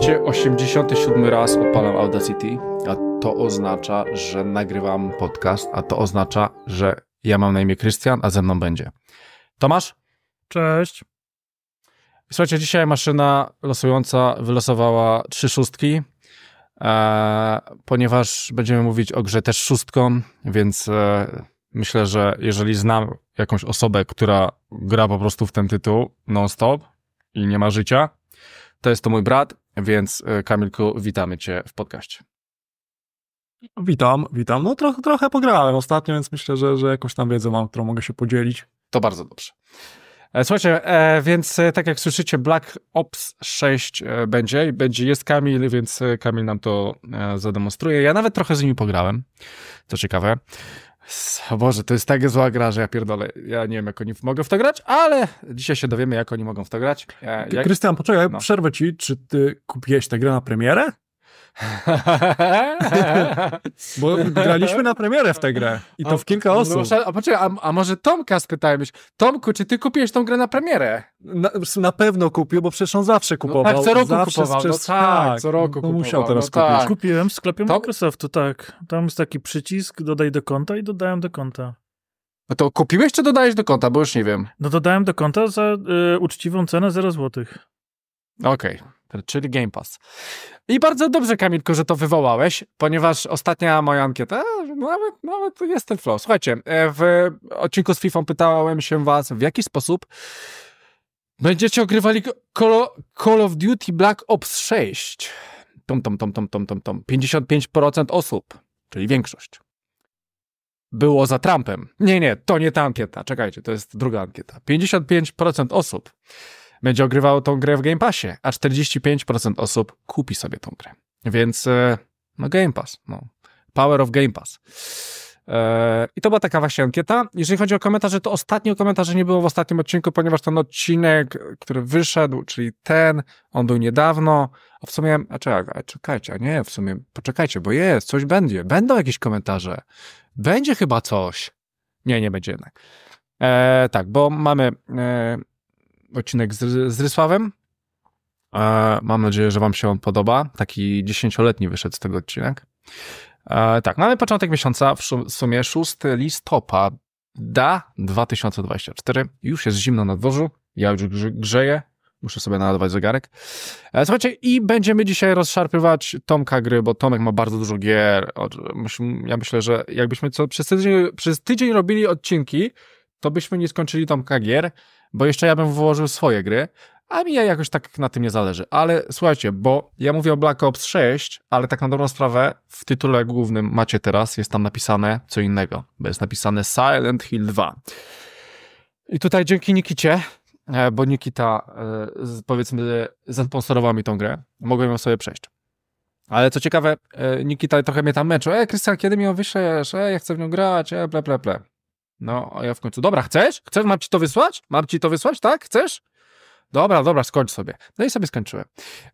287 raz odpalam Audacity, a to oznacza, że nagrywam podcast, a to oznacza, że ja mam na imię Krystian, a ze mną będzie Tomasz. Cześć. Słuchajcie, dzisiaj maszyna losująca wylosowała trzy szóstki, e, ponieważ będziemy mówić o grze też szóstką, więc e, myślę, że jeżeli znam jakąś osobę, która gra po prostu w ten tytuł non-stop i nie ma życia, to jest to mój brat, więc e, Kamilku, witamy Cię w podcaście. Witam, witam. No trochę, trochę pograłem ostatnio, więc myślę, że, że jakąś tam wiedzę mam, którą mogę się podzielić. To bardzo dobrze. E, słuchajcie, e, więc tak jak słyszycie, Black Ops 6 będzie i będzie, jest Kamil, więc Kamil nam to zademonstruje. Ja nawet trochę z nimi pograłem, co ciekawe. O Boże, to jest tak zła gra, że ja pierdolę. Ja nie wiem, jak oni mogą w to grać, ale dzisiaj się dowiemy, jak oni mogą w to grać. E, Krystian, jak... poczekaj, no. przerwę ci. Czy ty kupiłeś tę grę na premierę? Bo graliśmy na premierę w tę grę i to a, w kilka no osób. a, poczekaj, a, a, może Tomka spytajmy się, Tomku, czy ty kupiłeś tą grę na premierę? Na, na pewno kupił, bo przecież on zawsze kupował. No tak, co roku zawsze kupował, no przez... no tak, co roku no kupował. Musiał teraz no tak. kupić. Tak. Kupiłem w sklepie Tom... Microsoftu, tak. Tam jest taki przycisk, dodaj do konta i dodałem do konta. A to kupiłeś czy dodajesz do konta, bo już nie wiem. No dodałem do konta za y, uczciwą cenę 0 złotych. Okej, okay. czyli Game Pass. I bardzo dobrze, Kamilko, że to wywołałeś, ponieważ ostatnia moja ankieta, nawet, no nawet no jest ten flow. Słuchajcie, e, w odcinku z FIFA pytałem się was, w jaki sposób będziecie ogrywali Call, Call of Duty Black Ops 6. Tom, tom, tom, tom, tom, tom, tom. 55% osób, czyli większość, było za Trumpem. Nie, nie, to nie ta ankieta. Czekajcie, to jest druga ankieta. 55% osób będzie ogrywało tą grę w Game Passie, a 45% osób kupi sobie tą grę. Więc e, no Game Pass, no. Power of Game Pass. E, I to była taka właśnie ankieta. Jeżeli chodzi o komentarze, to ostatnio komentarze nie było w ostatnim odcinku, ponieważ ten odcinek, który wyszedł, czyli ten, on był niedawno. A w sumie, a czekaj, czekajcie, a nie, w sumie, poczekajcie, bo jest, coś będzie. Będą jakieś komentarze. Będzie chyba coś. Nie, nie będzie jednak. E, tak, bo mamy e, odcinek z, z Rysławem. E, mam nadzieję, że Wam się on podoba. Taki dziesięcioletni wyszedł z tego odcinek. E, tak, mamy no początek miesiąca, w sumie 6 listopada 2024. Już jest zimno na dworzu, ja już grzeję, muszę sobie naładować zegarek. E, słuchajcie, i będziemy dzisiaj rozszarpywać Tomka gry, bo Tomek ma bardzo dużo gier. Ja myślę, że jakbyśmy co przez tydzień, przez tydzień robili odcinki, to byśmy nie skończyli Tomka gier bo jeszcze ja bym wyłożył swoje gry, a mi jakoś tak na tym nie zależy. Ale słuchajcie, bo ja mówię o Black Ops 6, ale tak na dobrą sprawę w tytule głównym macie teraz, jest tam napisane co innego, bo jest napisane Silent Hill 2. I tutaj dzięki Nikicie, e, bo Nikita e, powiedzmy zasponsorował mi tą grę, mogłem ją sobie przejść. Ale co ciekawe, e, Nikita trochę mnie tam męczył. E, Krystian, kiedy mi ją wyślesz? E, ja chcę w nią grać, e, ble, ble, ble. No, a ja w końcu, dobra, chcesz? Chcesz, mam ci to wysłać? Mam ci to wysłać, tak? Chcesz? Dobra, dobra, skończ sobie. No i sobie skończyłem.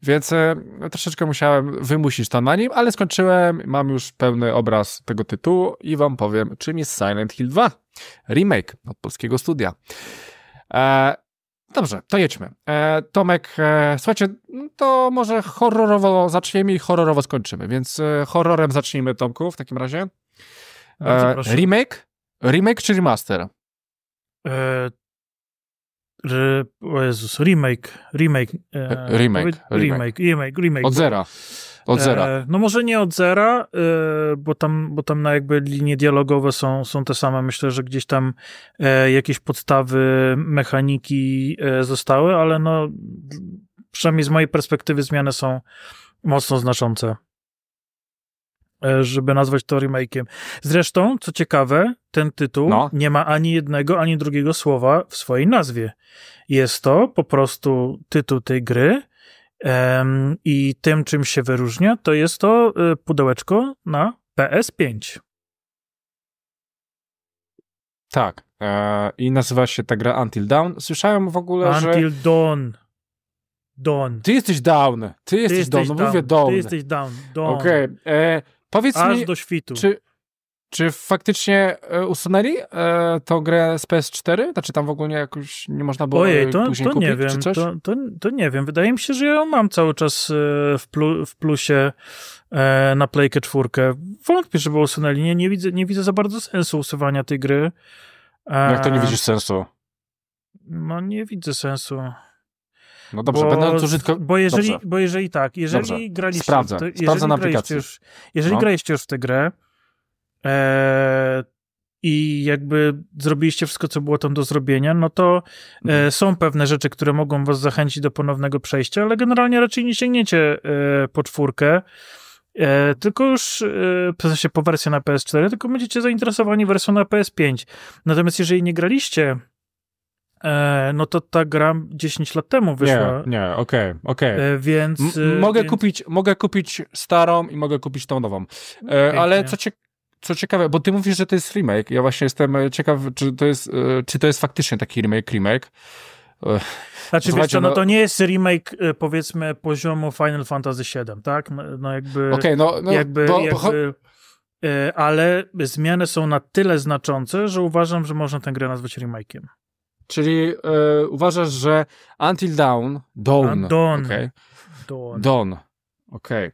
Więc e, no, troszeczkę musiałem wymusić to na nim, ale skończyłem, mam już pełny obraz tego tytułu i wam powiem, czym jest Silent Hill 2. Remake od polskiego studia. E, Dobrze, to jedźmy. E, Tomek, e, słuchajcie, no to może horrorowo zaczniemy i horrorowo skończymy, więc e, horrorem zacznijmy, Tomku, w takim razie. E, remake Remake czy remaster? E, re, o Jezus, remake, remake. E, e remake, powie, remake, remake, remake. Od zera. Od e, zera. E, no może nie od zera, e, bo, tam, bo tam na jakby linie dialogowe są, są te same. Myślę, że gdzieś tam e, jakieś podstawy mechaniki e, zostały, ale no przynajmniej z mojej perspektywy zmiany są mocno znaczące. E, żeby nazwać to remake'iem. Zresztą, co ciekawe, ten tytuł no. nie ma ani jednego, ani drugiego słowa w swojej nazwie. Jest to po prostu tytuł tej gry um, i tym, czym się wyróżnia, to jest to e, pudełeczko na PS5. Tak. E, I nazywa się ta gra Until Dawn. Słyszałem w ogóle, Until że... Until Dawn. Dawn. Ty jesteś down. Ty, jesteś, jesteś down. No mówię down. Ty jesteś down. down. Okej. Okay. E, Powiedz Aż mi, do świtu. Czy, czy faktycznie e, usunęli e, tą grę z PS4? Znaczy tam w ogóle jakoś nie można było Ojej, e, to, później to kupić, nie wiem, to, to, to, nie wiem. Wydaje mi się, że ja mam cały czas e, w, plu, w plusie e, na Playkę 4. Wątpię, żeby usunęli. Nie, nie, widzę, nie widzę za bardzo sensu usuwania tej gry. E, Jak to nie widzisz sensu? No nie widzę sensu. No dobrze, bo, będąc użytkow... bo jeżeli, dobrze. Bo jeżeli tak, jeżeli dobrze. graliście... Sprawdzę, to, jeżeli sprawdzę na aplikacji. Już, jeżeli no. graliście już w tę grę e, i jakby zrobiliście wszystko, co było tam do zrobienia, no to e, mhm. są pewne rzeczy, które mogą was zachęcić do ponownego przejścia, ale generalnie raczej nie sięgniecie e, po czwórkę, E, tylko już e, w sensie po wersję na PS4, tylko będziecie zainteresowani wersją na PS5. Natomiast jeżeli nie graliście E, no to ta gra 10 lat temu wyszła. Nie, nie, okej, okay, okej. Okay. E, więc... M e, mogę, więc... Kupić, mogę kupić starą i mogę kupić tą nową. E, ale co, cie co ciekawe, bo ty mówisz, że to jest remake. Ja właśnie jestem e, ciekaw, czy to jest, czy to jest faktycznie taki remake, remake. Znaczy, wiesz co, no, no to nie jest remake, powiedzmy, poziomu Final Fantasy VII, tak? No, no jakby... Okej, okay, no, no... jakby, bo, jakby bo... ale zmiany są na tyle znaczące, że uważam, że można tę grę nazwać remake'iem. Czyli e, uważasz, że Until Dawn, Dawn, Dawn. Okay. Dawn. Dawn. Okej.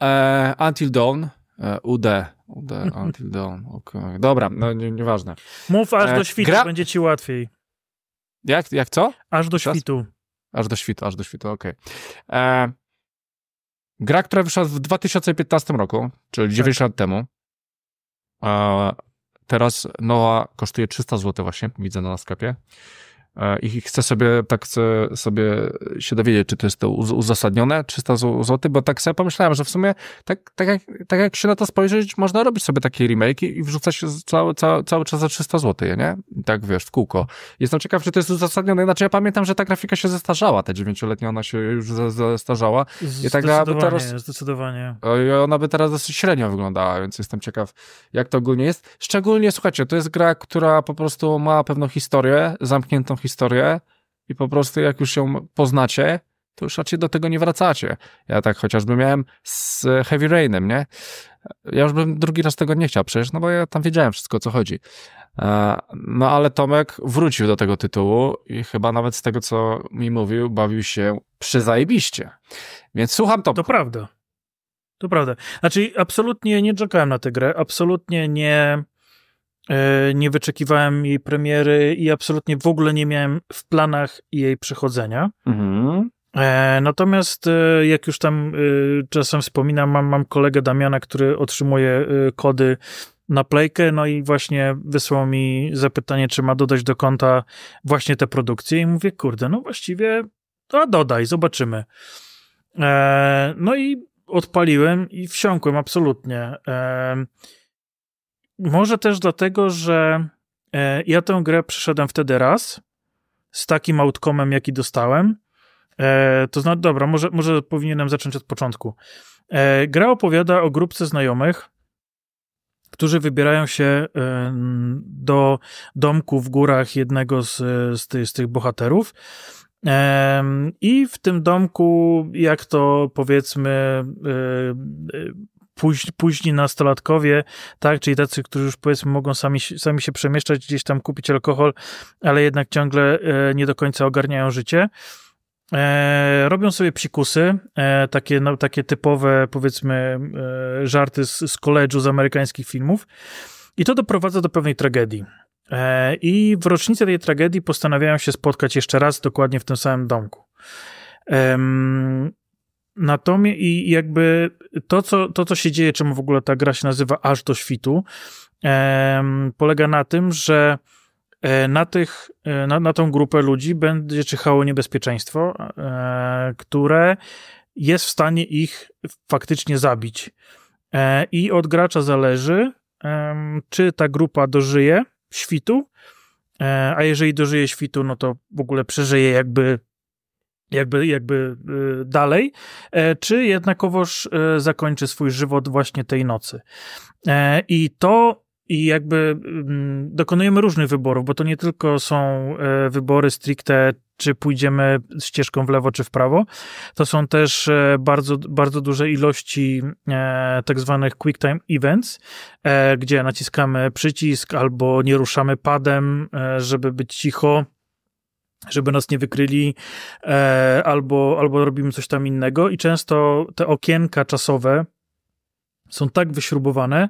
E, until Dawn, e, UD. UD, Until Dawn. Okay. Dobra, no nie, nieważne. Mów aż e, do świtu, gra... będzie ci łatwiej. Jak, jak co? Aż do świtu. Aż do świtu, aż do świtu, okej. Okay. E, gra, która wyszła w 2015 roku, czyli tak. 9 lat temu. E, Teraz Noa kosztuje 300 zł właśnie, widzę na sklepie. E, i chcę sobie, tak chcę sobie się dowiedzieć, czy to jest to uzasadnione, 300 zł, bo tak sobie pomyślałem, że w sumie tak, tak, jak, tak jak się na to spojrzeć, można robić sobie takie remake i wrzucać cały, cały, cały czas za 300 zł, nie? tak wiesz, w kółko. Jestem ciekaw, czy to jest uzasadnione, znaczy ja pamiętam, że ta grafika się zestarzała, ta dziewięcioletnia, ona się już zestarzała. I tak teraz, zdecydowanie. I ona by teraz dosyć średnio wyglądała, więc jestem ciekaw, jak to ogólnie jest. Szczególnie, słuchajcie, to jest gra, która po prostu ma pewną historię, zamkniętą historię i po prostu jak już ją poznacie, to już raczej do tego nie wracacie. Ja tak chociażby miałem z Heavy Rainem, nie? Ja już bym drugi raz tego nie chciał przecież, no bo ja tam wiedziałem wszystko, o co chodzi. E, no ale Tomek wrócił do tego tytułu i chyba nawet z tego, co mi mówił, bawił się przyzajebiście. Więc słucham Tomka. To prawda. To prawda. Znaczy absolutnie nie czekałem na tę grę, absolutnie nie E, nie wyczekiwałem jej premiery i absolutnie w ogóle nie miałem w planach jej przechodzenia. Mhm. E, natomiast e, jak już tam czasem wspominam, mam, mam kolegę Damiana, który otrzymuje kody na playkę, no i właśnie wysłał mi zapytanie, czy ma dodać do konta właśnie te produkcje i mówię, kurde, no właściwie, a dodaj, zobaczymy. No i odpaliłem i wsiąkłem absolutnie. Może też dlatego, że e, ja tę grę przeszedłem wtedy raz z takim outcomem, jaki dostałem. E, to znaczy, dobra, może, może powinienem zacząć od początku. E, gra opowiada o grupce znajomych, którzy wybierają się do domku w górach jednego z, z, ty, z tych bohaterów. I w tym domku, jak to powiedzmy, póź, późni nastolatkowie, tak, czyli tacy, którzy już powiedzmy mogą sami, sami się przemieszczać, gdzieś tam kupić alkohol, ale jednak ciągle e, nie do końca ogarniają życie. E, robią sobie psikusy, e, takie, no, takie typowe, powiedzmy, e, żarty z, z koledżu, z amerykańskich filmów. I to doprowadza do pewnej tragedii. E, I w rocznicę tej tragedii postanawiają się spotkać jeszcze raz, dokładnie w tym samym domku. Natomiast i jakby to co, to, co się dzieje, czemu w ogóle ta gra się nazywa Aż do świtu, polega na tym, że e, na, tych, e, na, na tą grupę ludzi będzie czyhało niebezpieczeństwo, e, które jest w stanie ich faktycznie zabić. E, I od gracza zależy, e, czy ta grupa dożyje świtu, e, a jeżeli dożyje świtu, no to w ogóle przeżyje jakby jakby, jakby y, dalej, e, czy jednakowoż e, zakończy swój żywot właśnie tej nocy. E, I to i jakby mm, dokonujemy różnych wyborów, bo to nie tylko są wybory stricte, czy pójdziemy ścieżką w lewo, czy w prawo. To są też bardzo, bardzo duże ilości tak zwanych quick time events, gdzie naciskamy przycisk albo nie ruszamy padem, żeby być cicho żeby nas nie wykryli, e, albo, albo robimy coś tam innego. I często te okienka czasowe są tak wyśrubowane,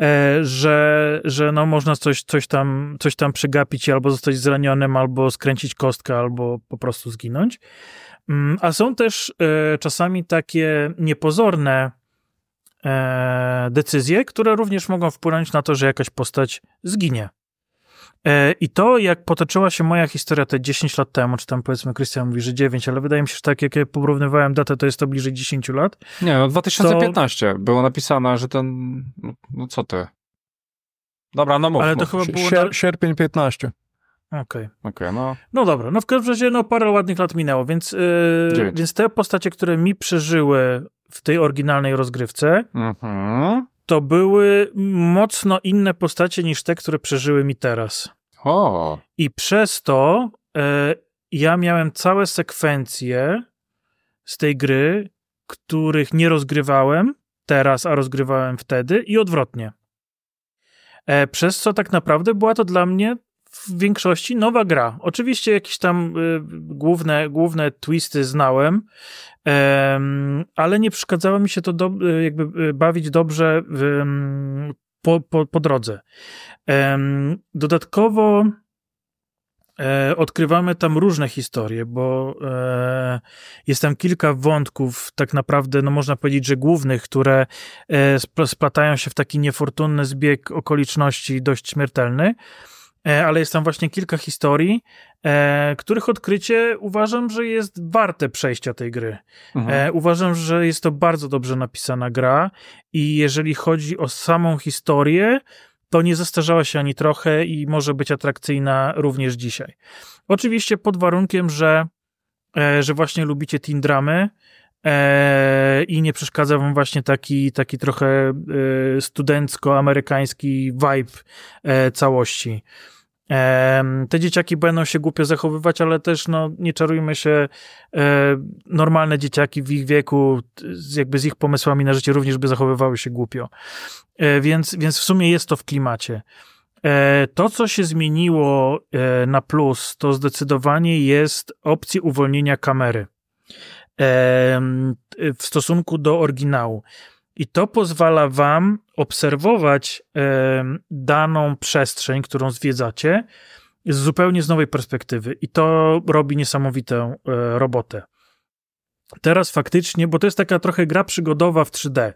e, że, że no można coś, coś, tam, coś tam przegapić, albo zostać zranionym, albo skręcić kostkę, albo po prostu zginąć. Mm, a są też e, czasami takie niepozorne e, decyzje, które również mogą wpłynąć na to, że jakaś postać zginie E, I to, jak potoczyła się moja historia te 10 lat temu, czy tam powiedzmy Krystian mówi, że 9, ale wydaje mi się, że tak jak ja porównywałem datę, to jest to bliżej 10 lat. Nie, no 2015 to... było napisane, że ten, no, no co ty. Dobra, no mów. Ale to mów. chyba było... Sier sierpień 15. Okej. Okay. okay. no. no dobra, no w każdym razie no, parę ładnych lat minęło, więc, yy, więc te postacie, które mi przeżyły w tej oryginalnej rozgrywce, mhm. to były mocno inne postacie niż te, które przeżyły mi teraz. Oho. I przez to e, ja miałem całe sekwencje z tej gry, których nie rozgrywałem teraz, a rozgrywałem wtedy i odwrotnie. E, przez co tak naprawdę była to dla mnie w większości nowa gra. Oczywiście jakieś tam y, główne, główne twisty znałem, y, ale nie przeszkadzało mi się to do, e, jakby bawić dobrze po, po, po drodze. Dodatkowo e, odkrywamy tam różne historie, bo e, jest tam kilka wątków, tak naprawdę, no można powiedzieć, że głównych, które e, splatają się w taki niefortunny zbieg okoliczności dość śmiertelny ale jest tam właśnie kilka historii, e, których odkrycie uważam, że jest warte przejścia tej gry. Mhm. E, uważam, że jest to bardzo dobrze napisana gra i jeżeli chodzi o samą historię, to nie zestarzała się ani trochę i może być atrakcyjna również dzisiaj. Oczywiście pod warunkiem, że, e, że właśnie lubicie teen dramy, e, i nie przeszkadza wam właśnie taki, taki trochę e, studencko-amerykański vibe e, całości. Te dzieciaki będą się głupio zachowywać, ale też no, nie czarujmy się, e, normalne dzieciaki w ich wieku, jakby z ich pomysłami na życie również by zachowywały się głupio. E, więc, więc w sumie jest to w klimacie. E, to, co się zmieniło na plus, to zdecydowanie jest opcja uwolnienia kamery w stosunku do oryginału. I to pozwala wam obserwować daną przestrzeń, którą zwiedzacie, z zupełnie z nowej perspektywy i to robi niesamowitą e, robotę. Teraz faktycznie, bo to jest taka trochę gra przygodowa w 3D,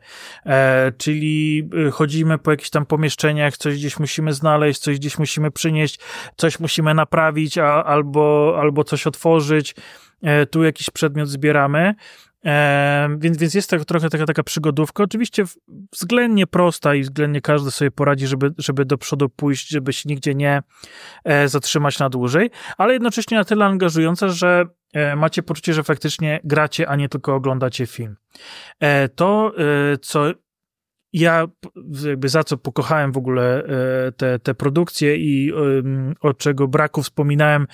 e, czyli e, chodzimy po jakichś tam pomieszczeniach, coś gdzieś musimy znaleźć, coś gdzieś musimy przynieść, coś musimy naprawić a, albo, albo coś otworzyć, e, tu jakiś przedmiot zbieramy E, więc, więc jest to tak, trochę taka, taka przygodówka. Oczywiście względnie prosta i względnie każdy sobie poradzi, żeby, żeby do przodu pójść, żeby się nigdzie nie e, zatrzymać na dłużej, ale jednocześnie na tyle angażująca, że e, macie poczucie, że faktycznie gracie, a nie tylko oglądacie film. E, to, e, co ja jakby za co pokochałem w ogóle e, te, te produkcje i o czego braku wspominałem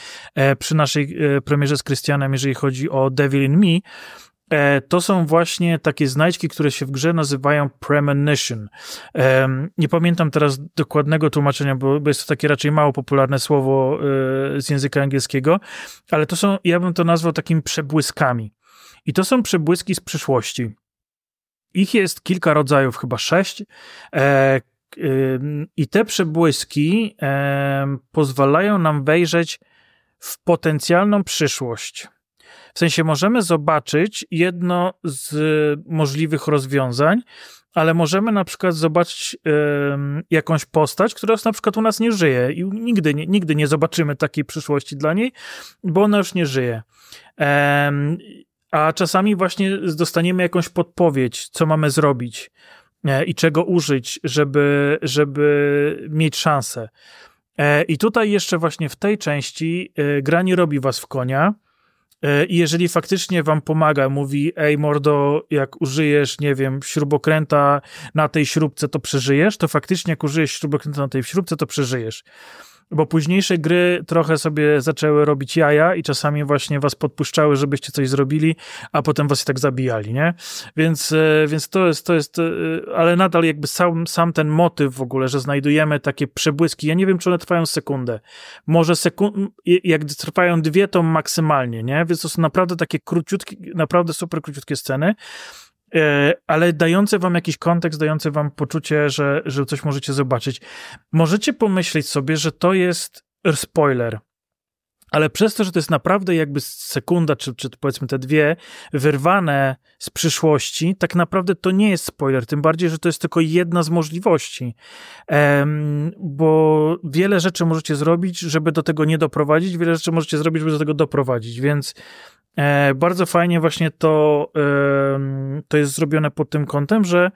przy naszej premierze z Krystianem, jeżeli chodzi o Devil in Me, E, to są właśnie takie znajdźki, które się w grze nazywają premonition. E, nie pamiętam teraz dokładnego tłumaczenia, bo, jest to takie raczej mało popularne słowo e, z języka angielskiego, ale to są, ja bym to nazwał takimi przebłyskami. I to są przebłyski z przyszłości. Ich jest kilka rodzajów, chyba sześć. Y, I te przebłyski pozwalają nam wejrzeć w potencjalną przyszłość w sensie możemy zobaczyć jedno z możliwych rozwiązań, ale możemy na przykład zobaczyć y, jakąś postać, która na przykład u nas nie żyje i nigdy nie, nigdy nie zobaczymy takiej przyszłości dla niej, bo ona już nie żyje. Ehm, a czasami właśnie dostaniemy jakąś podpowiedź, co mamy zrobić e, i czego użyć, żeby, żeby mieć szansę. E, I tutaj jeszcze właśnie w tej części e, gra nie robi was w konia, E, I jeżeli faktycznie wam pomaga, mówi, ej mordo, jak użyjesz, nie wiem, śrubokręta na tej śrubce, to przeżyjesz, to faktycznie jak użyjesz śrubokręta na tej śrubce, to przeżyjesz. Bo późniejsze gry trochę sobie zaczęły robić jaja i czasami właśnie was podpuszczały, żebyście coś zrobili, a potem was i tak zabijali, nie? Więc, e, więc to jest, to jest, e, ale nadal jakby sam, sam ten motyw w ogóle, że znajdujemy takie przebłyski, ja nie wiem, czy one trwają sekundę. Może sekund, jak trwają dwie, to maksymalnie, nie? Więc to są naprawdę takie króciutkie, naprawdę super króciutkie sceny, E, ale dające wam jakiś kontekst, dające wam poczucie, że, że coś możecie zobaczyć. Możecie pomyśleć sobie, że to jest spoiler, ale przez to, że to jest naprawdę jakby sekunda, czy, czy powiedzmy te dwie, wyrwane z przyszłości, tak naprawdę to nie jest spoiler. Tym bardziej, że to jest tylko jedna z możliwości. Um, bo wiele rzeczy możecie zrobić, żeby do tego nie doprowadzić, wiele rzeczy możecie zrobić, żeby do tego doprowadzić. Więc E, bardzo fajnie właśnie to, to jest zrobione pod tym kątem, że,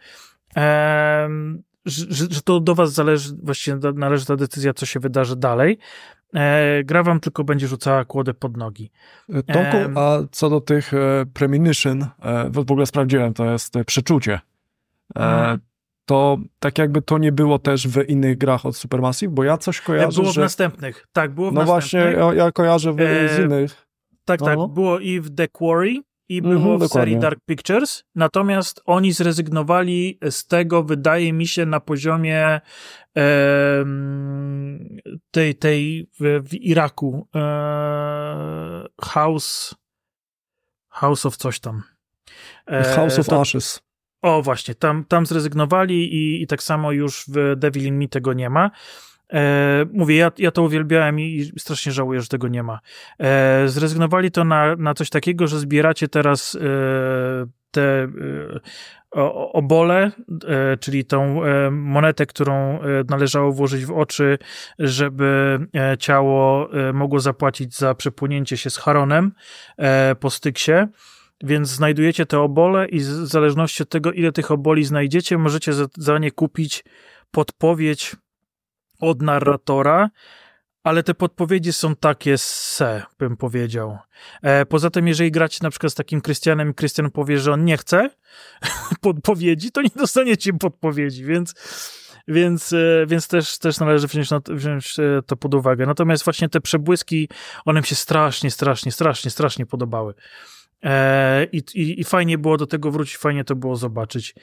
że, że to do was zależy, właśnie należy ta decyzja, co się wydarzy dalej. E, gra wam tylko będzie rzucała kłodę pod nogi. Tomku, a co do tych e, premonition, w ogóle sprawdziłem, to jest przeczucie. Mhm. to tak jakby to nie było też w innych grach od Supermassive, bo ja coś kojarzę, Było że... w następnych, tak, było w no następnych. No właśnie, ja, ja kojarzę w, e... z innych. Tak, tak. No. Było i w The Quarry, i było mhm, w dokładnie. serii Dark Pictures. Natomiast oni zrezygnowali z tego, wydaje mi się, na poziomie e, tej, tej w, w Iraku. E, house. House of coś tam. E, house of tam, Ashes. O, właśnie, tam, tam zrezygnowali i, i tak samo już w Devil in Me tego nie ma. E, mówię, ja, ja to uwielbiałem i strasznie żałuję, że tego nie ma. E, zrezygnowali to na, na coś takiego, że zbieracie teraz e, te e, obole, e, czyli tą e, monetę, którą należało włożyć w oczy, żeby ciało mogło zapłacić za przepłynięcie się z Haronem po styksie. Więc znajdujecie te obole i w zależności od tego, ile tych oboli znajdziecie, możecie za, za nie kupić podpowiedź od narratora, ale te podpowiedzi są takie se, bym powiedział. E, poza tym, jeżeli gracie na przykład z takim Krystianem i Krystian powie, że on nie chce podpowiedzi, to nie dostaniecie podpowiedzi, więc, więc, e, więc też, też należy wziąć, to, wziąć e, to pod uwagę. Natomiast właśnie te przebłyski, one mi się strasznie, strasznie, strasznie, strasznie podobały. E, i, i, I fajnie było do tego wrócić, fajnie to było zobaczyć.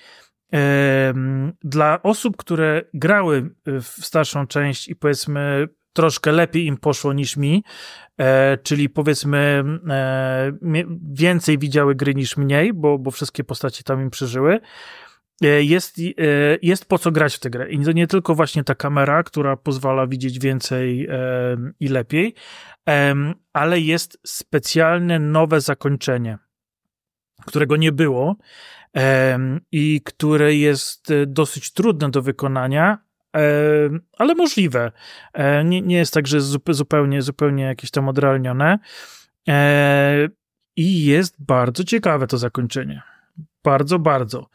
Dla osób, które grały y, w starszą część i powiedzmy troszkę lepiej im poszło niż mi, e, czyli powiedzmy e, więcej widziały gry niż mniej, bo, bo wszystkie postacie tam im przeżyły. E, jest, jest po co grać w tę grę. I to nie tylko właśnie ta kamera, która pozwala widzieć więcej i lepiej, ale jest specjalne nowe zakończenie, którego nie było i które jest e, dosyć trudne do wykonania, ale możliwe. E, nie, nie jest tak, że jest zupełnie, zupełnie jakieś tam odrealnione. E, I jest bardzo ciekawe to zakończenie. Bardzo, bardzo.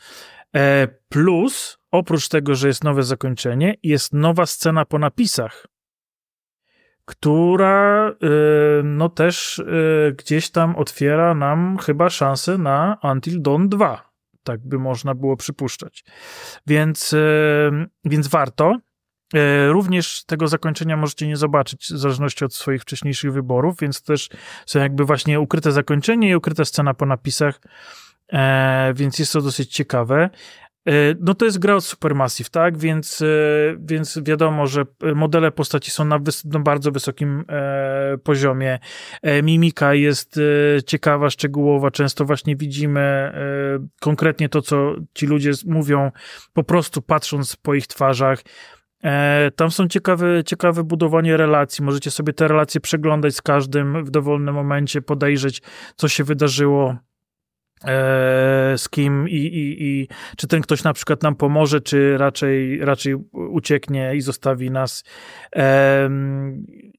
Plus, oprócz tego, że jest nowe zakończenie, jest nowa scena po napisach, która no też gdzieś tam otwiera nam chyba szansę na Until Dawn 2 tak by można było przypuszczać. Więc, więc warto. E, również tego zakończenia możecie nie zobaczyć w zależności od swoich wcześniejszych wyborów, więc też są jakby właśnie ukryte zakończenie i ukryta scena po napisach, e, więc jest to dosyć ciekawe. E, no to jest gra od Supermassive, tak? Więc, e, więc wiadomo, że e, modele postaci są na, wys- na bardzo wysokim e, poziomie. E, mimika jest e, ciekawa, szczegółowa. Często właśnie widzimy konkretnie to, co ci ludzie mówią, po prostu patrząc po ich twarzach. Tam są ciekawe, ciekawe budowanie relacji. Możecie sobie te relacje przeglądać z każdym w dowolnym momencie, podejrzeć, co się wydarzyło E, z kim i, i, i czy ten ktoś na przykład nam pomoże, czy raczej, raczej ucieknie i zostawi nas.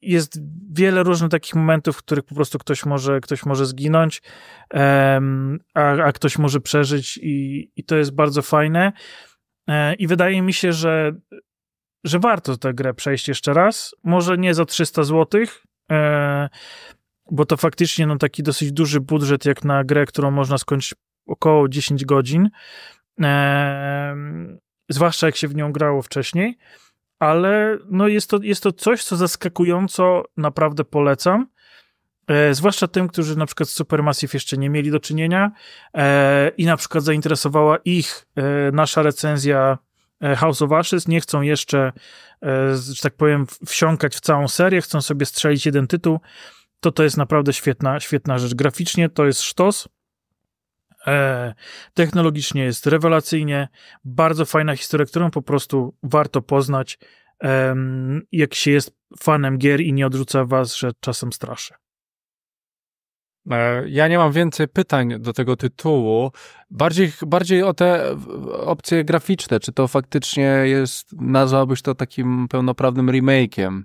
Jest wiele różnych takich momentów, w których po prostu ktoś może, ktoś może zginąć, a, a ktoś może przeżyć i, i to jest bardzo fajne. E, I wydaje mi się, że, że warto tę grę przejść jeszcze raz. Może nie za 300 złotych, e, bo to faktycznie no, taki dosyć duży budżet jak na grę, którą można skończyć około 10 godzin, e, zwłaszcza jak się w nią grało wcześniej, ale no, jest, to, jest to coś, co zaskakująco naprawdę polecam. E, zwłaszcza tym, którzy na przykład z Supermassive jeszcze nie mieli do czynienia e, i na przykład zainteresowała ich e, nasza recenzja e, House of Ashes, nie chcą jeszcze, e, że tak powiem, wsiąkać w całą serię, chcą sobie strzelić jeden tytuł, to to jest naprawdę świetna, świetna rzecz. Graficznie to jest sztos, e, technologicznie jest rewelacyjnie, bardzo fajna historia, którą po prostu warto poznać, jak się jest fanem gier i nie odrzuca was, że czasem straszy. E, ja nie mam więcej pytań do tego tytułu. Bardziej, bardziej o te opcje graficzne. Czy to faktycznie jest, nazwałbyś to takim pełnoprawnym remake'iem?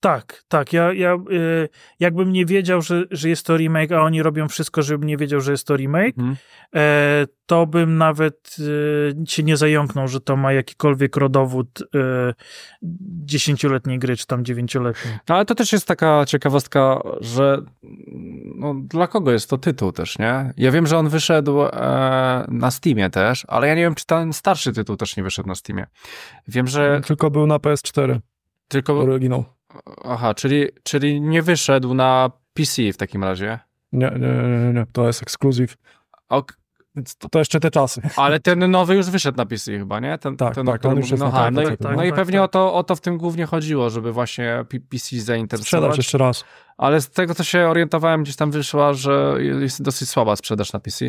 Tak, tak. Ja, ja y, jakbym nie wiedział, że, że jest to remake, a oni robią wszystko, żebym nie wiedział, że jest to remake, mm. y, to bym nawet y, się nie zająknął, że to ma jakikolwiek rodowód y, dziesięcioletniej gry, czy tam dziewięcioletniej. No, ale to też jest taka ciekawostka, że no, dla kogo jest to tytuł też, nie? Ja wiem, że on wyszedł e, na Steamie też, ale ja nie wiem, czy ten starszy tytuł też nie wyszedł na Steamie. Wiem, że... Tylko był na PS4. Tylko... Oryginał. Aha, czyli, czyli nie wyszedł na PC w takim razie? Nie, nie, nie, nie to jest ekskluzyw. Ok. Więc to, to, jeszcze te czasy. Ale ten nowy już wyszedł na PC chyba, nie? Ten, tak, ten, tak, on już jest no, no tak, no, tak, no, i tak, pewnie tak. O, to, o to w tym głównie chodziło, żeby właśnie PC zainteresować. Sprzedaż jeszcze raz. Ale z tego, co się orientowałem, gdzieś tam wyszła, że jest dosyć słaba sprzedaż na PC.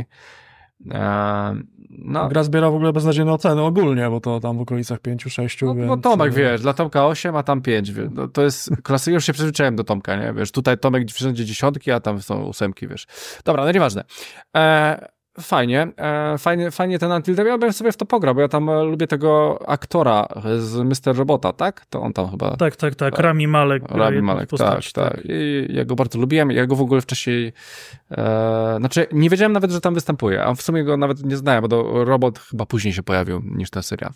No. Gra zbiera w ogóle beznadziejne oceny ogólnie, bo to tam w okolicach 5-6. No, no, więc... no Tomek, e, wiesz, dla Tomka 8, a tam 5. No, to jest klasycznie, już się przyzwyczaiłem do Tomka, nie? Wiesz, tutaj Tomek wszędzie dziesiątki, a tam są ósemki, wiesz. Dobra, no nieważne. E, Fajnie, e, fajnie, fajnie ten Until Dawn. Ja bym sobie w to pograł, bo ja tam e, lubię tego aktora z Mr. Robota, tak? To on tam chyba... Tak, tak, tak. Rami Malek. Rami Malek, postać, tak, tak, tak, I ja go bardzo lubiłem. Ja go w ogóle wcześniej... E, znaczy, nie wiedziałem nawet, że tam występuje, a w sumie go nawet nie znałem, bo to Robot chyba później się pojawił niż ta seria,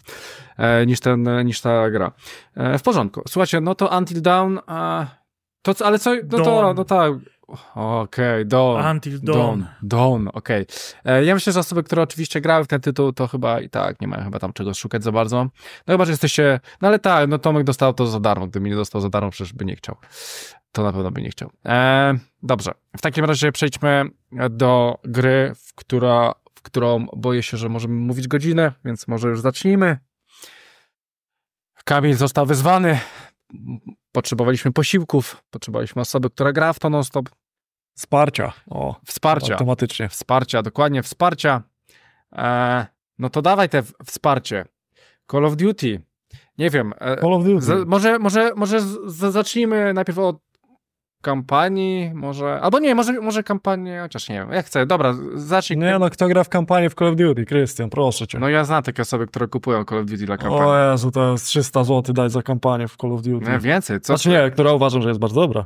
e, niż, ten, e, niż ta gra. E, w porządku. Słuchajcie, no to Until down to, ale co... No to, no tak... Okej, okay, Dawn. Until Dawn. Dawn, okej. Okay. E, ja myślę, że osoby, które oczywiście grały w ten tytuł, to chyba i tak nie mają chyba tam czego szukać za bardzo. No chyba, że jesteście... No ale tak, no Tomek dostał to za darmo. Gdyby nie dostał za darmo, przecież by nie chciał. To na pewno by nie chciał. E, dobrze, w takim razie przejdźmy do gry, w, która, w którą boję się, że możemy mówić godzinę, więc może już zacznijmy. Kamil został wyzwany potrzebowaliśmy posiłków, potrzebowaliśmy osoby, która gra w to non-stop. Wsparcia. O, wsparcia. Automatycznie. Wsparcia, dokładnie, wsparcia. E, no to dawaj te wsparcie. Call of Duty. Nie wiem. E, Call of Duty. Z, może może, może z, z, zacznijmy najpierw od kampanii, może. Albo nie, może, może kampanię, chociaż nie wiem, jak chcę. Dobra, zacznij. Nie, no kto gra w kampanię w Call of Duty, Krystian, proszę cię. No ja znam takie osoby, które kupują Call of Duty dla kampanii. O Jezu, to jest 300 zł dać za kampanię w Call of Duty. Nie, więcej, co? Znaczy nie, która uważam, że jest bardzo dobra.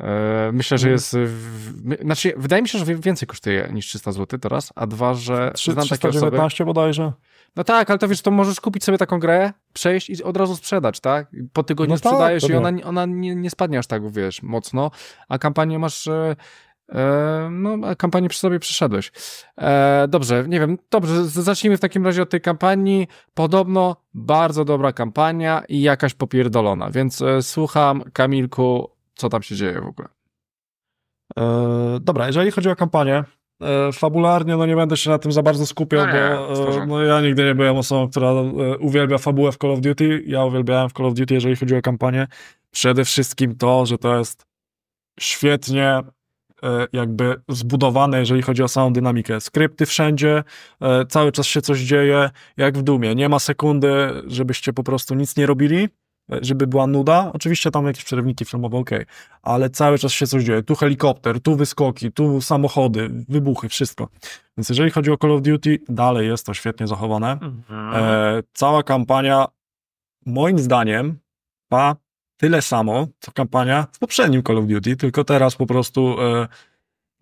E, myślę, że mhm. jest. W, znaczy, wydaje mi się, że więcej kosztuje niż 300 zł teraz, a dwa, że. 3, znam 319 takie osoby, bodajże. No tak, ale to wiesz, to możesz kupić sobie taką grę, przejść i od razu sprzedać, tak? Po tygodniu no tak, sprzedajesz tak, i ona, ona nie, nie spadnie aż tak, wiesz, mocno, a kampanię masz... E, e no, a kampanię przy sobie przeszedłeś. E, dobrze, nie wiem, dobrze, zacznijmy w takim razie od tej kampanii. Podobno bardzo dobra kampania i jakaś popierdolona, więc e, słucham, Kamilku, co tam się dzieje w ogóle? E, dobra, jeżeli chodzi o kampanię, E, fabularnie, no nie będę się na tym za bardzo skupiał, no bo e, no, ja nigdy nie byłem osobą, która e, uwielbia fabułę w Call of Duty. Ja uwielbiałem w Call of Duty, jeżeli chodzi o kampanię. Przede wszystkim to, że to jest świetnie jakby zbudowane, jeżeli chodzi o samą dynamikę. Skrypty wszędzie, cały czas się coś dzieje, jak w dumie. Nie ma sekundy, żebyście po prostu nic nie robili E, żeby była nuda. Oczywiście tam jakieś przerywniki filmowe, ok, ale cały czas się coś dzieje. Tu helikopter, tu wyskoki, tu samochody, wybuchy, wszystko. Więc jeżeli chodzi o Call of Duty, dalej jest to świetnie zachowane. E, mhm. E, cała kampania, moim zdaniem, ma tyle samo, co kampania w poprzednim Call of Duty, tylko teraz po prostu e, m,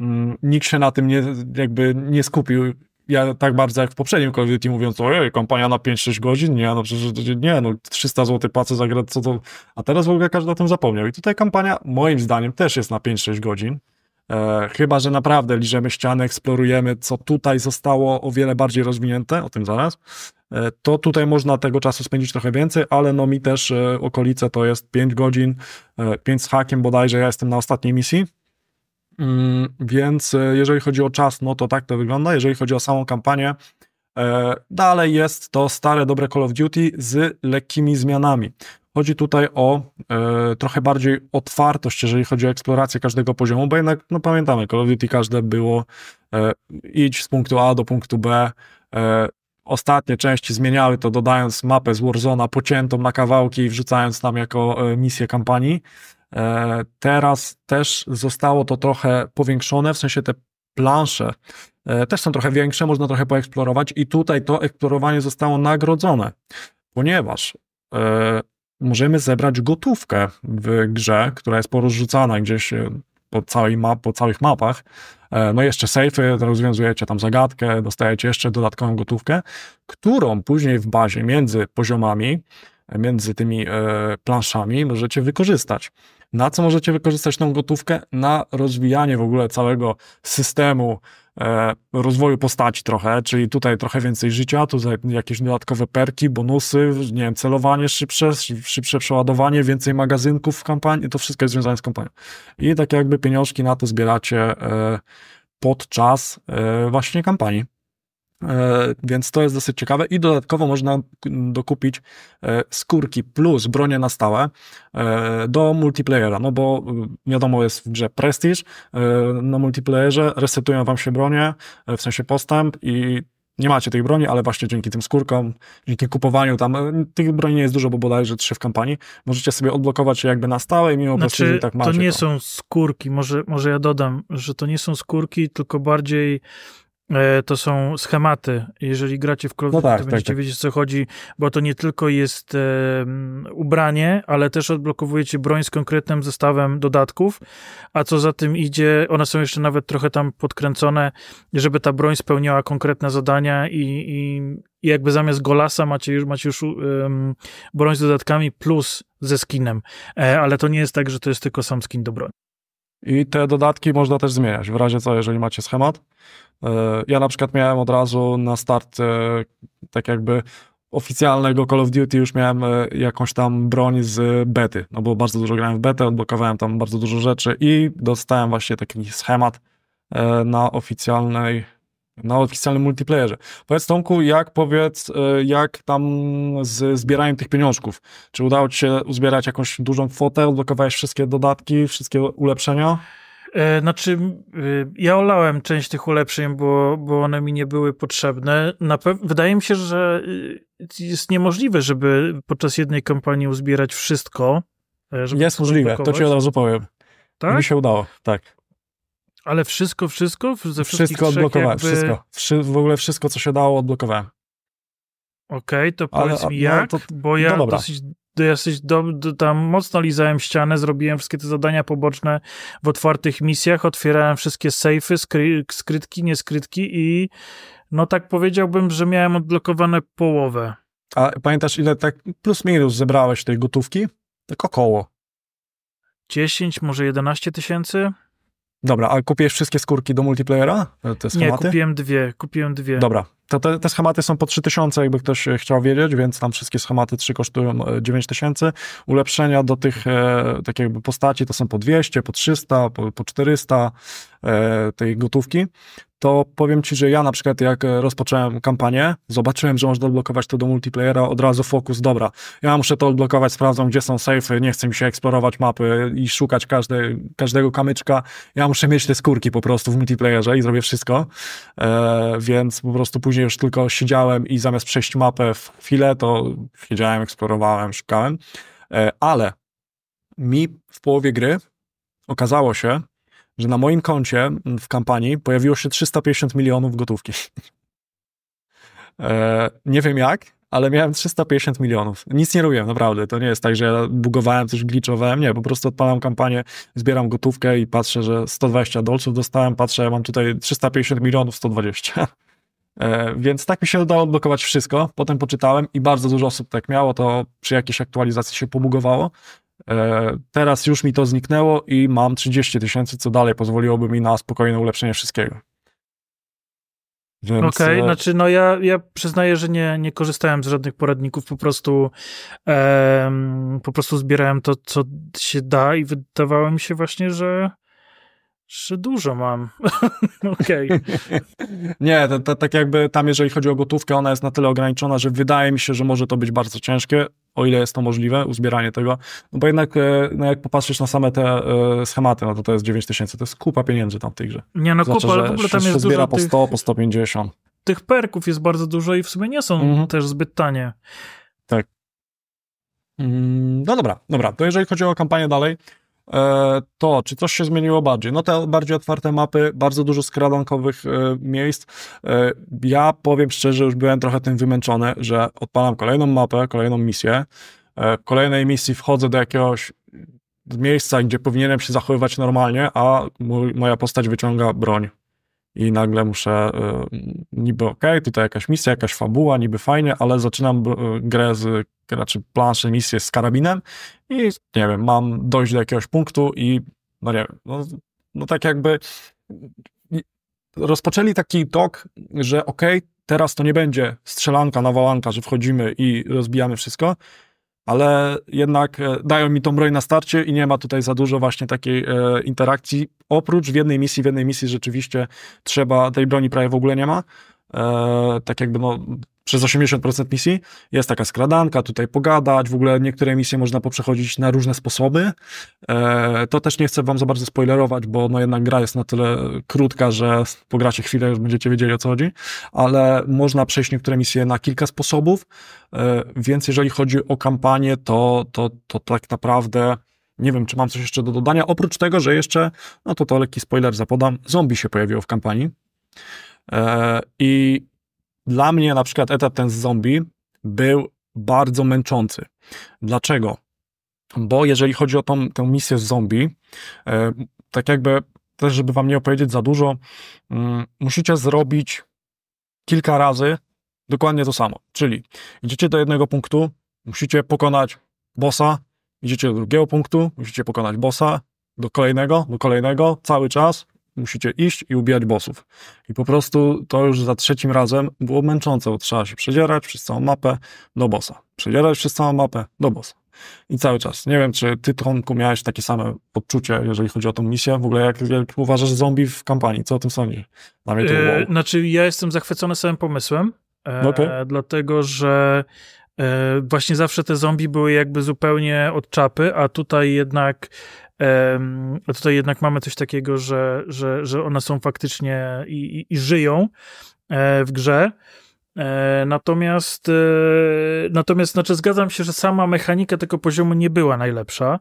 mm, nikt się na tym nie, jakby nie skupił ja tak bardzo jak w poprzednim Call of Duty mówiąc, ojej, kampania na 5-6 godzin, nie, no przecież nie, no 300 zł płacę za grę, co to, a teraz w ogóle każdy o tym zapomniał. I tutaj kampania moim zdaniem też jest na 5-6 godzin, e, chyba, że naprawdę liżemy ściany, eksplorujemy, co tutaj zostało o wiele bardziej rozwinięte, o tym zaraz, e, to tutaj można tego czasu spędzić trochę więcej, ale no mi też e, okolice to jest 5 godzin, e, 5 z hakiem bodajże, ja jestem na ostatniej misji, Mm, więc e, jeżeli chodzi o czas, no to tak to wygląda. Jeżeli chodzi o samą kampanię, e, dalej jest to stare, dobre Call of Duty z lekkimi zmianami. Chodzi tutaj o e, trochę bardziej otwartość, jeżeli chodzi o eksplorację każdego poziomu, bo jednak, no pamiętamy, Call of Duty każde było e, idź z punktu A do punktu B. E, ostatnie części zmieniały to, dodając mapę z Warzona pociętą na kawałki i wrzucając nam jako e, misję kampanii. E, teraz też zostało to trochę powiększone, w sensie te plansze e, też są trochę większe, można trochę poeksplorować, i tutaj to eksplorowanie zostało nagrodzone, ponieważ e, możemy zebrać gotówkę w grze, która jest porozrzucana gdzieś po, całej map, po całych mapach. No jeszcze sejfy, rozwiązujecie tam zagadkę, dostajecie jeszcze dodatkową gotówkę, którą później w bazie między poziomami, między tymi planszami możecie wykorzystać. Na co możecie wykorzystać tą gotówkę? Na rozwijanie w ogóle całego systemu e, rozwoju postaci trochę, czyli tutaj trochę więcej życia, tu jakieś dodatkowe perki, bonusy, nie wiem, celowanie szybsze, szybsze przeładowanie, więcej magazynków w kampanii, to wszystko jest związane z kampanią. I tak jakby pieniążki na to zbieracie e, podczas e, właśnie kampanii. E, więc to jest dosyć ciekawe i dodatkowo można dokupić e, skórki plus bronie na stałe e, do multiplayera, no bo wiadomo jest w grze Prestige, na multiplayerze resetują wam się bronie, w sensie postęp i nie macie tej broni, ale właśnie dzięki tym skórkom, dzięki kupowaniu tam, tych broni nie jest dużo, bo bodajże trzy w kampanii, możecie sobie odblokować je jakby na stałe i mimo znaczy, że tak macie. to nie to. są skórki, może, może ja dodam, że to nie są skórki, tylko bardziej E, to są schematy. Jeżeli gracie w Call no tak, to tak, będziecie tak. wiedzieć, co chodzi, bo to nie tylko jest e, ubranie, ale też odblokowujecie broń z konkretnym zestawem dodatków, a co za tym idzie, one są jeszcze nawet trochę tam podkręcone, żeby ta broń spełniała konkretne zadania i, i, i jakby zamiast golasa macie już, macie już um, broń z dodatkami plus ze skinem. E, ale to nie jest tak, że to jest tylko sam skin do broni. I te dodatki można też zmieniać, w razie co, jeżeli macie schemat. E, ja na przykład miałem od razu na start e, tak jakby oficjalnego Call of Duty już miałem e, jakąś tam broń z bety, no bo bardzo dużo grałem w betę, odblokowałem tam bardzo dużo rzeczy i dostałem właśnie taki schemat na oficjalnej na oficjalnym multiplayerze. Powiedz Tomku, jak powiedz, e, jak tam z zbieraniem tych pieniążków? Czy udało ci się uzbierać jakąś dużą kwotę, odblokowałeś wszystkie dodatki, wszystkie ulepszenia? E, znaczy, e, ja olałem część tych ulepszeń, bo, bo one mi nie były potrzebne. wydaje mi się, że jest niemożliwe, żeby podczas jednej kampanii uzbierać wszystko. Jest możliwe, to ci od razu powiem. Tak? Mi się udało, tak. Ale wszystko, wszystko? Ze wszystko odblokowałem. Jakby... Wszystko. Wszy w ogóle wszystko, co się dało, odblokowałem. Okej, okay, to powiedz Ale, mi no, jak, no, to, bo ja no dosyć, dosyć do, do, tam mocno lizałem ścianę, zrobiłem wszystkie te zadania poboczne w otwartych misjach, otwierałem wszystkie sejfy, skry, skrytki, nieskrytki i no tak powiedziałbym, że miałem odblokowane połowę. A pamiętasz ile tak plus minus zebrałeś tej gotówki? Tak około. 10, może 11 tysięcy? Dobra, a kupiłeś wszystkie skórki do multiplayera? E, te schematy? Nie, kupiłem dwie, kupiłem dwie. Dobra, to te, te schematy są po 3000, jakby ktoś e, chciał wiedzieć, więc tam wszystkie schematy 3 kosztują 9000. E, Ulepszenia do tych e, tak jakby postaci to są po 200, po 300, po, po 400. E, tej gotówki, to powiem ci, że ja na przykład jak e, rozpocząłem kampanię, zobaczyłem, że można odblokować to do multiplayera, od razu fokus, dobra, ja muszę to odblokować, sprawdzam, gdzie są safe, nie chcę mi się eksplorować mapy i szukać każde, każdego kamyczka, ja muszę mieć te skórki po prostu w multiplayerze i zrobię wszystko, e, więc po prostu później już tylko siedziałem i zamiast przejść mapę w chwilę, to siedziałem, eksplorowałem, szukałem, e, ale mi w połowie gry okazało się, że na moim koncie mm, w kampanii pojawiło się 350 milionów gotówki. E, nie wiem jak, ale miałem 350 milionów. Nic nie robiłem, naprawdę. To nie jest tak, że ja bugowałem, coś glitchowałem. Nie, po prostu odpalam kampanię, zbieram gotówkę i patrzę, że 120 dolców dostałem, patrzę, ja mam tutaj 350 milionów, 120. E, więc tak mi się udało odblokować wszystko. Potem poczytałem i bardzo dużo osób tak miało, to przy jakiejś aktualizacji się pobugowało. E, teraz już mi to zniknęło i mam 30 tysięcy, co dalej pozwoliłoby mi na spokojne ulepszenie wszystkiego. Więc... Okej, okay, e, znaczy no ja, ja przyznaję, że nie, nie korzystałem z żadnych poradników, po prostu po prostu zbierałem to, co się da i wydawało mi się właśnie, że czy dużo mam? Okej. Nie, to, to, tak jakby tam, jeżeli chodzi o gotówkę, ona jest na tyle ograniczona, że wydaje mi się, że może to być bardzo ciężkie, o ile jest to możliwe, uzbieranie tego. No bo jednak, e, no jak popatrzysz na same te e, schematy, no to to jest 9 tysięcy, to jest kupa pieniędzy tam w tej grze. Nie, no znaczy, kupa, ale w ogóle tam jest dużo zbiera po 100, tych, po 150. Tych perków jest bardzo dużo i w sumie nie są mhm. też zbyt tanie. Tak. Mm, no dobra, dobra, to jeżeli chodzi o kampanię dalej, E, to, czy coś się zmieniło bardziej? No te bardziej otwarte mapy, bardzo dużo skradankowych e, miejsc. E, ja powiem szczerze, już byłem trochę tym wymęczony, że odpalam kolejną mapę, kolejną misję, kolejnej misji wchodzę do jakiegoś miejsca, gdzie powinienem się zachowywać normalnie, a moja postać wyciąga broń i nagle muszę e, niby ok, tutaj jakaś misja, jakaś fabuła, niby fajnie, ale zaczynam e, grę z, raczej planszę, misję z karabinem i nie wiem, mam dojść do jakiegoś punktu i no nie wiem, no, no tak jakby rozpoczęli taki tok, że ok, teraz to nie będzie strzelanka, nawalanka, że wchodzimy i rozbijamy wszystko, ale jednak e, dają mi tą broń na starcie i nie ma tutaj za dużo właśnie takiej e, interakcji. Oprócz w jednej misji, w jednej misji rzeczywiście trzeba, tej broni prawie w ogóle nie ma. E, tak jakby no, przez 80% misji jest taka skradanka, tutaj pogadać, w ogóle niektóre misje można poprzechodzić na różne sposoby. E, to też nie chcę wam za bardzo spoilerować, bo no jednak gra jest na tyle krótka, że pogracie chwilę, już będziecie wiedzieli o co chodzi, ale można przejść niektóre misje na kilka sposobów, e, więc jeżeli chodzi o kampanię, to, to, to tak naprawdę nie wiem, czy mam coś jeszcze do dodania, oprócz tego, że jeszcze, no to to lekki spoiler zapodam, zombie się pojawiło w kampanii. E, I dla mnie na przykład etap ten z zombie był bardzo męczący. Dlaczego? Bo jeżeli chodzi o tą, tę misję z zombie, e, tak jakby też, żeby wam nie opowiedzieć za dużo, mm, musicie zrobić kilka razy dokładnie to samo. Czyli idziecie do jednego punktu, musicie pokonać bossa, idziecie do drugiego punktu, musicie pokonać bossa, do kolejnego, do kolejnego, cały czas. Musicie iść i ubijać bossów. I po prostu to już za trzecim razem było męczące, bo trzeba się przedzierać przez całą mapę do bossa. Przedzierać przez całą mapę do bossa. I cały czas. Nie wiem, czy ty, tronku miałeś takie same odczucie, jeżeli chodzi o tą misję. W ogóle jak, jak uważasz zombie w kampanii? Co o tym sądzisz? Dla mnie to e, wow. Znaczy, ja jestem zachwycony samym pomysłem. E, no okay. dlatego, że E, właśnie zawsze te zombie były jakby zupełnie od czapy, a tutaj jednak a tutaj jednak mamy coś takiego, że, że, że one są faktycznie i, i, i żyją e, w grze. E, natomiast, natomiast znaczy zgadzam się, że sama mechanika tego poziomu nie była najlepsza,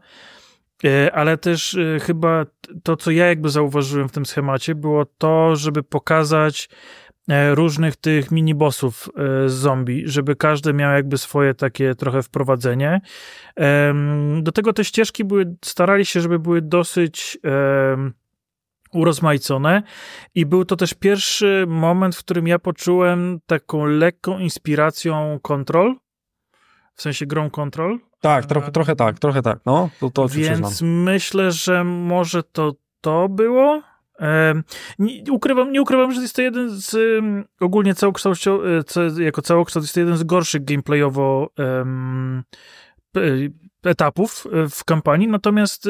ale też chyba to, co ja jakby zauważyłem w tym schemacie, było to, żeby pokazać E, różnych tych minibossów e, z zombie, żeby każdy miał jakby swoje takie trochę wprowadzenie. Do tego te ścieżki były, starali się, żeby były dosyć urozmaicone i był to też pierwszy moment, w którym ja poczułem taką lekką inspiracją kontrol, w sensie grą kontrol. Tak, trochę, trochę tak, trochę tak, no. To, to Więc myślę, że może to to było, nie ukrywam, nie ukrywam, że jest to jeden z ogólnie całokształtowo, e, jako całokształt jest to jeden z gorszych gameplayowo e, etapów e, w kampanii, natomiast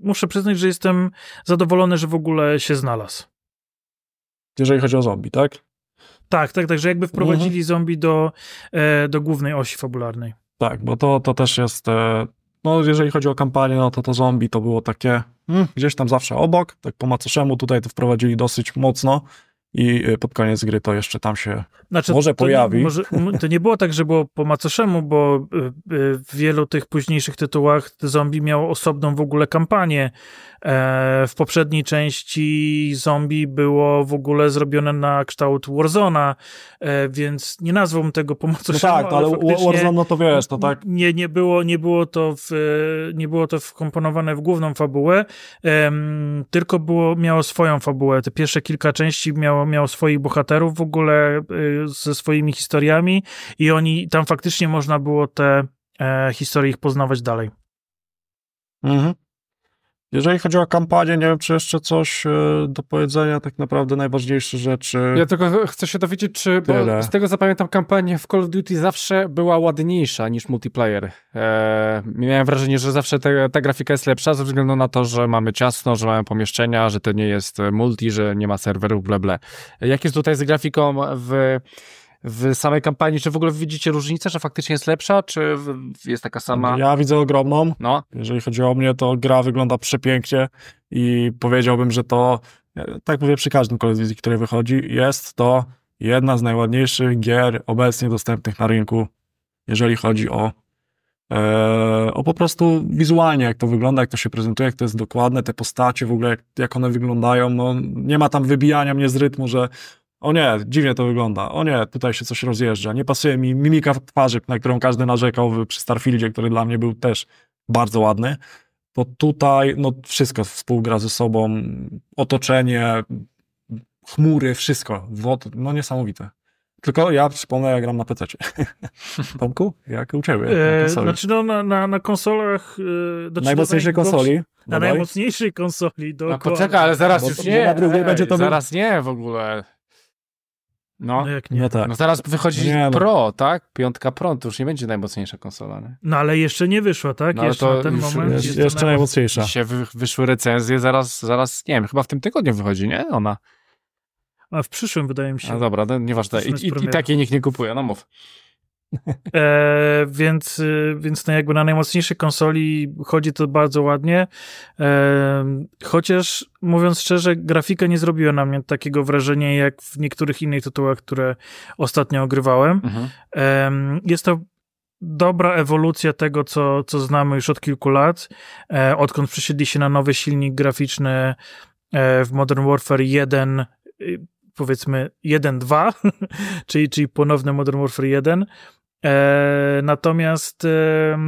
muszę przyznać, że jestem zadowolony, że w ogóle się znalazł. Jeżeli chodzi o zombie, tak? Tak, tak, tak, że jakby wprowadzili mhm. zombie do, do głównej osi fabularnej. Tak, bo to, to też jest no, jeżeli chodzi o kampanię, no to to zombie to było takie hmm, gdzieś tam zawsze obok, tak po macoszemu tutaj to wprowadzili dosyć mocno, i e, pod koniec gry to jeszcze tam się znaczy, może pojawi. Nie, może, to nie było tak, że było po macoszemu, bo e, e, w wielu tych późniejszych tytułach zombie miał osobną w ogóle kampanię. W poprzedniej części zombie było w ogóle zrobione na kształt Warzona, więc nie nazwałbym tego po no macoszemu. No tak, ale, ale Warzone no to wiesz, to tak. Nie, nie, było, nie, było to w, nie było to wkomponowane w główną fabułę, tylko było, miało swoją fabułę. Te pierwsze kilka części miało miał, swoich bohaterów w ogóle y, ze swoimi historiami i oni, tam faktycznie można było te e, historie ich poznawać dalej. Mhm. Jeżeli chodzi o kampanię, nie wiem, czy jeszcze coś e, do powiedzenia, tak naprawdę najważniejsze rzeczy. Ja tylko chcę się dowiedzieć, czy z tego zapamiętam, kampania w Call of Duty zawsze była ładniejsza niż multiplayer. Eee, miałem wrażenie, że zawsze te, ta grafika jest lepsza ze względu na to, że mamy ciasno, że mamy pomieszczenia, że to nie jest multi, że nie ma serwerów, bla bla. E, jak jest tutaj z grafiką w w samej kampanii, czy w ogóle widzicie różnicę, że faktycznie jest lepsza, czy jest taka sama? Ja widzę ogromną. No. Jeżeli chodzi o mnie, to gra wygląda przepięknie i powiedziałbym, że to, e, tak mówię przy każdym kolejnym of który wychodzi, jest to jedna z najładniejszych gier obecnie dostępnych na rynku, jeżeli chodzi o e, o po prostu wizualnie, jak to wygląda, jak to się prezentuje, jak to jest dokładne, te postacie w ogóle, jak, jak one wyglądają. No, nie ma tam wybijania mnie z rytmu, że o nie, dziwnie to wygląda. O nie, tutaj się coś rozjeżdża. Nie pasuje mi mimika twarzy, na którą każdy narzekał przy Starfieldzie, który dla mnie był też bardzo ładny. To tutaj no, wszystko współgra ze sobą. Otoczenie, chmury, wszystko. No niesamowite. Tylko ja przypomnę, jak gram na PC. Tomku, jak u ciebie? Na e, znaczy, no, na, na, na konsolach. E, najmocniejszej konsoli. Na najmocniejszej konsoli. No poczekaj, ale zaraz Bo już nie. Na drugiej będzie to zaraz był... nie w ogóle. No, no, jak nie. No tak. no teraz wychodzi nie, no. Pro, tak? Piątka Pro, to już nie będzie najmocniejsza konsola, nie? No ale jeszcze nie wyszła, tak? No, jeszcze to ten już, moment. Jest, jeszcze, najmocniejsza. Dzisiaj wy, wyszły recenzje, zaraz, zaraz, nie wiem, chyba w tym tygodniu wychodzi, nie? Ona. A w przyszłym wydaje mi się. No dobra, no, nieważne. I, i, I takiej nikt nie kupuje, no mów. E, więc y, więc na, jakby na najmocniejszej konsoli chodzi to bardzo ładnie. E, chociaż mówiąc szczerze, grafika nie zrobiła na mnie takiego wrażenia jak w niektórych innych tytułach, które ostatnio ogrywałem. Mhm. E, jest to dobra ewolucja tego, co, co znamy już od kilku lat, e, odkąd przesiedli się na nowy silnik graficzny e, w Modern Warfare 1 y, powiedzmy 1-2, czyli, czyli ponowne Modern Warfare 1. E, natomiast e,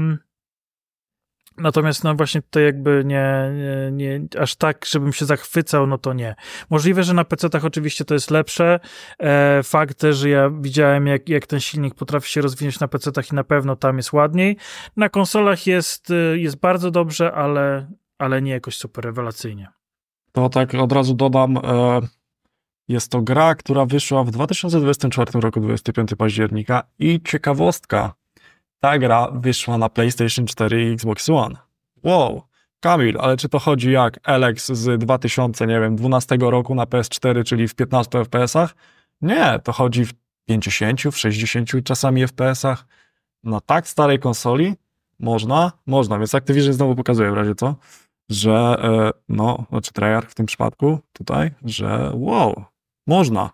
natomiast no właśnie tutaj jakby nie, nie, nie, aż tak, żebym się zachwycał, no to nie. Możliwe, że na PC-tach oczywiście to jest lepsze. E, fakt też, że ja widziałem jak, jak ten silnik potrafi się rozwinąć na PC-tach i na pewno tam jest ładniej. Na konsolach jest, e, jest bardzo dobrze, ale, ale nie jakoś super rewelacyjnie. To tak od razu dodam, e, jest to gra, która wyszła w 2024 roku, 25 października i ciekawostka, ta gra wyszła na PlayStation 4 i Xbox One. Wow, Kamil, ale czy to chodzi jak Alex z 2012 roku na PS4, czyli w 15 FPS-ach? Nie, to chodzi w 50, w 60 czasami FPS-ach. Na tak starej konsoli można, można, więc Activision znowu pokazuje w razie co, że e, no, znaczy Treyarch w tym przypadku tutaj, że wow, można.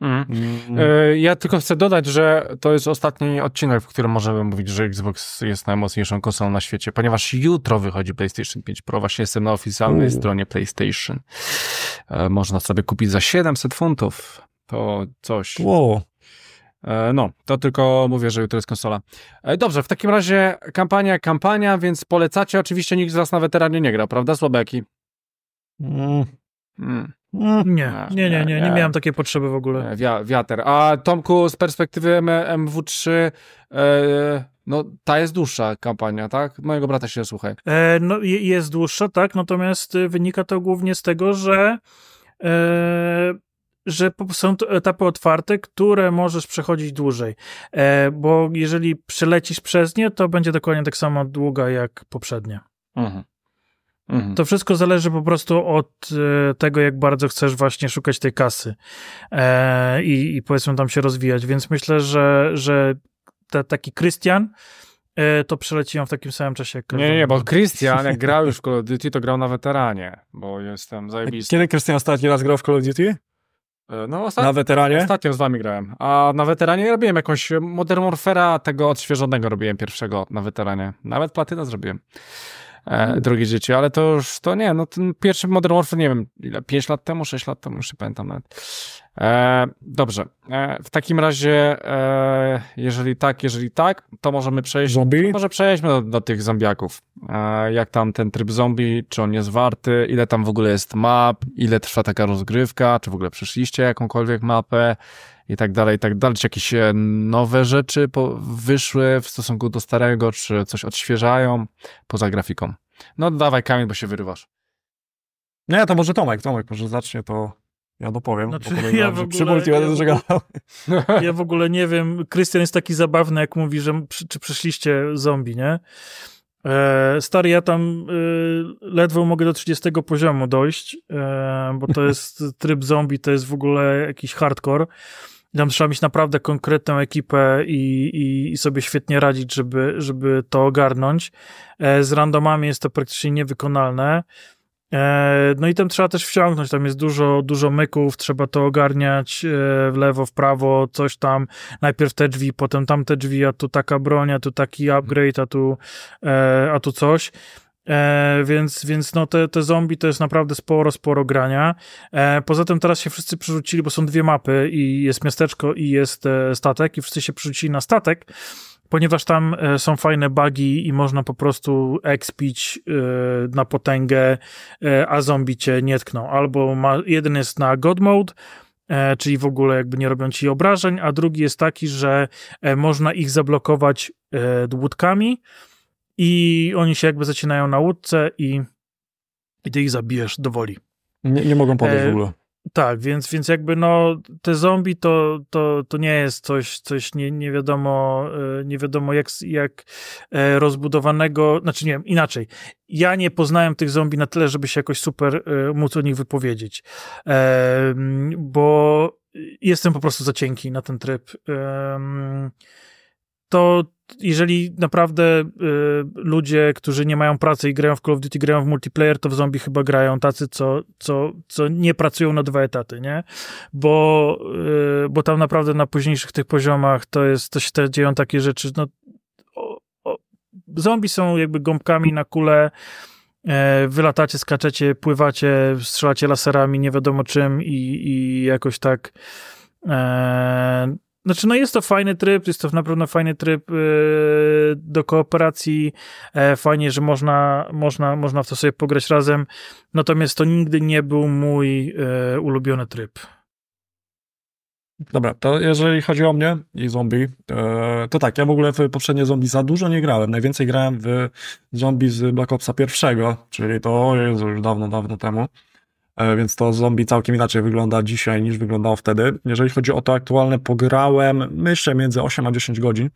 Mhm. Mm. Mm. Ja tylko chcę dodać, że to jest ostatni odcinek, w którym możemy mówić, że Xbox jest najmocniejszą konsolą na świecie, ponieważ jutro wychodzi PlayStation 5 Pro. Właśnie jestem na oficjalnej mm. stronie PlayStation. E, można sobie kupić za 700 funtów. To coś. Wow. E, no, to tylko mówię, że jutro jest konsola. Dobrze, w takim razie kampania, kampania, więc polecacie. Oczywiście nikt z was na weteranie nie gra, prawda, Słabeki? Mm. Hmm. Nie, nie, nie, nie, nie miałem takiej potrzeby w ogóle. E, wiatr. A Tomku, z perspektywy MW3, e, no ta jest dłuższa kampania, tak? Mojego brata się słuchaj. E, no jest dłuższa, tak, natomiast wynika to głównie z tego, że że są etapy otwarte, które możesz przechodzić dłużej, bo jeżeli przelecisz przez nie, to będzie dokładnie tak samo długa jak poprzednie. Mhm. Mhm. To wszystko zależy po prostu od e, tego, jak bardzo chcesz właśnie szukać tej kasy e, i, i powiedzmy tam się rozwijać. Więc myślę, że, że te, taki Krystian e, to przeleciłem w takim samym czasie. Jak nie, nie, bo Krystian jak grał już w Call of Duty, to grał na weteranie, bo jestem zajebisty. Kiedy Krystian ostatni raz grał w Call of Duty? E, no, ostatnio, na weteranie? Ostatnio z wami grałem. A na weteranie robiłem jakąś Modern Warfare'a, tego odświeżonego robiłem pierwszego na weteranie. Nawet platyna zrobiłem drugie dzieci, ale to już, to nie, no ten pierwszy Modern Warfare, nie wiem, ile, 5 lat temu, 6 lat temu, już nie pamiętam nawet. E, dobrze, e, w takim razie, e, jeżeli tak, jeżeli tak, to możemy przejść, zombie? może przejdźmy do, do tych zombiaków. E, jak tam ten tryb zombie, czy on jest warty, ile tam w ogóle jest map, ile trwa taka rozgrywka, czy w ogóle przyszliście jakąkolwiek mapę, i tak dalej, i tak dalej. Czy jakieś e, nowe rzeczy wyszły w stosunku do starego, czy coś odświeżają poza grafiką? No dawaj Kamil, bo się wyrywasz. Nie, to może Tomek, Tomek może zacznie, to ja dopowiem. Znaczy, ja, ja w ogóle, przy ja, będę Ja w ogóle nie wiem, Krystian jest taki zabawny, jak mówi, że czy przeszliście zombie, nie? E, stary, ja tam e, ledwo mogę do 30 poziomu dojść, e, bo to jest tryb zombie, to jest w ogóle jakiś hardcore. Tam trzeba mieć naprawdę konkretną ekipę i, i, i, sobie świetnie radzić, żeby, żeby to ogarnąć. E, z randomami jest to praktycznie niewykonalne. E, no i tam trzeba też wciągnąć, tam jest dużo, dużo myków, trzeba to ogarniać e, w lewo, w prawo, coś tam, najpierw te drzwi, potem tamte drzwi, a tu taka broń, a tu taki upgrade, a tu, a tu coś. E, więc, więc no te, te zombie to jest naprawdę sporo, sporo grania. E, poza tym teraz się wszyscy przerzucili, bo są dwie mapy i jest miasteczko i jest e, statek i wszyscy się przerzucili na statek, ponieważ tam e, są fajne bugi i można po prostu expić e, na potęgę, e, a zombie cię nie tkną. Albo ma, jeden jest na god mode, czyli w ogóle jakby nie robią ci obrażeń, a drugi jest taki, że można ich zablokować łódkami, i oni się jakby zacinają na łódce i, i ty ich zabijesz do woli. Nie, nie mogą podejść e, w ogóle. Tak, więc, więc jakby no, te zombie to, to, to nie jest coś, coś nie, nie wiadomo, e, nie wiadomo jak, jak e, rozbudowanego, znaczy nie wiem, inaczej. Ja nie poznałem tych zombie na tyle, żeby się jakoś super e, móc o nich wypowiedzieć, bo jestem po prostu za cienki na ten tryb. To, jeżeli naprawdę y, ludzie, którzy nie mają pracy i grają w Call of Duty, grają w multiplayer, to w zombie chyba grają tacy, co, co, co nie pracują na dwa etaty, nie? Bo, y, bo tam naprawdę na późniejszych tych poziomach to jest, to się też dzieją takie rzeczy, no o, o, zombie są jakby gąbkami na kule, e, wylatacie, skaczecie, pływacie, strzelacie laserami, nie wiadomo czym i, i jakoś tak e, znaczy, no jest to fajny tryb, jest to na pewno fajny tryb yy, do kooperacji. E, fajnie, że można, można, można w to sobie pograć razem. Natomiast to nigdy nie był mój yy, ulubiony tryb. Dobra, to jeżeli chodzi o mnie i zombie, e, to tak, ja w ogóle w poprzednie zombie za dużo nie grałem. Najwięcej grałem w zombie z Black Opsa pierwszego, czyli to jest już dawno, dawno temu. E, więc to zombie całkiem inaczej wygląda dzisiaj niż wyglądało wtedy. Jeżeli chodzi o to aktualne, pograłem myślę między 8 a 10 godzin.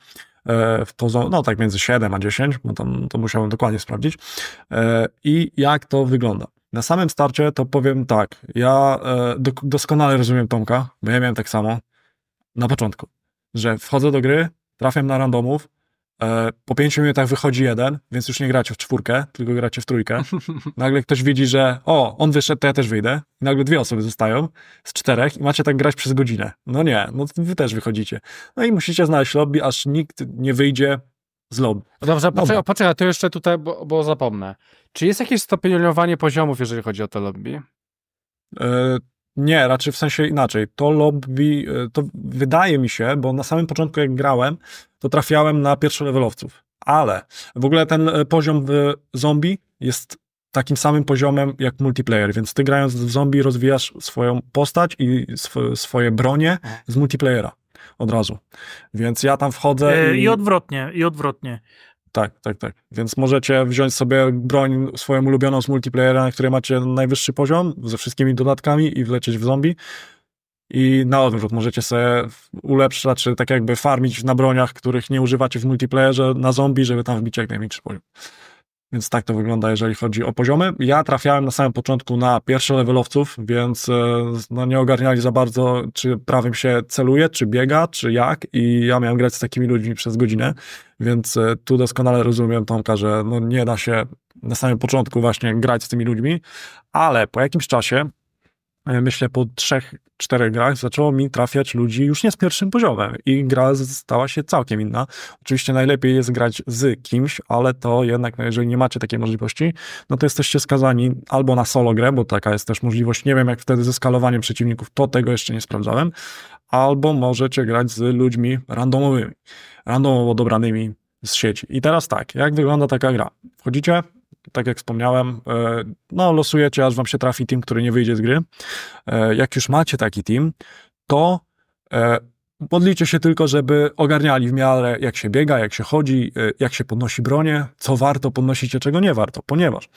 E, w to, no tak między 7 a 10, no tam, to musiałem dokładnie sprawdzić. E, I jak to wygląda? Na samym starcie to powiem tak, ja doskonale rozumiem Tomka, bo ja miałem tak samo na początku, że wchodzę do gry, trafiam na randomów, E, po pięciu minutach wychodzi jeden, więc już nie gracie w czwórkę, tylko gracie w trójkę. Nagle ktoś widzi, że o, on wyszedł, to ja też wyjdę. I nagle dwie osoby zostają z czterech i macie tak grać przez godzinę. No nie, no wy też wychodzicie. No i musicie znaleźć lobby, aż nikt nie wyjdzie z lobby. No dobrze, poczekaj, poczekaj to jeszcze tutaj, bo, bo, zapomnę. Czy jest jakieś stopniowanie poziomów, jeżeli chodzi o te lobby? E, nie, raczej w sensie inaczej. To lobby, e, to wydaje mi się, bo na samym początku jak grałem, to trafiałem na pierwsze levelowców. Ale w ogóle ten e, poziom w zombie jest takim samym poziomem jak multiplayer, więc ty grając w zombie rozwijasz swoją postać i sw swoje bronie mhm. z multiplayera od razu. Więc ja tam wchodzę. E, I, i odwrotnie, i odwrotnie. Tak, tak, tak. Więc możecie wziąć sobie broń swoją ulubioną z multiplayera, na której macie najwyższy poziom, ze wszystkimi dodatkami i wlecieć w zombie. I na odwrót możecie sobie ulepszać, czy tak jakby farmić na broniach, których nie używacie w multiplayerze, na zombie, żeby tam wbić jak najmniejszy poziom. Więc tak to wygląda, jeżeli chodzi o poziomy. Ja trafiałem na samym początku na pierwsze levelowców, więc e, no, nie ogarniali za bardzo, czy prawym się celuje, czy biega, czy jak. I ja miałem grać z takimi ludźmi przez godzinę, więc e, tu doskonale rozumiem Tomka, że no, nie da się na samym początku właśnie grać z tymi ludźmi, ale po jakimś czasie E, myślę, po trzech, czterech grach zaczęło mi trafiać ludzi już nie z pierwszym poziomem i gra stała się całkiem inna. Oczywiście najlepiej jest grać z kimś, ale to jednak, no, jeżeli nie macie takiej możliwości, no to jesteście skazani albo na solo grę, bo taka jest też możliwość, nie wiem jak wtedy ze skalowaniem przeciwników, to tego jeszcze nie sprawdzałem, albo możecie grać z ludźmi randomowymi, randomowo dobranymi z sieci. I teraz tak, jak wygląda taka gra? Wchodzicie, tak jak wspomniałem, e, no losujecie, aż wam się trafi team, który nie wyjdzie z gry. E, jak już macie taki team, to e, modlicie się tylko, żeby ogarniali w miarę jak się biega, jak się chodzi, jak się podnosi bronię, co warto podnosić, a czego nie warto, ponieważ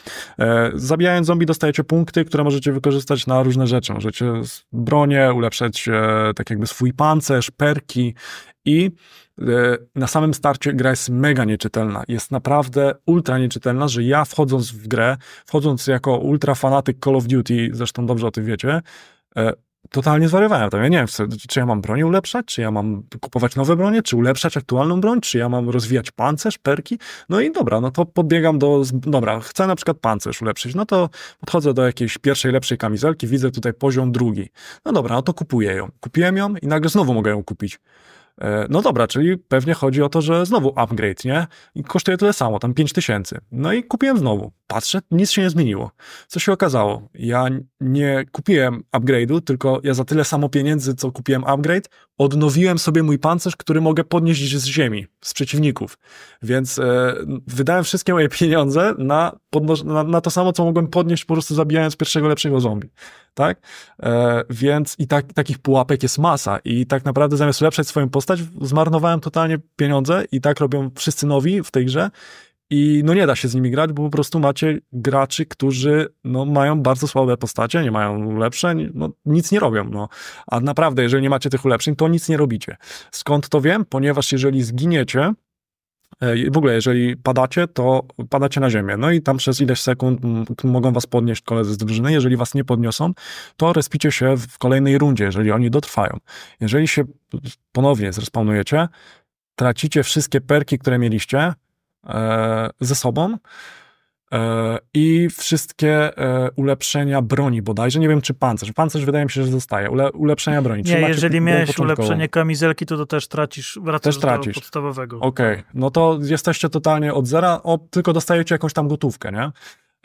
zabijając zombie dostajecie punkty, które możecie wykorzystać na różne rzeczy. Możecie bronię ulepszać tak jakby swój pancerz, perki i E, na samym starcie gra jest mega nieczytelna. Jest naprawdę ultra nieczytelna, że ja wchodząc w grę, wchodząc jako ultra fanatyk Call of Duty, zresztą dobrze o tym wiecie, e, totalnie zwariowałem. Tam ja nie wiem, czy ja mam broń ulepszać, czy ja mam kupować nowe bronie, czy ulepszać aktualną broń, czy ja mam rozwijać pancerz, perki. No i dobra, no to podbiegam do, dobra, chcę na przykład pancerz ulepszyć, no to podchodzę do jakiejś pierwszej, lepszej kamizelki, widzę tutaj poziom drugi. No dobra, no to kupuję ją. Kupiłem ją i nagle znowu mogę ją kupić. E, no dobra, czyli pewnie chodzi o to, że znowu upgrade, nie? I kosztuje tyle samo, tam 5000. tysięcy. No i kupiłem znowu. Patrzę, nic się nie zmieniło. Co się okazało? Ja nie kupiłem upgrade'u, tylko ja za tyle samo pieniędzy, co kupiłem upgrade, odnowiłem sobie mój pancerz, który mogę podnieść z ziemi, z przeciwników. Więc e, wydałem wszystkie moje pieniądze na, na, na, to samo, co mogłem podnieść po prostu zabijając pierwszego lepszego zombie tak? E, więc i tak, takich pułapek jest masa i tak naprawdę zamiast ulepszać swoją postać, zmarnowałem totalnie pieniądze i tak robią wszyscy nowi w tej grze i no nie da się z nimi grać, bo po prostu macie graczy, którzy no, mają bardzo słabe postacie, nie mają ulepszeń, no, nic nie robią. No. A naprawdę, jeżeli nie macie tych ulepszeń, to nic nie robicie. Skąd to wiem? Ponieważ jeżeli zginiecie, E, w ogóle, jeżeli padacie, to padacie na ziemię. No i tam przez ileś sekund mogą was podnieść koledzy z drużyny. Jeżeli was nie podniosą, to respicie się w kolejnej rundzie, jeżeli oni dotrwają. Jeżeli się ponownie zrespawnujecie, tracicie wszystkie perki, które mieliście e, ze sobą. E, i wszystkie e, ulepszenia broni bodajże. Nie wiem, czy pancerz. Pancerz wydaje mi się, że zostaje. Ule, ulepszenia broni. Trzymacie nie, jeżeli miałeś ulepszenie kamizelki, to, to też tracisz, wracasz też tracisz. do podstawowego. Okej, okay. Tak. no to jesteście totalnie od zera, o, tylko dostajecie jakąś tam gotówkę, nie?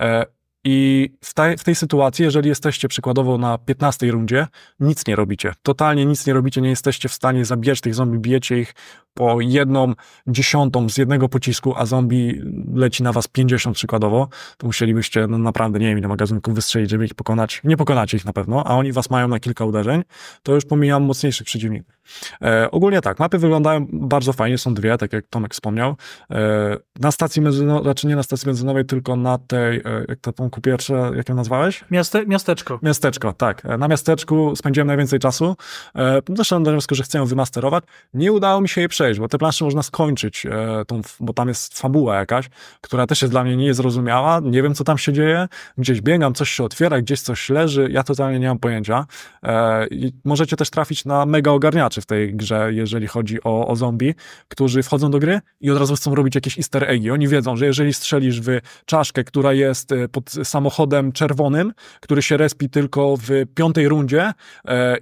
E, I w, tej w tej sytuacji, jeżeli jesteście przykładowo na 15 rundzie, nic nie robicie. Totalnie nic nie robicie, nie jesteście w stanie zabijać tych zombie, bijecie ich, po jedną dziesiątą z jednego pocisku, a zombie leci na was 50 przykładowo, to musielibyście no, naprawdę, nie wiem, na magazynków wystrzelić, żeby ich pokonać. Nie pokonacie ich na pewno, a oni was mają na kilka uderzeń, to już pomijam mocniejszych przeciwników. E, ogólnie tak, mapy wyglądają bardzo fajnie, są dwie, tak jak Tomek wspomniał. E, na stacji benzynowej, znaczy nie na stacji benzynowej, tylko na tej, e, jak to tą pierwsze, jak ją nazwałeś? Miaste, miasteczko. Miasteczko, tak. E, na miasteczku spędziłem najwięcej czasu. E, doszedłem do wniosku, że chcę ją wymasterować. Nie udało mi się jej przejść, bo te plansze można skończyć, e, tą, bo tam jest fabuła jakaś, która też jest dla mnie niezrozumiała, nie wiem, co tam się dzieje, gdzieś biegam, coś się otwiera, gdzieś coś leży, ja totalnie nie mam pojęcia. E, I możecie też trafić na mega ogarniaczy w tej grze, jeżeli chodzi o, o zombie, którzy wchodzą do gry i od razu chcą robić jakieś easter eggi. Oni wiedzą, że jeżeli strzelisz w czaszkę, która jest e, pod samochodem czerwonym, który się respi tylko w piątej rundzie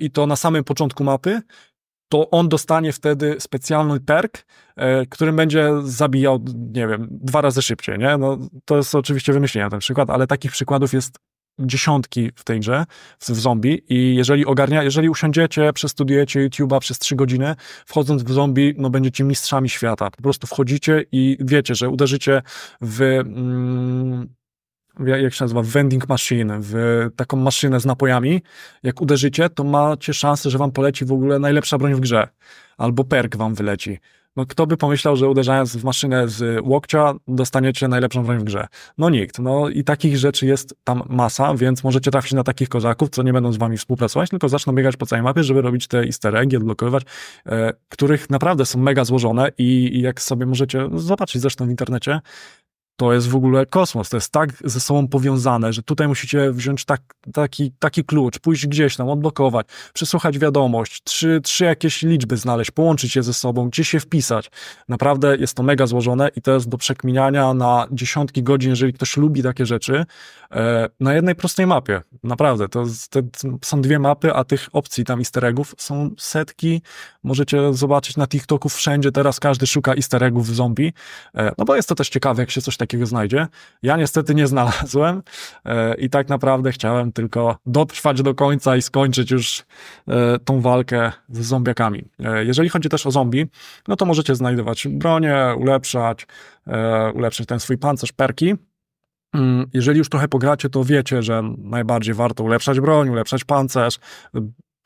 i to na samym początku mapy, to on dostanie wtedy specjalny perk, e, którym będzie zabijał, nie wiem, dwa razy szybciej, nie? No, to jest oczywiście wymyślenie ten przykład, ale takich przykładów jest dziesiątki w tej grze, w, w zombie i jeżeli ogarnia, jeżeli usiądziecie, przestudiujecie YouTube'a przez trzy godziny, wchodząc w zombie, no będziecie mistrzami świata. Po prostu wchodzicie i wiecie, że uderzycie w... Mm, jak się nazywa, vending machine, w taką maszynę z napojami, jak uderzycie, to macie szansę, że wam poleci w ogóle najlepsza broń w grze, albo perk wam wyleci. No kto by pomyślał, że uderzając w maszynę z łokcia dostaniecie najlepszą broń w grze? No nikt. No i takich rzeczy jest tam masa, więc możecie trafić na takich kozaków, co nie będą z wami współpracować, tylko zaczną biegać po całej mapie, żeby robić te easter eggi, odblokowywać, e, których naprawdę są mega złożone i, i jak sobie możecie zobaczyć zresztą w internecie, to jest w ogóle kosmos, to jest tak ze sobą powiązane, że tutaj musicie wziąć tak, taki, taki klucz, pójść gdzieś tam, odblokować, przesłuchać wiadomość, trzy, trzy jakieś liczby znaleźć, połączyć je ze sobą, gdzie się wpisać. Naprawdę jest to mega złożone i to jest do przekminiania na dziesiątki godzin, jeżeli ktoś lubi takie rzeczy, e, na jednej prostej mapie. Naprawdę, to, to są dwie mapy, a tych opcji tam easter eggów są setki, możecie zobaczyć na TikToku wszędzie, teraz każdy szuka easter eggów w zombie, e, no bo jest to też ciekawe, jak się coś takiego takiego znajdzie. Ja niestety nie znalazłem e, i tak naprawdę chciałem tylko dotrwać do końca i skończyć już e, tą walkę z zombiakami. E, jeżeli chodzi też o zombie, no to możecie znajdować bronię, ulepszać, ulepszyć ten swój pancerz, perki. Mm, jeżeli już trochę pogracie, to wiecie, że najbardziej warto ulepszać broń, ulepszać pancerz,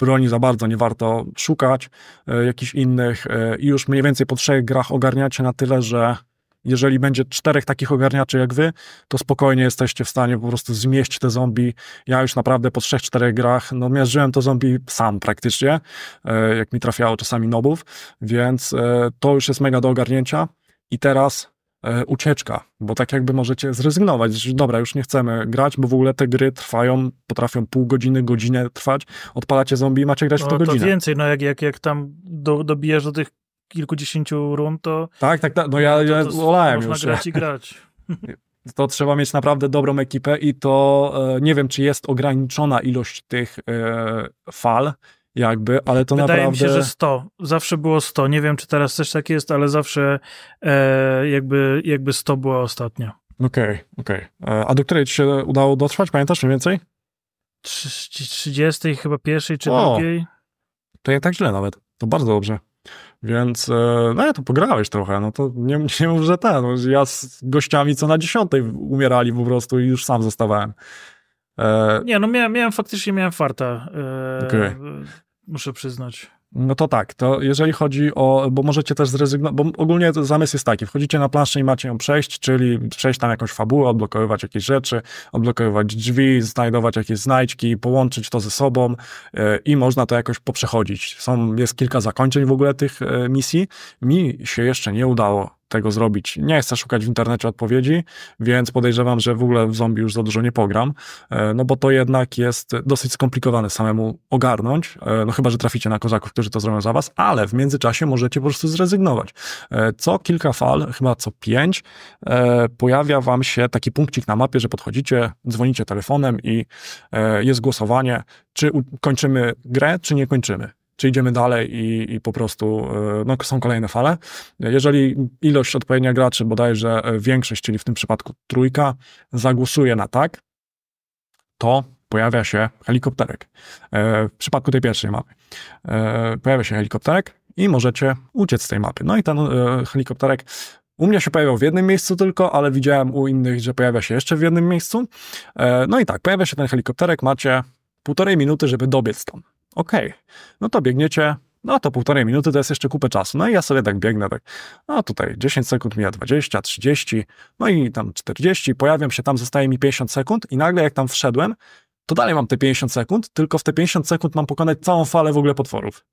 broni za bardzo nie warto szukać e, jakichś innych i e, już mniej więcej po trzech grach ogarniacie na tyle, że jeżeli będzie czterech takich ogarniaczy jak wy, to spokojnie jesteście w stanie po prostu zmieść te zombie. Ja już naprawdę po trzech, czterech grach, no mierzyłem to zombie sam praktycznie, e, jak mi trafiało czasami nobów, więc e, to już jest mega do ogarnięcia. I teraz e, ucieczka, bo tak jakby możecie zrezygnować, że dobra, już nie chcemy grać, bo w ogóle te gry trwają, potrafią pół godziny, godzinę trwać, odpalacie zombie i macie grać no, w to godzinę. to więcej, no jak, jak, jak tam do, dobijesz do tych kilkudziesięciu rund, to... Tak, tak, tak. no ja, ja to olałem już. Można grać i grać. to trzeba mieć naprawdę dobrą ekipę i to e, nie wiem, czy jest ograniczona ilość tych e, fal, jakby, ale to Wydaje naprawdę... Wydaje mi się, że 100. Zawsze było 100. Nie wiem, czy teraz też tak jest, ale zawsze e, jakby, jakby 100 była ostatnia. Okej, okay, okej. Okay. E, a do której ci się udało dotrwać? Pamiętasz mniej więcej? 30, 30 chyba pierwszej czy o, drugiej. To nie tak źle nawet. To bardzo dobrze. Więc e, no ja tu pograłeś trochę, no to nie, nie mów, że ten. No, ja z gościami co na dziesiątej umierali po prostu i już sam zostawałem. E... Nie, no miałem, miałem faktycznie miałem farta. E... Okay. Muszę przyznać. No to tak, to jeżeli chodzi o, bo możecie też zrezygnować, bo ogólnie zamysł jest taki, wchodzicie na planszę i macie ją przejść, czyli przejść tam jakąś fabułę, odblokowywać jakieś rzeczy, odblokowywać drzwi, znajdować jakieś znajdźki, połączyć to ze sobą yy, i można to jakoś poprzechodzić. Są, jest kilka zakończeń w ogóle tych yy, misji. Mi się jeszcze nie udało tego zrobić. Nie chcę szukać w internecie odpowiedzi, więc podejrzewam, że w ogóle w zombie już za dużo nie pogram, e, no bo to jednak jest dosyć skomplikowane samemu ogarnąć, e, no chyba, że traficie na kozaków, którzy to zrobią za was, ale w międzyczasie możecie po prostu zrezygnować. E, co kilka fal, chyba co pięć, pojawia wam się taki punkcik na mapie, że podchodzicie, dzwonicie telefonem i jest głosowanie, czy kończymy grę, czy nie kończymy czy idziemy dalej i, i po prostu e, no, są kolejne fale. Jeżeli ilość odpowiednich graczy, bodajże e, większość, czyli w tym przypadku trójka, zagłosuje na tak, to pojawia się helikopterek. E, w przypadku tej pierwszej mapy pojawia się helikopterek i możecie uciec z tej mapy. No i ten helikopterek u mnie się pojawiał w jednym miejscu tylko, ale widziałem u innych, że pojawia się jeszcze w jednym miejscu. No i tak, pojawia się ten helikopterek, macie półtorej minuty, żeby dobiec tam. Okej, okay. no to biegniecie, no to półtorej minuty to jest jeszcze kupę czasu. No i ja sobie tak biegnę, tak, no tutaj 10 sekund mija 20, 30, no i tam 40, pojawiam się tam, zostaje mi 50 sekund i nagle jak tam wszedłem, to dalej mam te 50 sekund, tylko w te 50 sekund mam pokonać całą falę w ogóle potworów.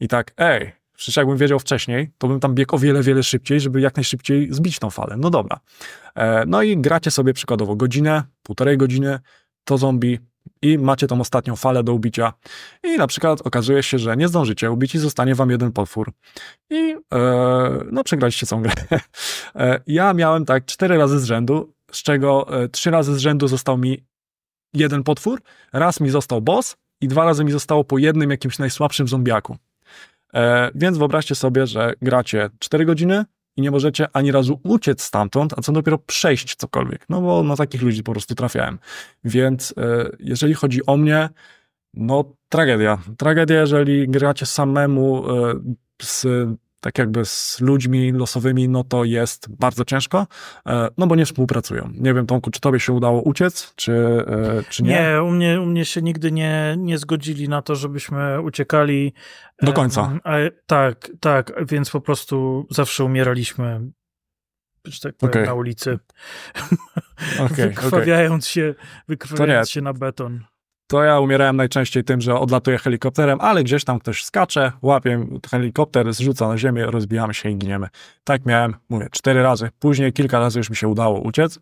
I tak, ej, Przecież jakbym wiedział wcześniej, to bym tam biegł o wiele, wiele szybciej, żeby jak najszybciej zbić tą falę. No dobra. E, no i gracie sobie przykładowo godzinę, półtorej godziny, to zombie, i macie tą ostatnią falę do ubicia. I na przykład okazuje się, że nie zdążycie ubić i zostanie wam jeden potwór. I e, no, przegraliście całą grę. E, ja miałem tak cztery razy z rzędu, z czego e, trzy razy z rzędu został mi jeden potwór, raz mi został boss i dwa razy mi zostało po jednym jakimś najsłabszym zombiaku. E, więc wyobraźcie sobie, że gracie 4 godziny, i nie możecie ani razu uciec stamtąd, a co dopiero przejść cokolwiek, no bo na takich ludzi po prostu trafiałem. Więc e, jeżeli chodzi o mnie, no tragedia. Tragedia, jeżeli gracie samemu e, z tak jakby z ludźmi losowymi, no to jest bardzo ciężko, e, no bo nie współpracują. Nie wiem, Tomku, czy tobie się udało uciec, czy, e, czy nie? Nie, u mnie, u mnie się nigdy nie, nie zgodzili na to, żebyśmy uciekali. Do końca. E, tak, tak, więc po prostu zawsze umieraliśmy że tak powiem, okay. na ulicy. Okay, wykrwawiając okay. się, wykrwawiając się na beton to ja umierałem najczęściej tym, że odlatuję helikopterem, ale gdzieś tam ktoś skacze, łapie helikopter, zrzuca na ziemię, rozbijamy się i giniemy. Tak miałem, mówię, cztery razy. Później kilka razy już mi się udało uciec,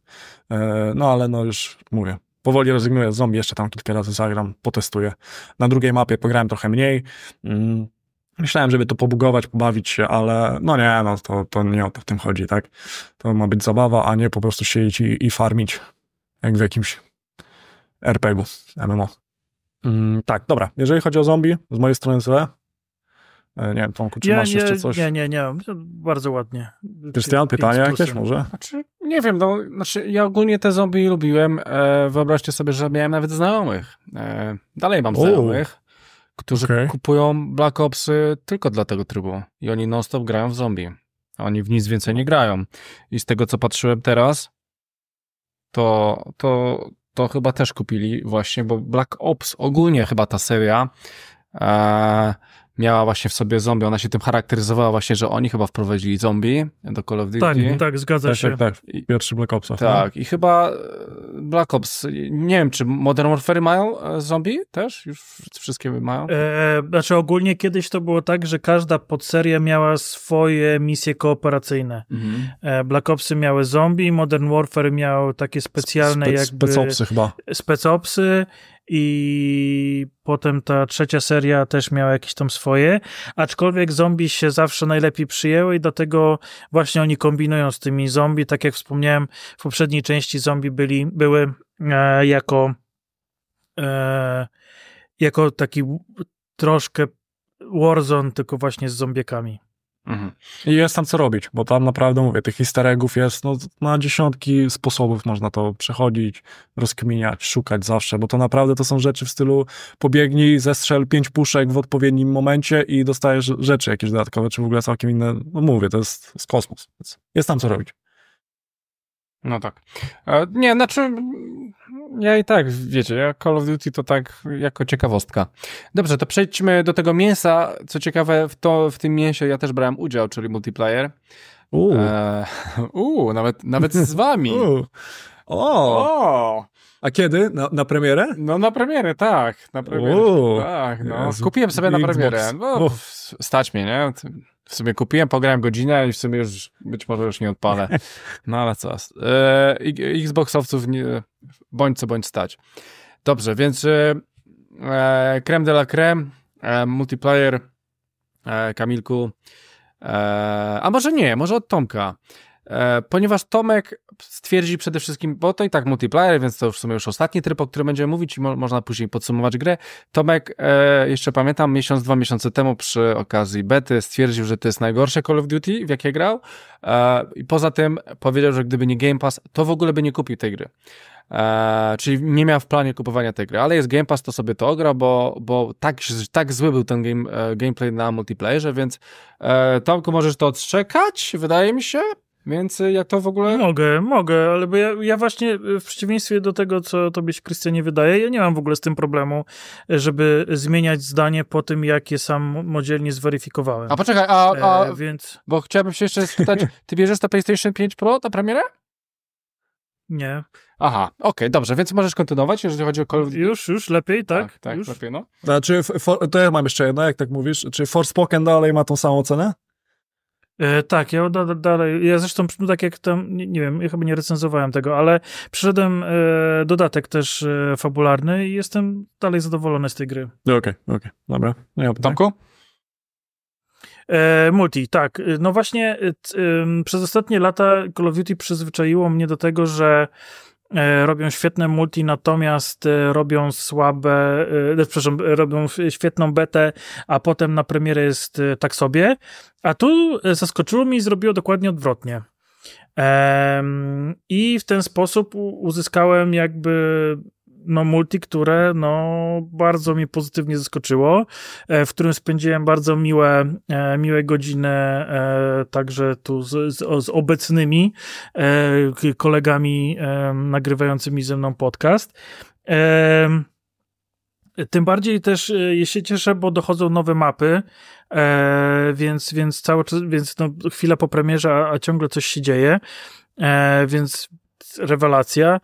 e, no ale no już mówię, powoli rezygnuję z zombie, jeszcze tam kilka razy zagram, potestuję. Na drugiej mapie pograłem trochę mniej. Mm, myślałem, żeby to pobugować, pobawić się, ale no nie, no to, to nie o to w tym chodzi, tak? To ma być zabawa, a nie po prostu siedzieć i, i farmić jak w jakimś RPG-u, MMO. Mm, tak, dobra. Jeżeli chodzi o zombie, z mojej strony tyle. E, nie wiem, Tomku, czy ja, masz nie, jeszcze coś? Nie, nie, nie. Bardzo ładnie. Krystian, pytania jakieś może? Znaczy, nie wiem, no, znaczy, ja ogólnie te zombie lubiłem. E, wyobraźcie sobie, że miałem nawet znajomych. E, dalej mam znajomych, którzy okay. kupują Black Opsy tylko dla tego trybu. I oni non-stop grają w zombie. A oni w nic więcej nie grają. I z tego, co patrzyłem teraz, to, to to chyba też kupili właśnie, bo Black Ops ogólnie chyba ta seria. E, miała właśnie w sobie zombie, ona się tym charakteryzowała właśnie, że oni chyba wprowadzili zombie do Call of Duty. Tak, tak, zgadza tak, tak się. Tak, tak. Pierwszy Black Ops. No. Tak, nie? i chyba e, Black Ops, nie wiem, czy Modern Warfare mają e, zombie też? Już wszystkie mają? E, znaczy ogólnie kiedyś to było tak, że każda podseria miała swoje misje kooperacyjne. Mhm. E, Black Opsy miały zombie, Modern Warfare miał takie specjalne Spe, spec, jakby... Specopsy chyba. Specopsy i potem ta trzecia seria też miała jakieś tam swoje, aczkolwiek zombie się zawsze najlepiej przyjęły i dlatego właśnie oni kombinują z tymi zombie, tak jak wspomniałem w poprzedniej części zombie byli, były e, jako e, jako taki troszkę Warzone, tylko właśnie z zombiekami. Mhm. I jest tam co robić, bo tam naprawdę, mówię, tych easter jest no, na dziesiątki sposobów można to przechodzić, rozkminiać, szukać zawsze, bo to naprawdę to są rzeczy w stylu pobiegnij, zestrzel pięć puszek w odpowiednim momencie i dostajesz rzeczy jakieś dodatkowe, czy w ogóle całkiem inne, no mówię, to jest, z kosmos, więc jest tam co robić. No tak. E, nie, znaczy ja i tak, wiecie, ja Call of Duty to tak jako ciekawostka. Dobrze, to przejdźmy do tego mięsa. Co ciekawe, w, to, w tym mięsie ja też brałem udział, czyli multiplayer. Uuu, e, uu, nawet, nawet z wami. O! o! A kiedy? Na, na premierę? No na premierę, tak. Na premierę, tak no. Skupiłem sobie na premierę. No, stać mnie, nie? W sumie kupiłem, pograłem godzinę i w sumie już być może już nie odpalę. No ale co. E, Xboxowców nie, bądź co bądź stać. Dobrze, więc e, e, creme de la creme, e, multiplayer, e, Kamilku. E, a może nie, może od Tomka. E, ponieważ Tomek stwierdzi przede wszystkim, bo to i tak multiplayer, więc to w sumie już ostatni tryb, o którym będziemy mówić i mo można później podsumować grę. Tomek, e, jeszcze pamiętam, miesiąc, dwa miesiące temu przy okazji bety stwierdził, że to jest najgorsze Call of Duty, w jakie grał e, i poza tym powiedział, że gdyby nie Game Pass, to w ogóle by nie kupił tej gry. E, czyli nie miał w planie kupowania tej gry, ale jest Game Pass, to sobie to ogra, bo, bo tak, tak zły był ten game, e, gameplay na multiplayerze, więc e, Tomku, możesz to odczekać, wydaje mi się, więc y, ja to w ogóle. Mogę, mogę, ale bo ja, ja właśnie y, w przeciwieństwie do tego, co tobie się nie wydaje, ja nie mam w ogóle z tym problemu, żeby zmieniać zdanie po tym, jak je samodzielnie zweryfikowałem. A poczekaj, a, e, a e, więc... bo chciałbym się jeszcze spytać, ty bierzesz to PlayStation 5 Pro na premierę? Nie. Aha, okej, okay, dobrze, więc możesz kontynuować, jeżeli chodzi o Już, już, lepiej, tak? Tak, tak już. lepiej, no. Znaczy, for, to ja mam jeszcze jedno, jak tak mówisz, czy Forspoken dalej ma tą samą cenę? E, tak, ja da, da, dalej. Ja zresztą, tak jak tam, nie, nie, wiem, ja chyba nie recenzowałem tego, ale przyszedłem e, dodatek też e, fabularny i jestem dalej zadowolony z tej gry. No okej, okay, okej, okay. dobra. No ja Tomku? E, multi, tak. E, no właśnie, e, t, przez ostatnie lata Call of Duty przyzwyczaiło mnie do tego, że E, robią świetne multi, natomiast e, robią słabe, e, przepraszam, robią świetną betę, a potem na premierę jest tak sobie. A tu zaskoczyło mi i zrobiło dokładnie odwrotnie. I w ten sposób uzyskałem jakby no, multi, które no, bardzo mnie pozytywnie zaskoczyło, e, w którym spędziłem bardzo miłe, e, miłe godziny e, także tu z, z, z obecnymi kolegami nagrywającymi ze mną podcast. Tym bardziej też się cieszę, bo dochodzą nowe mapy, więc, więc cały czas, więc no, chwila po premierze, a, a ciągle coś się dzieje, więc rewelacja.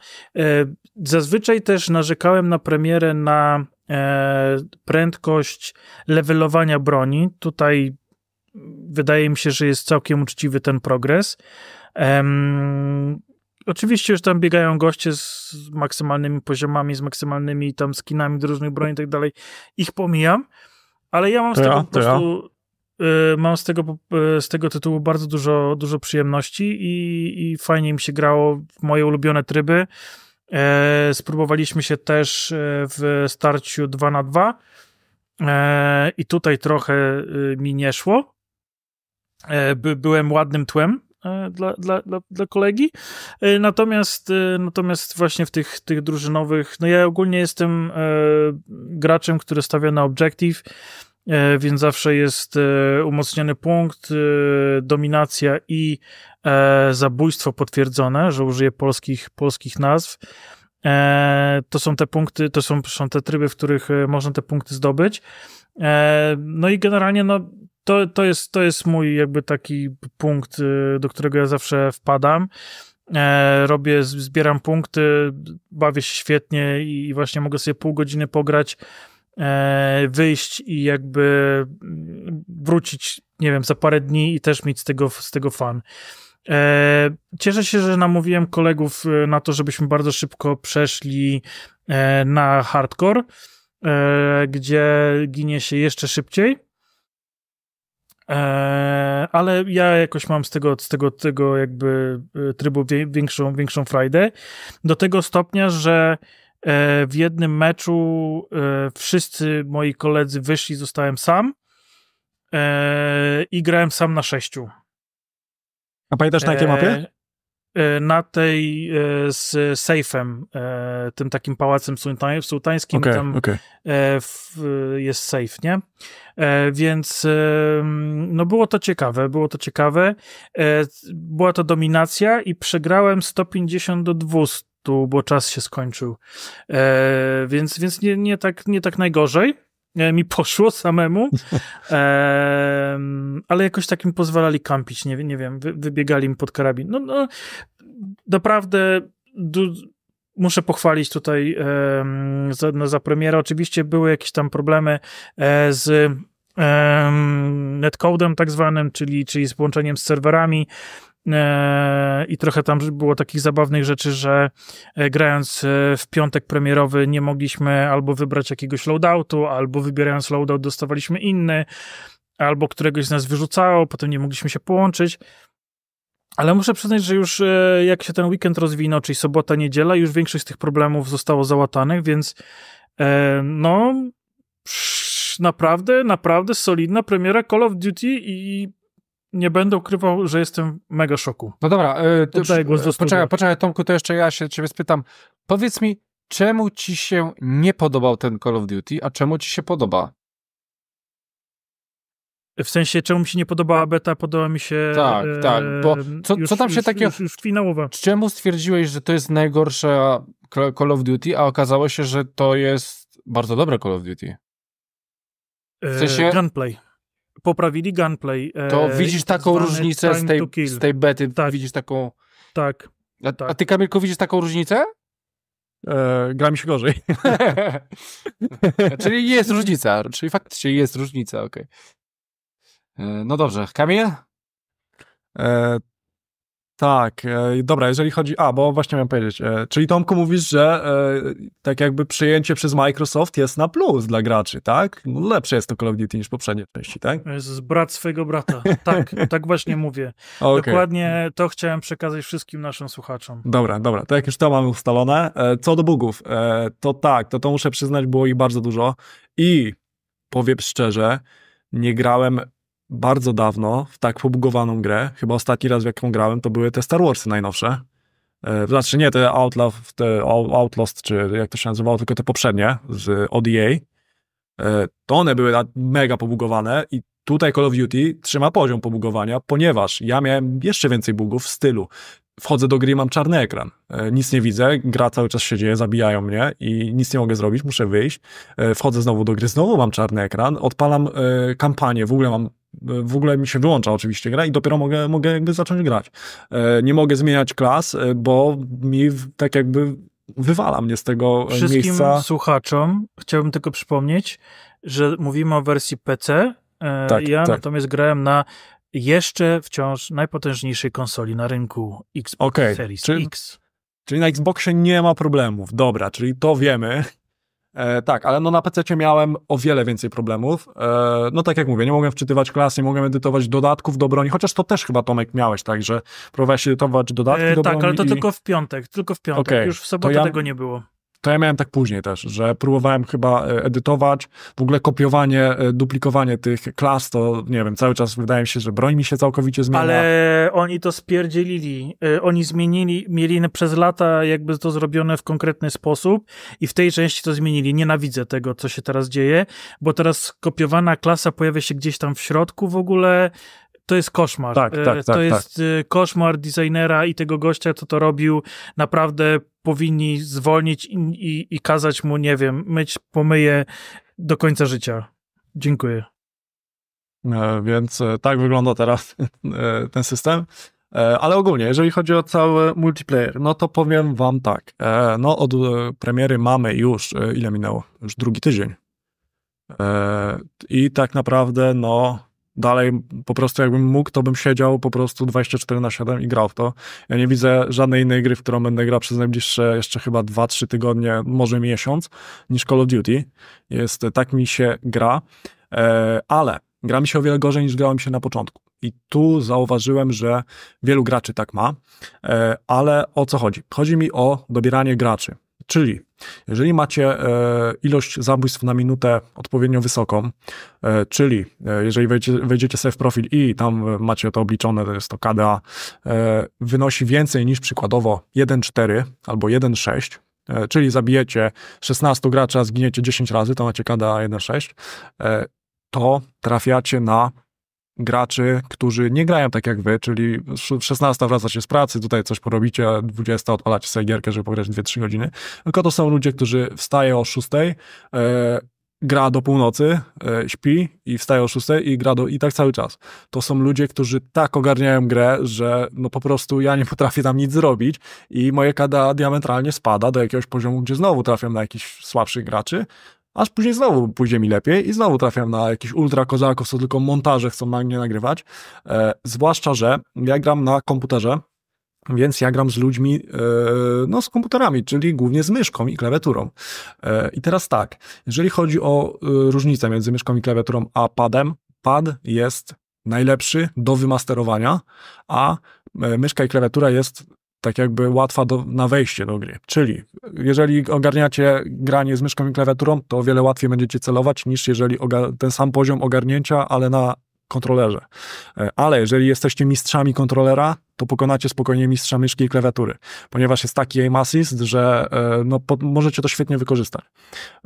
Zazwyczaj też narzekałem na premierę na e, prędkość levelowania broni. Tutaj wydaje mi się, że jest całkiem uczciwy ten progres. Ehm, oczywiście, że tam biegają goście z maksymalnymi poziomami, z maksymalnymi tam skinami do różnych broni i tak dalej. Ich pomijam, ale ja mam z ja, tego po prostu... Ja. E, mam z tego, e, z tego tytułu bardzo dużo, dużo przyjemności i, i fajnie mi się grało w moje ulubione tryby. E, spróbowaliśmy się też e, w starciu 2 na 2 e, i tutaj trochę y, mi nie szło. Byłem ładnym tłem dla, dla, dla, dla kolegi. Natomiast, natomiast właśnie w tych, tych drużynowych, no ja ogólnie jestem graczem, który stawia na objective, więc zawsze jest umocniony punkt, dominacja i E, zabójstwo potwierdzone, że użyję polskich, polskich nazw. E, to są te punkty, to są, są te tryby, w których e, można te punkty zdobyć. No i generalnie no, to, to, jest, to jest mój jakby taki punkt, do którego ja zawsze wpadam. Robię, zbieram punkty, bawię się świetnie i właśnie mogę sobie pół godziny pograć, wyjść i jakby mm, wrócić, nie wiem, za parę dni i też mieć z tego, z tego fan. E, cieszę się, że namówiłem kolegów e, na to, żebyśmy bardzo szybko przeszli e, na hardcore, gdzie ginie się jeszcze szybciej. Ale ja jakoś mam z tego, z tego, tego jakby trybu większą, większą frajdę. Do tego stopnia, że w jednym meczu wszyscy moi koledzy wyszli, zostałem sam i grałem sam na sześciu. A pamiętasz na jakiej mapie? E, e, na tej e, z seifem, tym takim pałacem sułtańskim, okay, tam okay. W, jest seif, nie? Więc no było to ciekawe, było to ciekawe. Była to dominacja i przegrałem 150 do 200, bo czas się skończył. Więc, więc nie, nie, tak, nie tak najgorzej. E, mi poszło samemu, e, ale jakoś takim pozwalali kampić, nie, nie wiem, wy, wybiegali mi pod karabin. No, no naprawdę du, muszę pochwalić tutaj e, za, no, za premierę. Oczywiście były jakieś tam problemy e, z netcodem tak zwanym, czyli, czyli z połączeniem z serwerami, E, i trochę tam było takich zabawnych rzeczy, że e, grając e, w piątek premierowy nie mogliśmy albo wybrać jakiegoś loadoutu, albo wybierając loadout dostawaliśmy inny, albo któregoś z nas wyrzucało, potem nie mogliśmy się połączyć. Ale muszę przyznać, że już jak się ten weekend rozwinął, czyli sobota, niedziela, już większość z tych problemów zostało załatanych, więc no naprawdę, naprawdę solidna premiera Call of Duty i nie będę ukrywał, że jestem mega szoku. No dobra, yy, Oddaję głos do poczekaj, poczekaj Tomku, to jeszcze ja się ciebie spytam. Powiedz mi, czemu ci się nie podobał ten Call of Duty, a czemu ci się podoba? W sensie, czemu mi się nie podobała beta, podoba mi się. Tak, e, tak. Bo co, już, co tam się takie? takiego. Już, już Czemu stwierdziłeś, że to jest najgorsze Call of Duty, a okazało się, że to jest bardzo dobre Call of Duty? W e, sensie. E, gunplay poprawili gunplay. E, to widzisz tak taką różnicę z tej, z tej bety, tak. widzisz taką... Tak. A, tak. a ty, Kamilko, widzisz taką różnicę? E, gra mi się gorzej. czyli jest różnica, czyli faktycznie jest różnica, okej. Okay. E, no dobrze, Kamil? E, tak, e, dobra, jeżeli chodzi. A, bo właśnie miałem powiedzieć. E, czyli Tomku mówisz, że e, tak jakby przyjęcie przez Microsoft jest na plus dla graczy, tak? No, lepsze jest to Call of Duty niż poprzednie części, tak? Z brat swojego brata. Tak, tak właśnie mówię. Okay. Dokładnie to chciałem przekazać wszystkim naszym słuchaczom. Dobra, dobra, to jak już to mamy ustalone. E, co do bugów, e, to tak, to to muszę przyznać, było ich bardzo dużo. I powiem szczerze, nie grałem bardzo dawno w tak pobugowaną grę. Chyba ostatni raz, w jaką grałem, to były te Star Warsy najnowsze. E, znaczy nie te, Outlaw, te Outlast, czy jak to się nazywało, tylko te poprzednie z ODA. E, to one były mega pobugowane i tutaj Call of Duty trzyma poziom pobugowania, ponieważ ja miałem jeszcze więcej bugów w stylu. Wchodzę do gry mam czarny ekran. E, nic nie widzę, gra cały czas się dzieje, zabijają mnie i nic nie mogę zrobić, muszę wyjść. Wchodzę znowu do gry, znowu mam czarny ekran, odpalam kampanię, w ogóle mam w ogóle mi się wyłącza oczywiście gra i dopiero mogę, mogę jakby zacząć grać. E, nie mogę zmieniać klas, e, bo mi tak jakby wywala mnie z tego e, Wszystkim miejsca. słuchaczom chciałbym tylko przypomnieć, że mówimy o wersji PC. Tak, ja tak. natomiast grałem na jeszcze wciąż najpotężniejszej konsoli na rynku Xbox okay, Series czy, X. Czyli na Xboxie nie ma problemów. Dobra, czyli to wiemy. E, tak, ale no na PC miałem o wiele więcej problemów. E, no tak jak mówię, nie mogłem wczytywać klas, nie mogłem edytować dodatków do broni, chociaż to też chyba Tomek miałeś, tak, że próbowałeś edytować dodatki e, do tak, broni. Tak, ale to i... tylko w piątek, tylko w piątek, okay, już w sobotę ja... tego nie było. To ja miałem tak później też, że próbowałem chyba e, edytować, w ogóle kopiowanie, e, duplikowanie tych klas, to nie wiem, cały czas wydaje mi się, że broń mi się całkowicie zmienia. Ale oni to spierdzielili. E, oni zmienili, mieli przez lata jakby to zrobione w konkretny sposób i w tej części to zmienili. Nienawidzę tego, co się teraz dzieje, bo teraz kopiowana klasa pojawia się gdzieś tam w środku w ogóle, to jest koszmar. Tak, tak, e, tak, to tak. jest e, koszmar designera i tego gościa, co to robił. Naprawdę powinni zwolnić i, i, i kazać mu, nie wiem, myć pomyje do końca życia. Dziękuję. E, więc tak wygląda teraz ten system. Ale ogólnie, jeżeli chodzi o cały multiplayer, no to powiem wam tak. No od premiery mamy już, ile minęło? Już drugi tydzień. I tak naprawdę, no dalej po prostu jakbym mógł, to bym siedział po prostu 24 na 7 i grał w to. Ja nie widzę żadnej innej gry, w którą będę grał przez najbliższe jeszcze chyba 2-3 tygodnie, może miesiąc, niż Call of Duty. Jest, e, tak mi się gra, e, ale gra mi się o wiele gorzej niż grałem się na początku. I tu zauważyłem, że wielu graczy tak ma, e, ale o co chodzi? Chodzi mi o dobieranie graczy. Czyli jeżeli macie e, ilość zabójstw na minutę odpowiednio wysoką, e, czyli e, jeżeli wejdziecie, sobie w profil i tam macie to obliczone, to jest to KDA, wynosi więcej niż przykładowo 1,4 albo 1,6, czyli zabijecie 16 graczy, a zginiecie 10 razy, to macie KDA 1,6, to trafiacie na graczy, którzy nie grają tak jak wy, czyli 16 wracacie z pracy, tutaj coś porobicie, 20 odpalacie sobie gierkę, żeby pograć 2-3 godziny, tylko to są ludzie, którzy wstają o 6, e, gra do północy, e, śpi i wstaje o 6 i gra do, i tak cały czas. To są ludzie, którzy tak ogarniają grę, że no po prostu ja nie potrafię tam nic zrobić i moje kada diametralnie spada do jakiegoś poziomu, gdzie znowu trafiam na jakichś słabszych graczy, aż później znowu pójdzie mi lepiej i znowu trafiam na jakiś ultra kozaków, co tylko montaże chcą na mnie nagrywać. E, zwłaszcza, że ja gram na komputerze, więc ja gram z ludźmi, e, no z komputerami, czyli głównie z myszką i klawiaturą. E, I teraz tak, jeżeli chodzi o e, różnicę między myszką i klawiaturą a padem, pad jest najlepszy do wymasterowania, a myszka i klawiatura jest tak jakby łatwa do, na wejście do gry. Czyli jeżeli ogarniacie granie z myszką i klawiaturą, to o wiele łatwiej będziecie celować niż jeżeli ten sam poziom ogarnięcia, ale na kontrolerze. E, ale jeżeli jesteście mistrzami kontrolera, to pokonacie spokojnie mistrza myszki i klawiatury, ponieważ jest taki aim assist, że e, no, po, możecie to świetnie wykorzystać.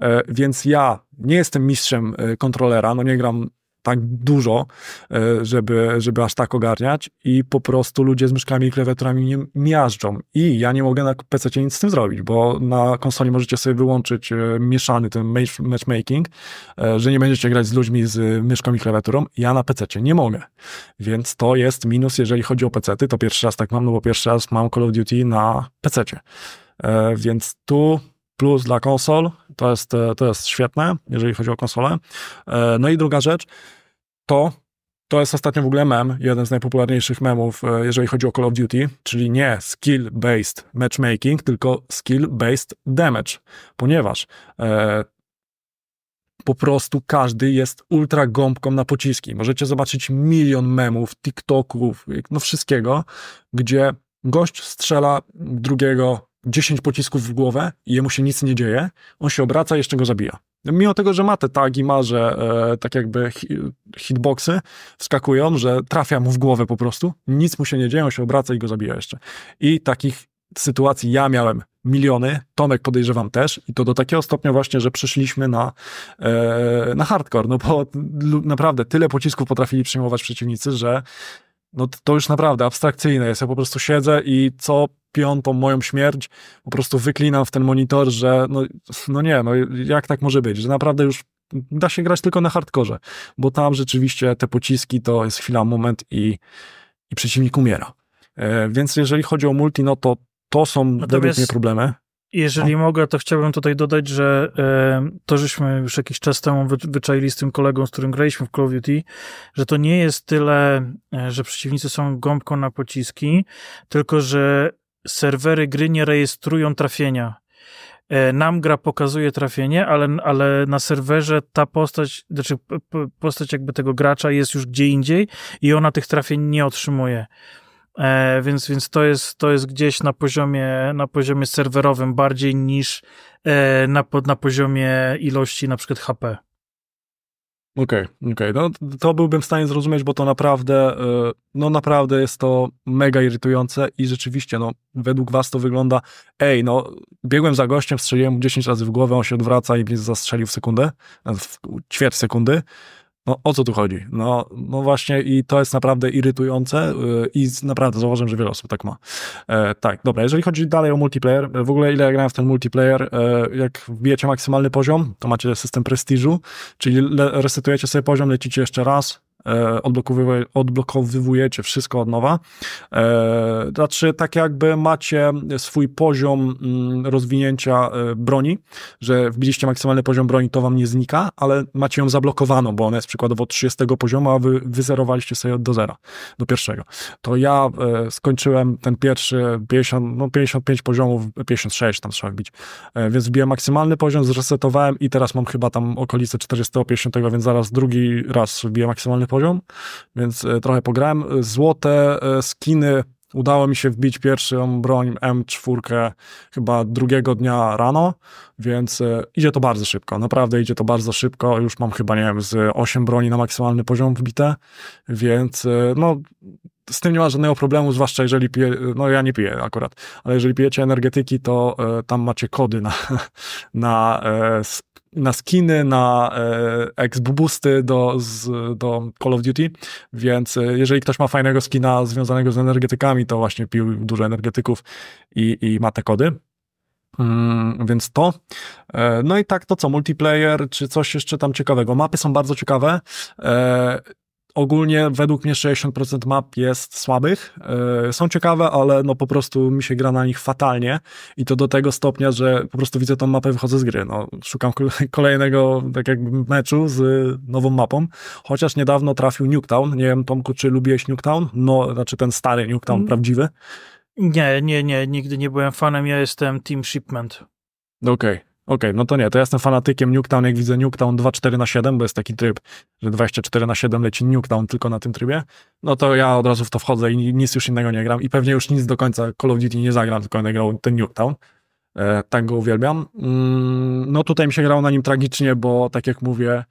E, więc ja nie jestem mistrzem kontrolera, no nie gram tak dużo, e, żeby, żeby aż tak ogarniać i po prostu ludzie z myszkami i klawiaturami nie miażdżą. I ja nie mogę na PC nic z tym zrobić, bo na konsoli możecie sobie wyłączyć e, mieszany ten matchmaking, e, że nie będziecie grać z ludźmi z myszką i klawiaturą. Ja na PC nie mogę. Więc to jest minus, jeżeli chodzi o PC. -ty. To pierwszy raz tak mam, no bo pierwszy raz mam Call of Duty na PC. Więc tu plus dla konsol. To jest, e, to jest świetne, jeżeli chodzi o konsolę. E, no i druga rzecz, to to jest ostatnio w ogóle mem, jeden z najpopularniejszych memów, e, jeżeli chodzi o Call of Duty, czyli nie skill-based matchmaking, tylko skill-based damage, ponieważ e, po prostu każdy jest ultra gąbką na pociski. Możecie zobaczyć milion memów, TikToków, no wszystkiego, gdzie gość strzela drugiego 10 pocisków w głowę i jemu się nic nie dzieje, on się obraca i jeszcze go zabija. Mimo tego, że ma te tagi, ma, że e, tak jakby hitboxy wskakują, że trafia mu w głowę po prostu, nic mu się nie dzieje, on się obraca i go zabija jeszcze. I takich sytuacji ja miałem miliony, Tomek podejrzewam też i to do takiego stopnia właśnie, że przyszliśmy na, e, na hardcore, no bo naprawdę tyle pocisków potrafili przyjmować przeciwnicy, że no to już naprawdę abstrakcyjne jest. Ja po prostu siedzę i co kpią moją śmierć, po prostu wyklinam w ten monitor, że no, no nie, no jak tak może być, że naprawdę już da się grać tylko na hardkorze, bo tam rzeczywiście te pociski to jest chwila, moment i, i przeciwnik umiera. E, więc jeżeli chodzi o multi, no to to są Natomiast... mnie problemy. Jeżeli mogę, to chciałbym tutaj dodać, że e, to, żeśmy już jakiś czas temu wy, wyczaili z tym kolegą, z którym graliśmy w Call of Duty, że to nie jest tyle, e, że przeciwnicy są gąbką na pociski, tylko że serwery gry nie rejestrują trafienia. E, nam gra pokazuje trafienie, ale, ale na serwerze ta postać, znaczy postać jakby tego gracza jest już gdzie indziej i ona tych trafień nie otrzymuje. E, więc, więc to, jest, to jest gdzieś na poziomie, na poziomie serwerowym bardziej niż e, na, na poziomie ilości na przykład HP. Okej, okay, okej. Okay. No, to byłbym w stanie zrozumieć, bo to naprawdę, e, no naprawdę jest to mega irytujące i rzeczywiście, no według was to wygląda, ej, no biegłem za gościem, strzeliłem mu 10 razy w głowę, on się odwraca i mnie zastrzelił w sekundę, w ćwierć sekundy. No, o co tu chodzi? No, no właśnie i to jest naprawdę irytujące y, i naprawdę zauważyłem, że wiele osób tak ma. E, tak, dobra, jeżeli chodzi dalej o multiplayer, e, w ogóle ile ja grałem w ten multiplayer, e, jak wbijecie maksymalny poziom, to macie system prestiżu, czyli resetujecie sobie poziom, lecicie jeszcze raz, E, odblokowujecie wszystko od nowa. E, znaczy, tak jakby macie swój poziom mm, rozwinięcia e, broni, że wbiliście maksymalny poziom broni, to wam nie znika, ale macie ją zablokowaną, bo ona jest przykładowo 30 poziomu, a wy wyzerowaliście sobie do zera, do pierwszego. To ja skończyłem ten pierwszy 50, no 55 poziomów, 56 tam trzeba wbić, więc wbiłem maksymalny poziom, zresetowałem i teraz mam chyba tam okolice 40-50, więc zaraz drugi raz wbiję maksymalny poziom, więc e, trochę pograłem. Złote e, skiny Udało mi się wbić pierwszą broń M4 chyba drugiego dnia rano, więc e, idzie to bardzo szybko. Naprawdę idzie to bardzo szybko. Już mam chyba, nie wiem, z 8 broni na maksymalny poziom wbite, więc no z tym nie ma żadnego problemu, zwłaszcza jeżeli pije, no ja nie piję akurat, ale jeżeli pijecie energetyki, to e, tam macie kody na, na, e, na skiny, na ex-bubusty do, do Call of Duty, więc e, jeżeli ktoś ma fajnego skina związanego z energetykami, to właśnie pił dużo energetyków i, i ma te kody. Mm, więc to. no i tak to co, multiplayer, czy coś jeszcze tam ciekawego. Mapy są bardzo ciekawe ogólnie według mnie 60% map jest słabych. E, są ciekawe, ale no po prostu mi się gra na nich fatalnie i to do tego stopnia, że po prostu widzę tą mapę, wychodzę z gry. No, szukam kolejnego tak jakby meczu z nową mapą, chociaż niedawno trafił Nuketown. Nie wiem Tomku, czy lubiłeś Nuketown? No, znaczy ten stary Nuketown, mm. prawdziwy. Nie, nie, nie, nigdy nie byłem fanem, ja jestem Team Shipment. Okej, okay. Okej, okay, no to nie, to ja jestem fanatykiem Nuketown, jak widzę Nuketown 24 4 na 7, bo jest taki tryb, że 24 na 7 leci Nuketown tylko na tym trybie, no to ja od razu w to wchodzę i nic już innego nie gram i pewnie już nic do końca Call of Duty nie zagram, tylko będę grał ten Nuketown. E, tak go uwielbiam. Mm, no tutaj mi się grało na nim tragicznie, bo tak jak mówię,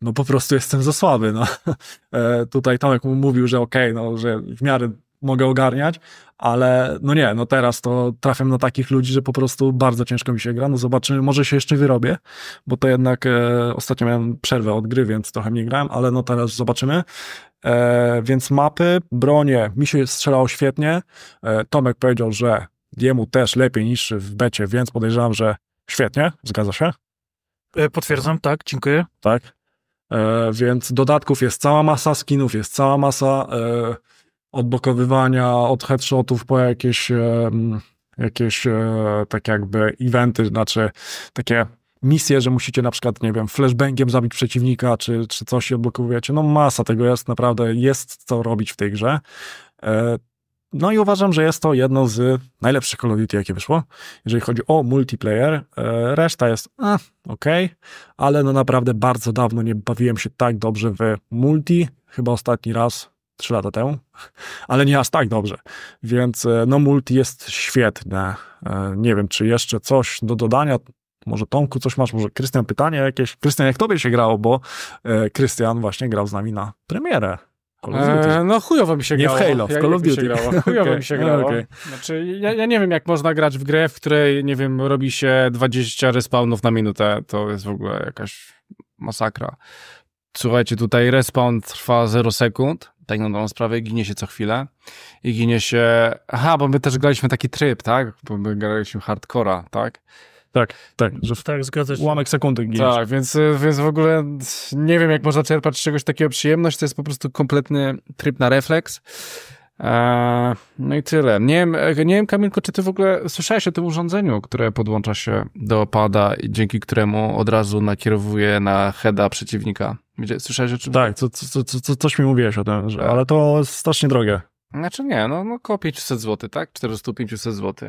no po prostu jestem za słaby, no. E, tutaj Tomek mówił, że okej, okay, no, że w miarę mogę ogarniać, ale no nie, no teraz to trafiam na takich ludzi, że po prostu bardzo ciężko mi się gra, no zobaczymy, może się jeszcze wyrobię, bo to jednak e, ostatnio miałem przerwę od gry, więc trochę mniej grałem, ale no teraz zobaczymy. E, więc mapy, bronie, mi się strzelało świetnie, e, Tomek powiedział, że jemu też lepiej niż w becie, więc podejrzewam, że świetnie, zgadza się? E, potwierdzam, tak, dziękuję. Tak, e, więc dodatków jest cała masa, skinów jest cała masa, e, odblokowywania, od headshotów po jakieś, e, jakieś e, tak jakby eventy, znaczy takie misje, że musicie na przykład, nie wiem, flashbangiem zabić przeciwnika, czy, czy coś i odblokowujecie. No masa tego jest, naprawdę jest co robić w tej grze. E, no i uważam, że jest to jedno z najlepszych Call of Duty, jakie wyszło, jeżeli chodzi o multiplayer. Reszta jest eh, ok, ale no naprawdę bardzo dawno nie bawiłem się tak dobrze w multi. Chyba ostatni raz 3 lata temu, ale nie aż tak dobrze. Więc e, no multi jest świetne. E, nie wiem, czy jeszcze coś do dodania. Może Tomku coś masz, może Krystian pytanie jakieś. Krystian, jak tobie się grało, bo e, Krystian właśnie grał z nami na premierę. Eee, no chujowo mi się nie grało. Nie w Halo, w Call of Duty. grało. Chujowo okay. mi się grało. Okay. Znaczy, ja, ja, nie wiem, jak można grać w grę, w której, nie wiem, robi się 20 respawnów na minutę. To jest w ogóle jakaś masakra. Słuchajcie, tutaj respawn trwa 0 sekund, tak na dobrą sprawę, ginie się co chwilę i ginie się... Aha, bo my też graliśmy taki tryb, tak? Bo my graliśmy hardcora, tak? Tak, tak, że w tak, zgadza się. ułamek sekundy ginie. Tak, więc, więc w ogóle nie wiem, jak można czerpać z czegoś takiego przyjemność, to jest po prostu kompletny tryb na refleks. E, no i tyle. Nie wiem, nie wiem, Kamilko, czy ty w ogóle słyszałeś o tym urządzeniu, które podłącza się do pada i dzięki któremu od razu nakierowuje na heada przeciwnika? Słyszałeś o czym? Tak, co, co, co, coś mi mówiłeś o tym, że, ale to strasznie drogie. Znaczy nie, no, no koło 500 zł, tak? 400-500 zł.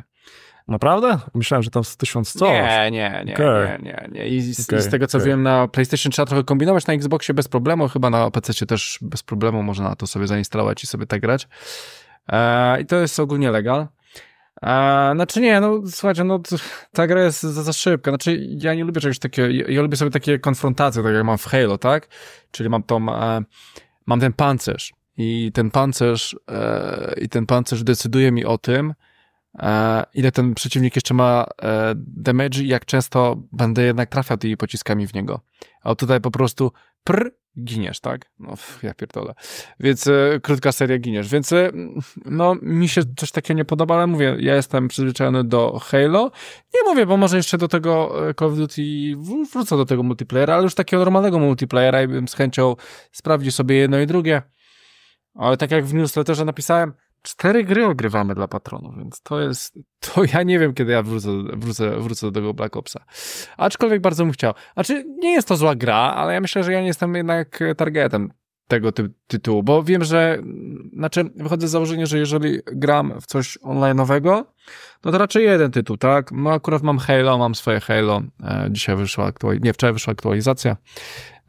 Naprawdę? Myślałem, że tam z tysiąc coś. Nie, nie, nie, okay. nie, nie, nie. I z, okay, z tego, co okay. wiem, na PlayStation trzeba trochę kombinować, na Xboxie bez problemu, chyba na PC też bez problemu można to sobie zainstalować i sobie tak grać. E, I to jest ogólnie legal. E, znaczy nie, no słuchajcie, no ta gra jest za, za szybka, znaczy ja nie lubię czegoś takiego, ja, ja, lubię sobie takie konfrontacje, tak jak mam w Halo, tak? Czyli mam tą, e, mam ten pancerz i ten pancerz, e, i ten pancerz decyduje mi o tym, E, ile ten przeciwnik jeszcze ma e, damage i jak często będę jednak trafiał tymi pociskami w niego. A tutaj po prostu pr giniesz, tak? No, ja pierdolę. Więc e, krótka seria giniesz. Więc no, mi się coś takiego nie podoba, ale mówię, ja jestem przyzwyczajony do Halo. Nie mówię, bo może jeszcze do tego Call of Duty wrócę do tego multiplayera, ale już takiego normalnego multiplayera i bym z chęcią sprawdził sobie jedno i drugie. Ale tak jak w newsletterze napisałem, cztery gry ogrywamy dla patronów, więc to jest, to ja nie wiem, kiedy ja wrócę, wrócę, wrócę do tego Black Opsa. Aczkolwiek bardzo bym chciał. Znaczy, nie jest to zła gra, ale ja myślę, że ja nie jestem jednak targetem tego ty tytułu, bo wiem, że znaczy wychodzę z założenia, że jeżeli gram w coś online'owego, no to raczej jeden tytuł, tak? No akurat mam Halo, mam swoje Halo, e, dzisiaj wyszła aktualizacja, nie, wczoraj wyszła aktualizacja,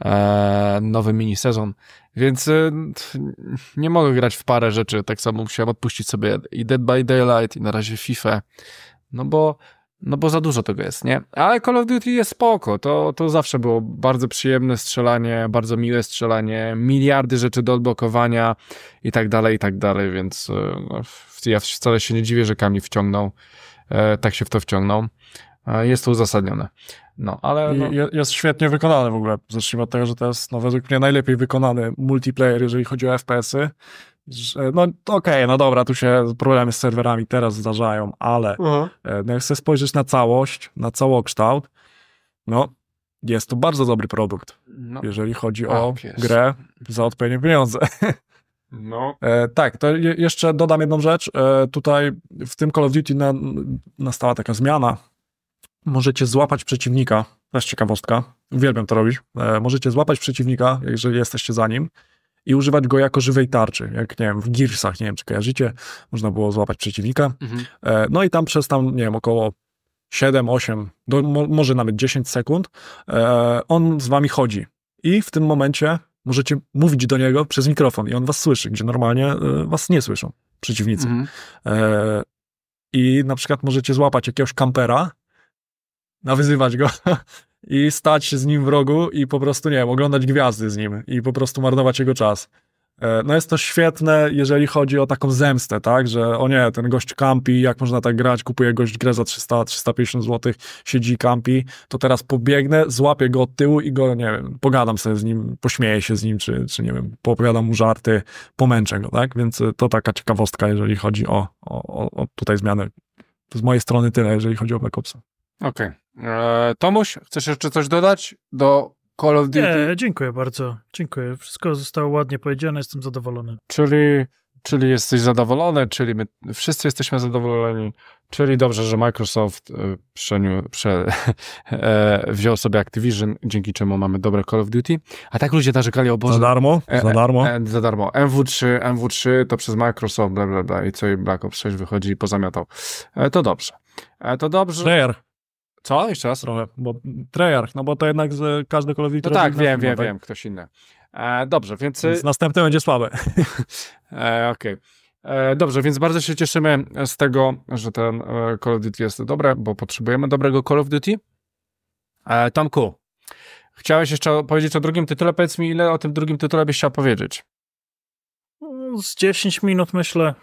E, nowy mini sezon, więc e, nie mogę grać w parę rzeczy, tak samo musiałem odpuścić sobie i Dead by Daylight i na razie FIFA, no bo no bo za dużo tego jest, nie? Ale Call of Duty jest spoko, to, to zawsze było bardzo przyjemne strzelanie, bardzo miłe strzelanie, miliardy rzeczy do odblokowania i tak dalej, i tak dalej, więc e, no, ja wcale się nie dziwię, że Kami wciągnął, e, tak się w to wciągnął. E, jest to uzasadnione. No, ale no. Jest świetnie wykonany w ogóle. Zacznijmy od tego, że to jest no, według mnie najlepiej wykonany multiplayer, jeżeli chodzi o FPS-y. No okej, okay, no dobra, tu się problemy z serwerami teraz zdarzają, ale e, no, jak chcę spojrzeć na całość, na całokształt, no jest to bardzo dobry produkt, no. jeżeli chodzi A, o pies. grę za odpowiednie pieniądze. No. E, tak, to je, jeszcze dodam jedną rzecz. E, tutaj w tym Call of Duty na, nastała taka zmiana, możecie złapać przeciwnika, To jest ciekawostka, uwielbiam to robić, e, możecie złapać przeciwnika, jeżeli jesteście za nim i używać go jako żywej tarczy, jak, nie wiem, w girsach, nie wiem, czy kojarzycie, można było złapać przeciwnika, mhm. e, no i tam przez tam, nie wiem, około 7, 8, do, mo, może nawet 10 sekund, e, on z wami chodzi i w tym momencie możecie mówić do niego przez mikrofon i on was słyszy, gdzie normalnie e, was nie słyszą przeciwnicy. Mhm. E, I na przykład możecie złapać jakiegoś kampera, nawyzywać go i stać z nim w rogu i po prostu, nie wiem, oglądać gwiazdy z nim i po prostu marnować jego czas. E, no jest to świetne, jeżeli chodzi o taką zemstę, tak, że o nie, ten gość kampi, jak można tak grać, kupuje gość grę za 300-350 zł, siedzi kampi, to teraz pobiegnę, złapię go od tyłu i go, nie wiem, pogadam sobie z nim, pośmieję się z nim, czy, czy nie wiem, poopowiadam mu żarty, pomęczę go, tak, więc e, to taka ciekawostka, jeżeli chodzi o, o, o tutaj zmianę. To z mojej strony tyle, jeżeli chodzi o Black Opsa. Okej. Okay. E, Tomuś, chcesz jeszcze coś dodać do Call of Duty? Nie, dziękuję bardzo. Dziękuję. Wszystko zostało ładnie powiedziane, jestem zadowolony. Czyli, czyli jesteś zadowolony, czyli my wszyscy jesteśmy zadowoleni, czyli dobrze, że Microsoft e, przeniu, prze, e, wziął sobie Activision, dzięki czemu mamy dobre Call of Duty. A tak ludzie narzekali o Boże. Za darmo? E, za darmo? E, e, za darmo. MW3, MW3 to przez Microsoft, bla, bla, bla. I co i Black Ops 6 wychodzi i pozamiatał. to dobrze. to dobrze. Co? Jeszcze raz? Trochę, bo Treyarch, no bo to jednak z, każdy Call of Duty... No tak, wiem, wiem, tak? wiem, ktoś inny. E, dobrze, więc... więc... Y- Następne będzie słabe. e, Okej. Okay. E, dobrze, więc bardzo się cieszymy z tego, że ten e, Call of Duty jest dobre, bo potrzebujemy dobrego Call of Duty. E, Tomku, chciałeś jeszcze powiedzieć o drugim tytule. Powiedz mi, ile o tym drugim tytule byś chciał powiedzieć? No, z 10 minut myślę.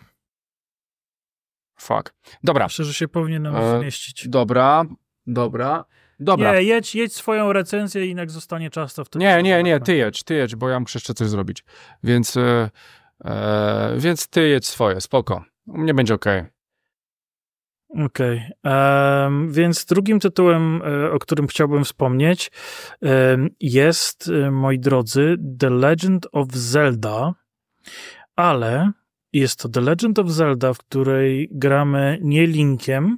Fuck. Dobra. Myślę, że się powinienem e, zmieścić. Dobra. Dobra. Dobra. Nie, jedź, jedź swoją recenzję i jak zostanie czas, to wtedy... Nie, nie, nie, ty jedź, ty jedź, bo ja muszę jeszcze coś zrobić. Więc, e, e, więc ty jedź swoje, spoko. U mnie będzie okej. Okay. Okej, okay. um, więc drugim tytułem, e, o którym chciałbym wspomnieć, um, jest, e, moi drodzy, The Legend of Zelda, ale jest to The Legend of Zelda, w której gramy nie Linkiem,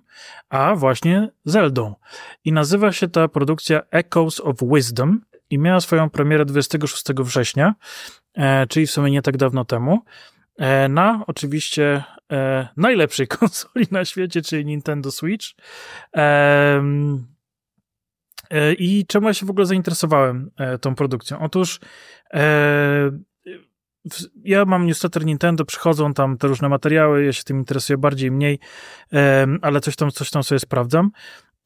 a właśnie Zeldą. I nazywa się ta produkcja Echoes of Wisdom i miała swoją premierę 26 września, e, czyli w sumie nie tak dawno temu e, na oczywiście e, najlepszej konsoli na świecie, czyli Nintendo Switch. E, I czemu ja się w ogóle zainteresowałem e, tą produkcją? Otóż ja mam newsletter Nintendo, przychodzą tam te różne materiały, ja się tym interesuję bardziej, mniej, ale coś tam, coś tam sobie sprawdzam.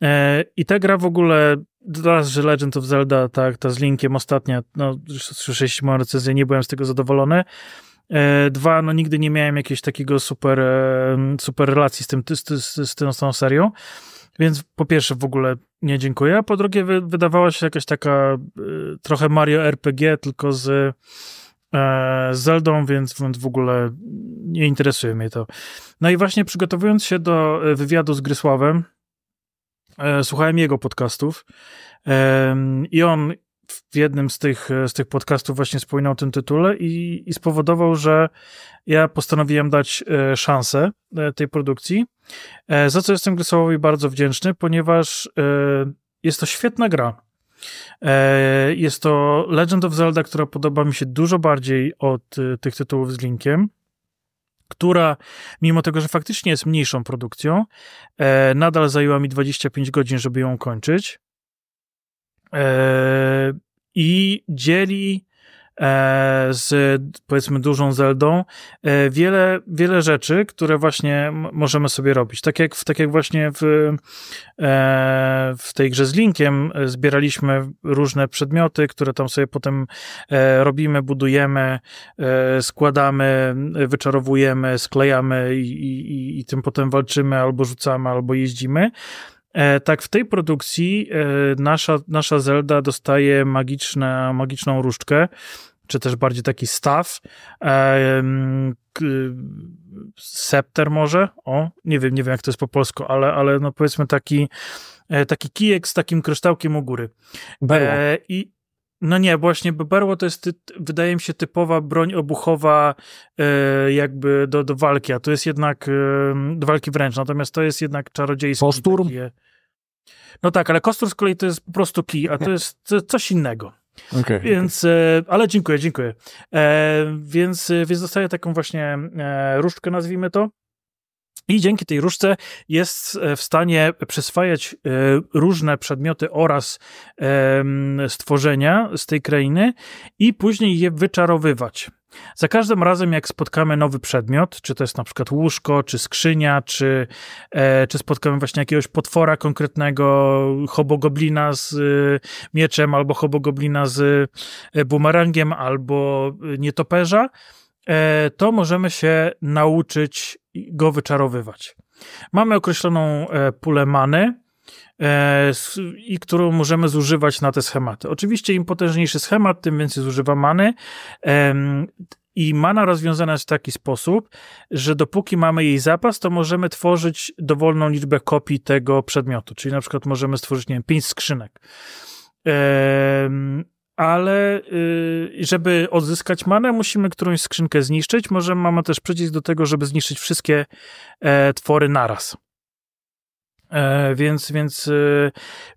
E, I ta gra w ogóle, raz, że Legend of Zelda, tak, ta z Linkiem ostatnia, no, słyszeliście moją recenzję, nie byłem z tego zadowolony. E, dwa, no nigdy nie miałem jakiegoś takiego super, super relacji z, tym, z, z, z, tą, z tą serią. Więc po pierwsze w ogóle nie dziękuję, a po drugie wy, wydawała się jakaś taka y, trochę Mario RPG, tylko z E, z Zeldą, więc w ogóle nie interesuje mnie to. No i właśnie przygotowując się do e, wywiadu z Grysławem, e, słuchałem jego podcastów i on w jednym z tych, z tych podcastów właśnie wspominał o tym tytule i, i spowodował, że ja postanowiłem dać szansę tej produkcji, za co jestem Grysławowi bardzo wdzięczny, ponieważ jest to świetna gra. E, jest to Legend of Zelda, która podoba mi się dużo bardziej od e, tych tytułów z Linkiem która, mimo tego, że faktycznie jest mniejszą produkcją, e, nadal zajęła mi 25 godzin, żeby ją kończyć. E, I dzieli E, z powiedzmy dużą Zeldą, e, wiele, wiele rzeczy, które właśnie możemy sobie robić. Tak jak, tak jak właśnie w, e, w tej grze z Linkiem zbieraliśmy różne przedmioty, które tam sobie potem robimy, budujemy, składamy, wyczarowujemy, sklejamy i, i, i tym potem walczymy albo rzucamy, albo jeździmy. Tak, w tej produkcji nasza, nasza Zelda dostaje magiczne, magiczną różdżkę, czy też bardziej taki staw, septer może, o, nie wiem, nie wiem jak to jest po polsku, ale, ale no powiedzmy taki, e, taki kijek z takim kryształkiem u góry. Berło. E, I no nie, właśnie berło to jest, wydaje mi się, typowa broń obuchowa e, jakby do, do walki, a to jest jednak e, do walki wręcz, natomiast to jest jednak czarodziejski. Posturm? Takie, no tak, ale kostur z kolei to jest po prostu kij, a to jest coś innego. Okay. Więc, e, ale dziękuję, dziękuję. E, więc, e, więc dostaję taką właśnie e, różdżkę, nazwijmy to. I dzięki tej różce jest e, w stanie przyswajać e, różne przedmioty oraz stworzenia z tej krainy i później je wyczarowywać. Za każdym razem, jak spotkamy nowy przedmiot, czy to jest na przykład łóżko, czy skrzynia, czy, e, czy spotkamy właśnie jakiegoś potwora konkretnego, hobogoblina z e, mieczem, albo hobogoblina z e, bumerangiem, albo e, nietoperza, E, to możemy się nauczyć go wyczarowywać. Mamy określoną e, pulę many, e, i którą możemy zużywać na te schematy. Oczywiście im potężniejszy schemat, tym więcej zużywa many. I mana rozwiązana jest w taki sposób, że dopóki mamy jej zapas, to możemy tworzyć dowolną liczbę kopii tego przedmiotu. Czyli na przykład możemy stworzyć, nie wiem, pięć skrzynek ale y, żeby odzyskać manę, musimy którąś skrzynkę zniszczyć. Może mamy też przycisk do tego, żeby zniszczyć wszystkie e, twory naraz. E, więc, więc, y,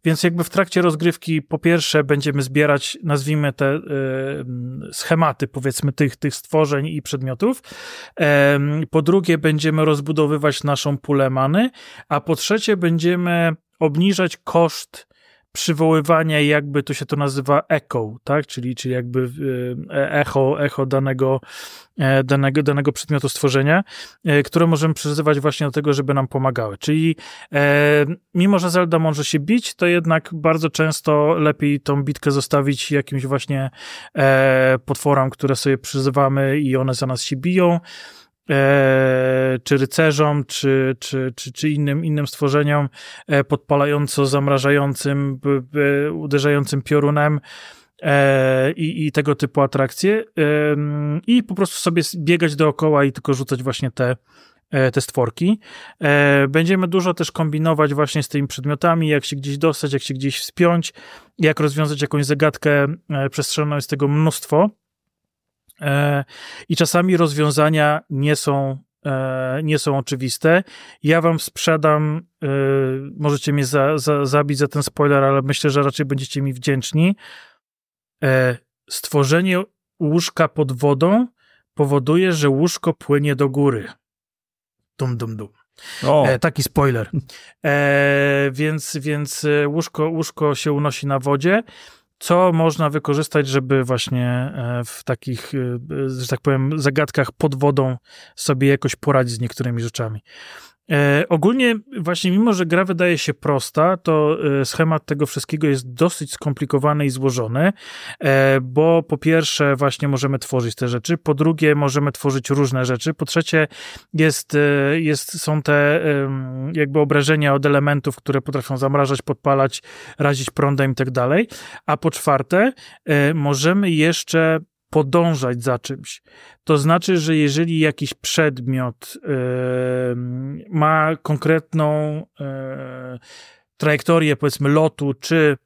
więc jakby w trakcie rozgrywki po pierwsze będziemy zbierać, nazwijmy te y, schematy powiedzmy tych, tych stworzeń i przedmiotów. E, po drugie będziemy rozbudowywać naszą pulę many, a po trzecie będziemy obniżać koszt przywoływania jakby to się to nazywa echo, tak? Czyli, czyli jakby y, e, echo, echo danego, e, danego, danego przedmiotu stworzenia, e, które możemy przyzywać właśnie do tego, żeby nam pomagały. Czyli mimo, że Zelda może się bić, to jednak bardzo często lepiej tą bitkę zostawić jakimś właśnie potworom, które sobie przyzywamy i one za nas się biją. E, czy rycerzom, czy, czy, czy, czy innym, innym stworzeniom e, podpalająco zamrażającym, uderzającym piorunem. E, I, i, tego typu atrakcje i po prostu sobie biegać dookoła i tylko rzucać właśnie te, te stworki. Będziemy dużo też kombinować właśnie z tymi przedmiotami, jak się gdzieś dostać, jak się gdzieś wspiąć, jak rozwiązać jakąś zagadkę przestrzenną, jest tego mnóstwo. E, I czasami rozwiązania nie są, e, nie są oczywiste. Ja wam sprzedam, e, możecie mnie za, za, zabić za ten spoiler, ale myślę, że raczej będziecie mi wdzięczni. Stworzenie łóżka pod wodą powoduje, że łóżko płynie do góry. Dum, dum, dum. O. E, taki spoiler. E, więc więc łóżko, łóżko się unosi na wodzie co można wykorzystać, żeby właśnie e, w takich, e, e, że tak powiem, zagadkach pod wodą sobie jakoś poradzić z niektórymi rzeczami. E, ogólnie, właśnie mimo, że gra wydaje się prosta, to e, schemat tego wszystkiego jest dosyć skomplikowany i złożony, e, bo po pierwsze, właśnie możemy tworzyć te rzeczy, po drugie, możemy tworzyć różne rzeczy, po trzecie, jest, e, jest, są te jakby obrażenia od elementów, które potrafią zamrażać, podpalać, razić prądem i tak dalej, a po czwarte, e, możemy jeszcze podążać za czymś. To znaczy, że jeżeli jakiś przedmiot ma konkretną e, trajektorię, powiedzmy, lotu czy,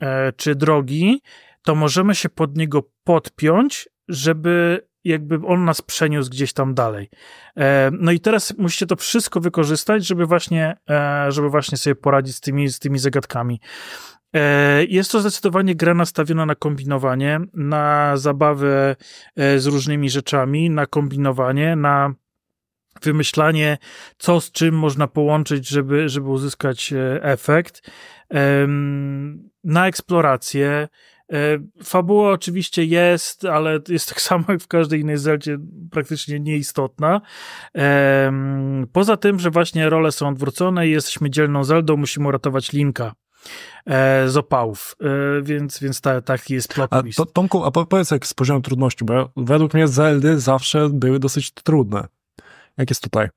e, czy drogi, to możemy się pod niego podpiąć, żeby jakby on nas przeniósł gdzieś tam dalej. E, no i teraz musicie to wszystko wykorzystać, żeby właśnie, żeby właśnie sobie poradzić z tymi, z tymi zagadkami. E, jest to zdecydowanie gra nastawiona na kombinowanie, na zabawę e, z różnymi rzeczami, na kombinowanie, na wymyślanie, co z czym można połączyć, żeby, żeby uzyskać e, efekt, na eksplorację. Fabuła oczywiście jest, ale jest tak samo jak w każdej innej Zeldzie, praktycznie nieistotna. Poza tym, że właśnie role są odwrócone, jesteśmy dzielną Zeldą, musimy uratować Linka. E, z opałów, e, więc, więc ta, taki jest plot a, to, Tomku, a powiedz jak z poziomu trudności, bo według mnie Zeldy zawsze były dosyć trudne. Jak jest tutaj?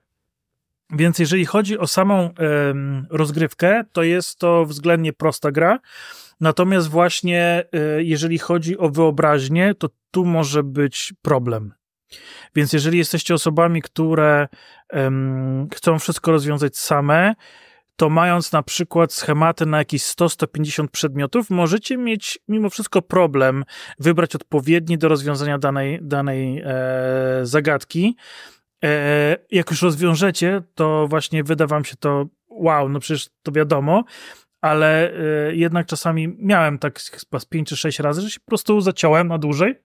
Więc jeżeli chodzi o samą rozgrywkę, to jest to względnie prosta gra. Natomiast właśnie y, jeżeli chodzi o wyobraźnię, to tu może być problem. Więc jeżeli jesteście osobami, które chcą wszystko rozwiązać same, to mając na przykład schematy na jakieś 100-150 przedmiotów, możecie mieć mimo wszystko problem wybrać odpowiedni do rozwiązania danej, danej e, zagadki. E, jak już rozwiążecie, to właśnie wyda wam się to wow, no przecież to wiadomo, ale e, jednak czasami miałem tak chyba z 5 czy 6 razy, że się po prostu zaciąłem na dłużej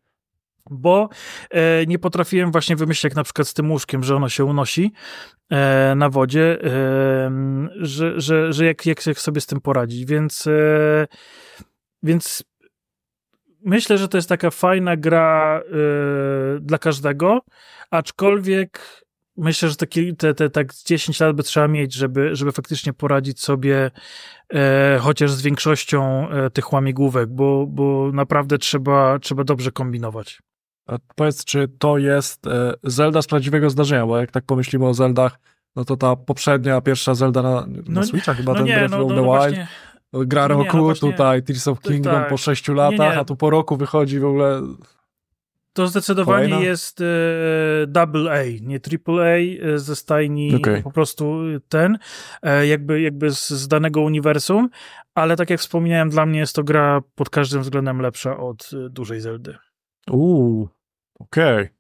bo e, nie potrafiłem właśnie wymyślić, jak na przykład z tym łóżkiem, że ono się unosi e, na wodzie, e, że, że, że jak, jak, jak sobie z tym poradzić. Więc, e, więc myślę, że to jest taka fajna gra e, dla każdego, aczkolwiek myślę, że te, te, te tak 10 lat by trzeba mieć, żeby, żeby faktycznie poradzić sobie e, chociaż z większością e, tych łamigłówek, bo, bo naprawdę trzeba, trzeba dobrze kombinować. E, powiedz, czy to jest e, Zelda z prawdziwego zdarzenia, bo jak tak pomyślimy o Zeldach, no to ta poprzednia, pierwsza Zelda na, na no, Switcha chyba, no ten nie, Breath no, the no, no Wild, właśnie gra no roku, no tutaj Tears of Kingdom tak. po 6 latach, nie, nie. a tu po roku wychodzi w ogóle. To zdecydowanie jest e, double A, nie triple A ze stajni okay. po prostu ten, jakby, jakby z, z danego uniwersum, ale tak jak wspomniałem, dla mnie jest to gra pod każdym względem lepsza od dużej Zeldy. Uuu, Okej. Okay.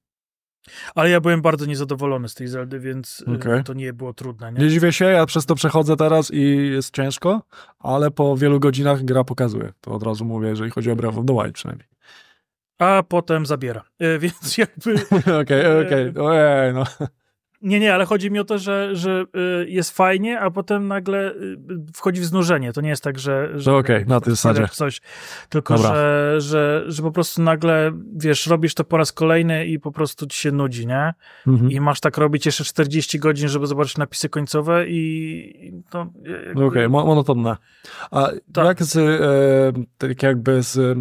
Ale ja byłem bardzo niezadowolony z tej Zeldy, więc y, okay. to nie było trudne. Nie? nie dziwię się, ja przez to przechodzę teraz i jest ciężko, ale po wielu godzinach gra pokazuje. To od razu mówię, jeżeli chodzi o Breath of the Wild przynajmniej a potem zabiera. Y, więc jakby. Okej, okej. Okay, okay. Ojej, no. Nie, nie, ale chodzi mi o to, że, że y, jest fajnie, a potem nagle y, wchodzi w znużenie. To nie jest tak, że. że no Okej, okay, na tej zasadzie. Coś, tylko, że, że, że po prostu nagle wiesz, robisz to po raz kolejny i po prostu ci się nudzi, nie? Mhm. I masz tak robić jeszcze 40 godzin, żeby zobaczyć napisy końcowe i. No, jakby... Okej, okay, monotonne. A tak. jak z, e, tak jakby z e,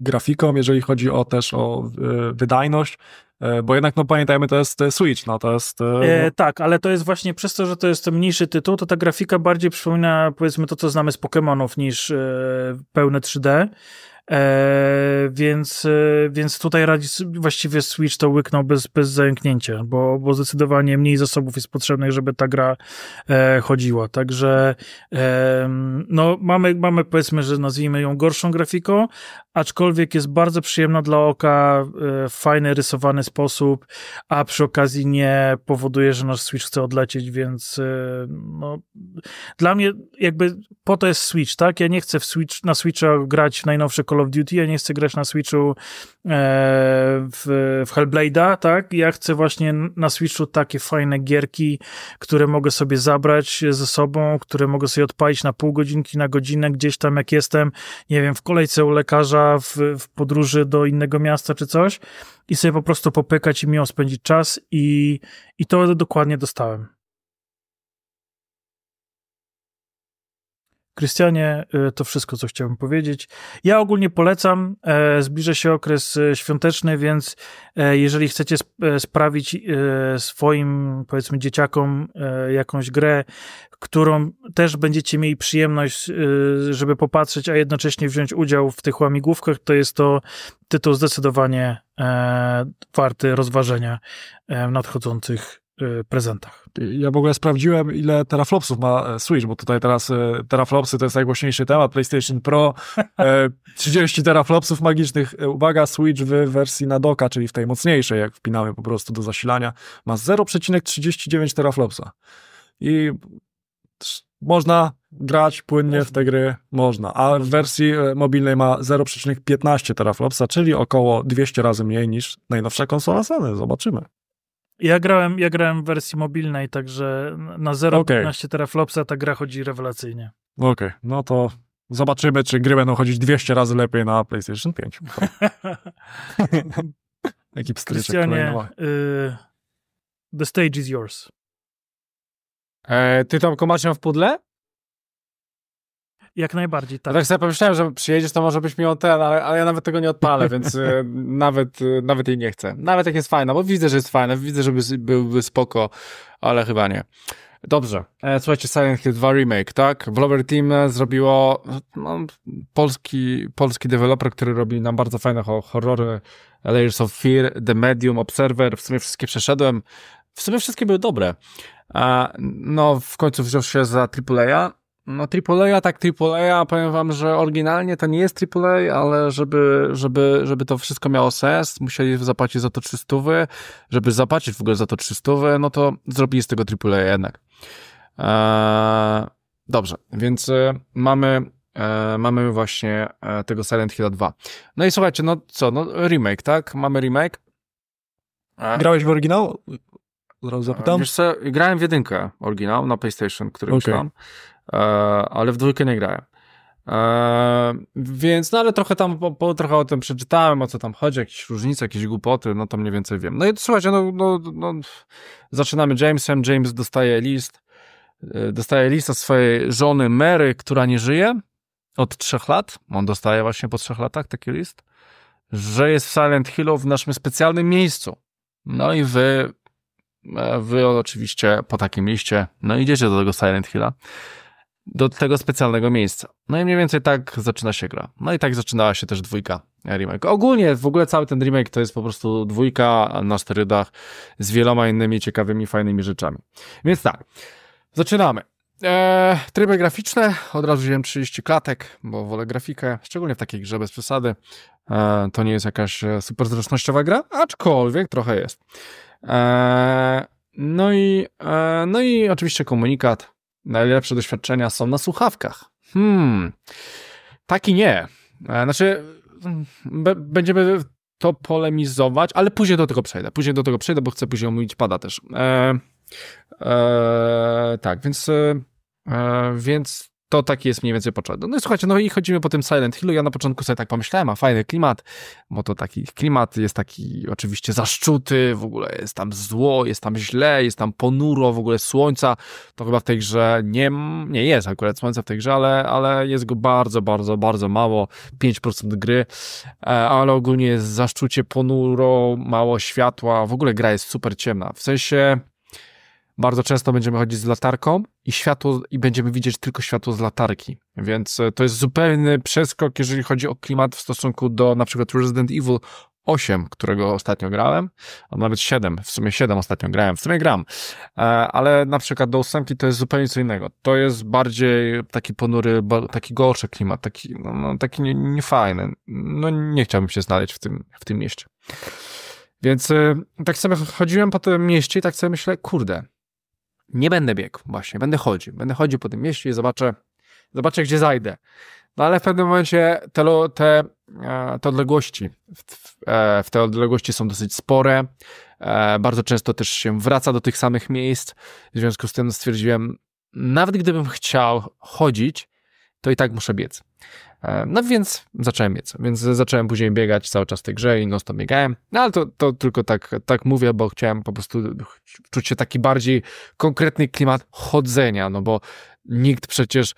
grafiką, jeżeli chodzi o też o e, wydajność, E, bo jednak, no pamiętajmy, to jest Switch, no to jest... E, e no. tak, ale to jest właśnie przez to, że to jest mniejszy tytuł, to ta grafika bardziej przypomina, powiedzmy, to, co znamy z Pokémonów niż e, pełne 3D. E, więc, e, więc tutaj radzi, właściwie Switch to łyknął bez, bez zająknięcia, bo, bo zdecydowanie mniej zasobów jest potrzebnych, żeby ta gra e, chodziła. Także no, mamy, mamy powiedzmy, że nazwijmy ją gorszą grafiką, aczkolwiek jest bardzo przyjemna dla oka, w e, fajny, rysowany sposób, a przy okazji nie powoduje, że nasz Switch chce odlecieć, więc e, no, dla mnie jakby po to jest Switch, tak? Ja nie chcę w Switch, na Switcha grać w najnowsze Call of Duty, ja nie chcę grać na Switchu e, w, w Hellblade'a, tak? Ja chcę właśnie na Switchu takie fajne gierki, które mogę sobie zabrać ze sobą, które mogę sobie odpalić na pół godzinki, na godzinę, gdzieś tam jak jestem, nie wiem, w kolejce u lekarza, w, w podróży do innego miasta czy coś i sobie po prostu popykać i miło spędzić czas i, i to dokładnie dostałem. Krystianie, y, to wszystko, co chciałbym powiedzieć. Ja ogólnie polecam, e, zbliża się okres e, świąteczny, więc e, jeżeli chcecie sprawić swoim, powiedzmy, dzieciakom jakąś grę, którą też będziecie mieli przyjemność, żeby popatrzeć, a jednocześnie wziąć udział w tych łamigłówkach, to jest to tytuł zdecydowanie warty rozważenia w nadchodzących Y, prezentach. Ja w ogóle sprawdziłem, ile teraflopsów ma e, Switch, bo tutaj teraz e, teraflopsy to jest najgłośniejszy temat. PlayStation Pro, 30 e, teraflopsów magicznych. Uwaga, Switch w wersji na doka, czyli w tej mocniejszej, jak wpinamy po prostu do zasilania, ma 0,39 teraflopsa. I można grać płynnie w te gry, można, a w wersji mobilnej ma 0,15 teraflopsa, czyli około 200 razy mniej niż najnowsza konsola Sony. Zobaczymy. Ja grałem, ja grałem w wersji mobilnej, także na 0,15 okay. teraflopsa ta gra chodzi rewelacyjnie. Okej, okay. no to zobaczymy, czy gry będą chodzić 200 razy lepiej na PlayStation 5. Jaki pstryczek y The stage is yours. E, ty tam komasz ją w pudle? Jak najbardziej, tak. No tak sobie pomyślałem, że przyjedziesz, to może byś miał ten, ale, ale ja nawet tego nie odpalę, więc e, nawet, e, nawet jej nie chcę. Nawet jak jest fajna, bo widzę, że jest fajna, widzę, że był byłby spoko, ale chyba nie. Dobrze. E, słuchajcie, Silent Hill 2 Remake, tak? Blower Team zrobiło no, polski, polski deweloper, który robi nam bardzo fajne horrory. Layers of Fear, The Medium, Observer. W sumie wszystkie przeszedłem. W sumie wszystkie były dobre. No, w końcu wziął się za AAA no AAA, tak AAA, powiem wam, że oryginalnie to nie jest AAA, ale żeby, żeby, żeby to wszystko miało sens, musieli zapłacić za to 300, żeby zapłacić w ogóle za to 300, no to zrobili z tego AAA jednak. Eee, dobrze, więc e, mamy, e, mamy właśnie e, tego Silent Hill 2. No i słuchajcie, no co, no remake, tak? Mamy remake. Eee. Grałeś w oryginał? Zaraz e, zapytam. Wiesz co, grałem w jedynkę oryginał na PlayStation, który okay. już tam. E, ale w dwójkę nie grałem. E, więc, no ale trochę tam, po, po, trochę o tym przeczytałem, o co tam chodzi, jakieś różnice, jakieś głupoty, no to mniej więcej wiem. No i słuchajcie, no, no, no zaczynamy Jamesem, James dostaje list, e, dostaje list od swojej żony Mary, która nie żyje od trzech lat, on dostaje właśnie po trzech latach taki list, że jest w Silent Hill w naszym specjalnym miejscu. No i wy, wy oczywiście po takim liście, no idziecie do tego Silent Hilla, do tego specjalnego miejsca. No i mniej więcej tak zaczyna się gra. No i tak zaczynała się też dwójka remake. Ogólnie w ogóle cały ten remake to jest po prostu dwójka na sterydach z wieloma innymi ciekawymi, fajnymi rzeczami. Więc tak, zaczynamy. Eee, tryby graficzne, od razu wziąłem 30 klatek, bo wolę grafikę, szczególnie w takiej grze bez przesady. Eee, to nie jest jakaś e, super zręcznościowa gra, aczkolwiek trochę jest. Eee, no, i, eee, no i oczywiście komunikat, najlepsze doświadczenia są na słuchawkach. Hmm, tak i nie. E, znaczy, mm, będziemy to polemizować, ale później do tego przejdę. Później do tego przejdę, bo chcę później omówić pada też. E, e, tak, więc, e, e więc to taki jest mniej więcej początek. No i słuchajcie, no i chodzimy po tym Silent Hillu. Ja na początku sobie tak pomyślałem, a fajny klimat, bo to taki klimat jest taki oczywiście zaszczuty, w ogóle jest tam zło, jest tam źle, jest tam ponuro, w ogóle słońca. To chyba w tej grze nie, nie jest akurat słońca w tej grze, ale, ale jest go bardzo, bardzo, bardzo mało, 5% gry, e, ale ogólnie jest zaszczucie ponuro, mało światła, w ogóle gra jest super ciemna. W sensie bardzo często będziemy chodzić z latarką i światło, i będziemy widzieć tylko światło z latarki. Więc e, to jest zupełny przeskok, jeżeli chodzi o klimat w stosunku do na przykład Resident Evil 8, którego ostatnio grałem, a nawet 7, w sumie 7 ostatnio grałem, w sumie gram, e, ale na przykład do 8 to jest zupełnie co innego. To jest bardziej taki ponury, taki gorszy klimat, taki, no, no taki niefajny. No nie chciałbym się znaleźć w tym, w tym mieście. Więc e, tak sobie chodziłem po tym mieście i tak sobie myślę, kurde, nie będę biegł właśnie, będę chodził. Będę chodził po tym mieście i zobaczę, zobaczę gdzie zajdę. No ale w pewnym momencie te, te, e, te odległości, e, w, te odległości są dosyć spore. E, bardzo często też się wraca do tych samych miejsc. W związku z tym stwierdziłem, nawet gdybym chciał chodzić, to i tak muszę biec. E, no więc zacząłem biec, więc zacząłem później biegać cały czas w tej grze i no to biegałem, no ale to, to tylko tak, tak mówię, bo chciałem po prostu czuć się taki bardziej konkretny klimat chodzenia, no bo nikt przecież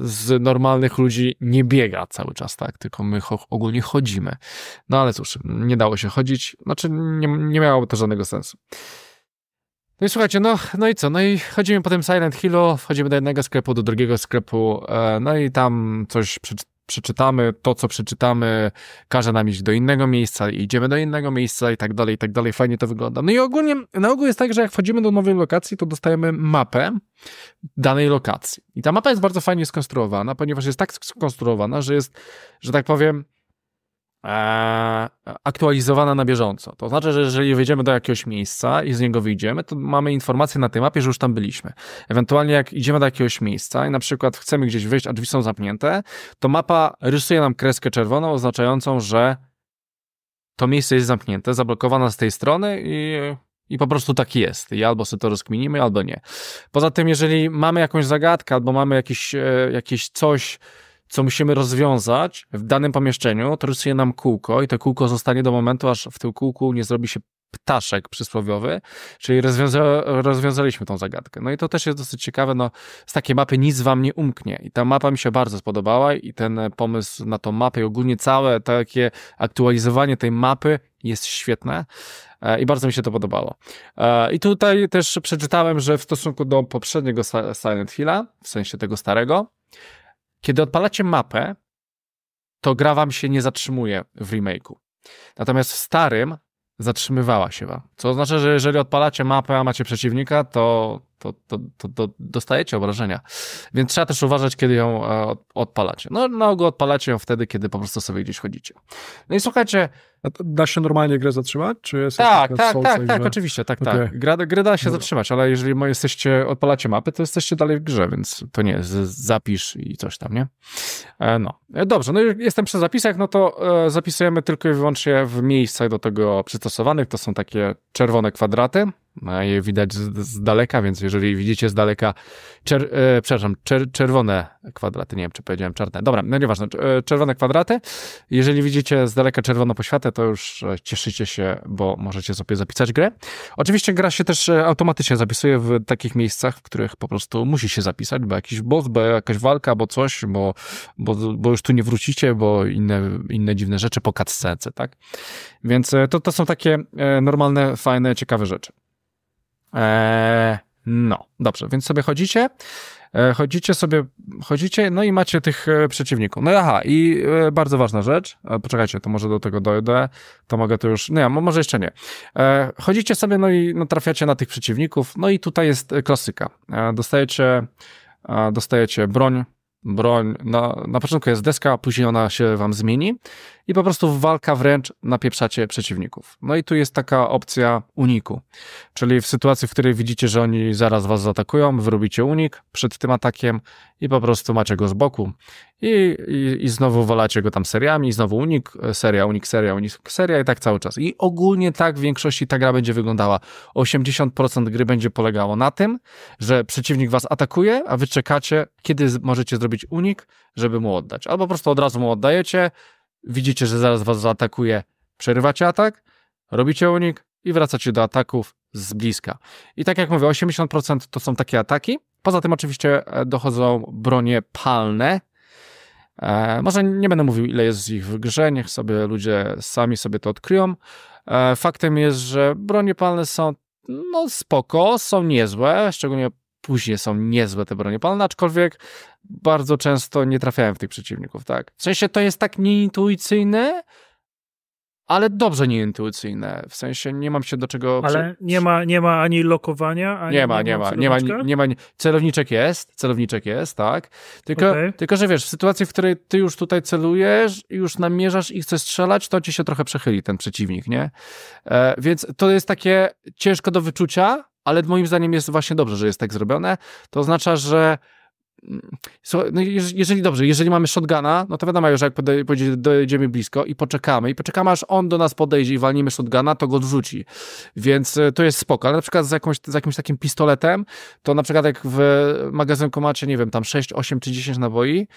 z normalnych ludzi nie biega cały czas, tak? Tylko my ogólnie chodzimy. No ale cóż, nie dało się chodzić, znaczy nie, nie miało to żadnego sensu. No i słuchajcie, no, no i co? No i chodzimy potem Silent Hillu, wchodzimy do jednego sklepu, do drugiego sklepu, e, no i tam coś przeczytamy, to co przeczytamy każe nam iść do innego miejsca i idziemy do innego miejsca i tak dalej, i tak dalej. Fajnie to wygląda. No i ogólnie, na ogół jest tak, że jak wchodzimy do nowej lokacji, to dostajemy mapę danej lokacji. I ta mapa jest bardzo fajnie skonstruowana, ponieważ jest tak skonstruowana, że jest, że tak powiem, E, aktualizowana na bieżąco. To znaczy, że jeżeli wejdziemy do jakiegoś miejsca i z niego wyjdziemy, to mamy informację na tej mapie, że już tam byliśmy. Ewentualnie jak idziemy do jakiegoś miejsca i na przykład chcemy gdzieś wyjść, a drzwi są zamknięte, to mapa rysuje nam kreskę czerwoną oznaczającą, że to miejsce jest zamknięte, zablokowane z tej strony i i po prostu tak jest. I albo sobie to rozkminimy, albo nie. Poza tym, jeżeli mamy jakąś zagadkę, albo mamy jakiś, e, jakieś coś, co musimy rozwiązać w danym pomieszczeniu, to rysuje nam kółko i to kółko zostanie do momentu, aż w tym kółku nie zrobi się ptaszek przysłowiowy, czyli rozwiąza rozwiązaliśmy tą zagadkę. No i to też jest dosyć ciekawe, no z takiej mapy nic wam nie umknie i ta mapa mi się bardzo spodobała i ten pomysł na tą mapę i ogólnie całe takie aktualizowanie tej mapy jest świetne e, i bardzo mi się to podobało. E, I tutaj też przeczytałem, że w stosunku do poprzedniego Silent Hilla, w sensie tego starego, kiedy odpalacie mapę, to gra wam się nie zatrzymuje w remake'u. Natomiast w starym zatrzymywała się wam. Co oznacza, że jeżeli odpalacie mapę, a macie przeciwnika, to to, to, to, to dostajecie obrażenia. Więc trzeba też uważać, kiedy ją e, odpalacie. No na ogół odpalacie ją wtedy, kiedy po prostu sobie gdzieś chodzicie. No i słuchajcie... da się normalnie grę zatrzymać? Czy jest tak, tak tak tak, tak, tak, tak, tak, oczywiście, tak, okay. tak. Gra, gry da się Dobra. zatrzymać, ale jeżeli jesteście, odpalacie mapy, to jesteście dalej w grze, więc to nie jest zapisz i coś tam, nie? E, no. E, dobrze, no jestem przy zapisach, no to zapisujemy tylko i wyłącznie w miejscach do tego przystosowanych. To są takie czerwone kwadraty a je widać z, z, daleka, więc jeżeli widzicie z daleka, czer, e, przepraszam, czer, czerwone kwadraty, nie wiem czy powiedziałem czarne, dobra, no nieważne, e, czerwone kwadraty, jeżeli widzicie z daleka czerwono poświatę, to już e, cieszycie się, bo możecie sobie zapisać grę. Oczywiście gra się też e, automatycznie zapisuje w takich miejscach, w których po prostu musi się zapisać, bo jakiś boss, bo jakaś walka, bo coś, bo, bo, bo już tu nie wrócicie, bo inne, inne dziwne rzeczy po cutscence, tak? Więc to, to są takie normalne, fajne, ciekawe rzeczy. Eee, no, dobrze, więc sobie chodzicie, eee, chodzicie sobie, chodzicie, no i macie tych e, przeciwników. No aha, i e, bardzo ważna rzecz, e, poczekajcie, to może do tego dojdę, to mogę to już, no ja, może jeszcze nie. Eee, chodzicie sobie, no i no, trafiacie na tych przeciwników, no i tutaj jest klasyka. Eee, dostajecie, dostajecie broń, broń, na, na początku jest deska, a później ona się wam zmieni i po prostu walka wręcz napieprzacie przeciwników. No i tu jest taka opcja uniku, czyli w sytuacji, w której widzicie, że oni zaraz was zaatakują, wyrobicie unik przed tym atakiem i po prostu macie go z boku i, i, i znowu wolacie go tam seriami, i znowu unik, e, seria, unik, seria, unik, seria i tak cały czas. I ogólnie tak w większości ta gra będzie wyglądała. 80% gry będzie polegało na tym, że przeciwnik was atakuje, a wy czekacie, kiedy możecie zrobić unik, żeby mu oddać. Albo po prostu od razu mu oddajecie, widzicie, że zaraz was zaatakuje, przerywacie atak, robicie unik i wracacie do ataków z bliska. I tak jak mówię, 80% to są takie ataki. Poza tym oczywiście e, dochodzą bronie palne, E, może nie będę mówił, ile jest ich w grze, niech sobie ludzie sami sobie to odkryją. E, faktem jest, że bronie palne są no spoko, są niezłe, szczególnie później są niezłe te bronie palne, aczkolwiek bardzo często nie trafiałem w tych przeciwników, tak? W sensie to jest tak nieintuicyjne, ale dobrze nieintuicyjne. W sensie nie mam się do czego. Ale nie ma, nie ma ani lokowania, ani. Nie ma, nie ma. Nie ma, nie ma, nie ma celowniczek jest, celowniczek jest, tak. Tylko, okay. tylko, że wiesz, w sytuacji, w której ty już tutaj celujesz, już namierzasz i chcesz strzelać, to ci się trochę przechyli ten przeciwnik, nie? E, więc to jest takie ciężko do wyczucia, ale moim zdaniem jest właśnie dobrze, że jest tak zrobione. To oznacza, że Mm, no jeżeli dobrze, jeżeli mamy shotguna, no to wiadomo, że jak dojdziemy blisko i poczekamy, i poczekamy, aż on do nas podejdzie i walnimy shotguna, to go odrzuci. Więc e, to jest spoko. Ale na przykład z, jakąś, z jakimś takim pistoletem, to na przykład jak w magazynku macie, nie wiem, tam 6, 8 czy 10 naboi,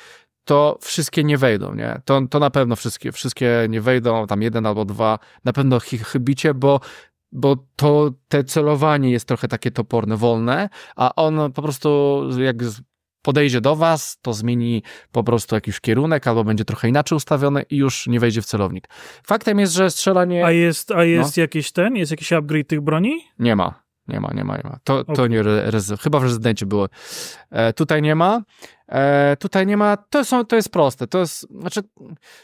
to wszystkie nie wejdą, nie? To, to na pewno wszystkie, wszystkie nie wejdą, tam jeden albo dwa, na pewno ich chybicie, bo bo to te celowanie jest trochę takie toporne, wolne, a on po prostu jak podejdzie do was, to zmieni po prostu jakiś kierunek, albo będzie trochę inaczej ustawione i już nie wejdzie w celownik. Faktem jest, że strzelanie... A jest, a jest no. jakiś ten, jest jakiś upgrade tych broni? Nie ma. Nie ma, nie ma, nie ma. To, to nie, rezy, chyba w rezydencie było. E, tutaj nie ma. E, tutaj nie ma. To, są, to jest proste. To jest, znaczy,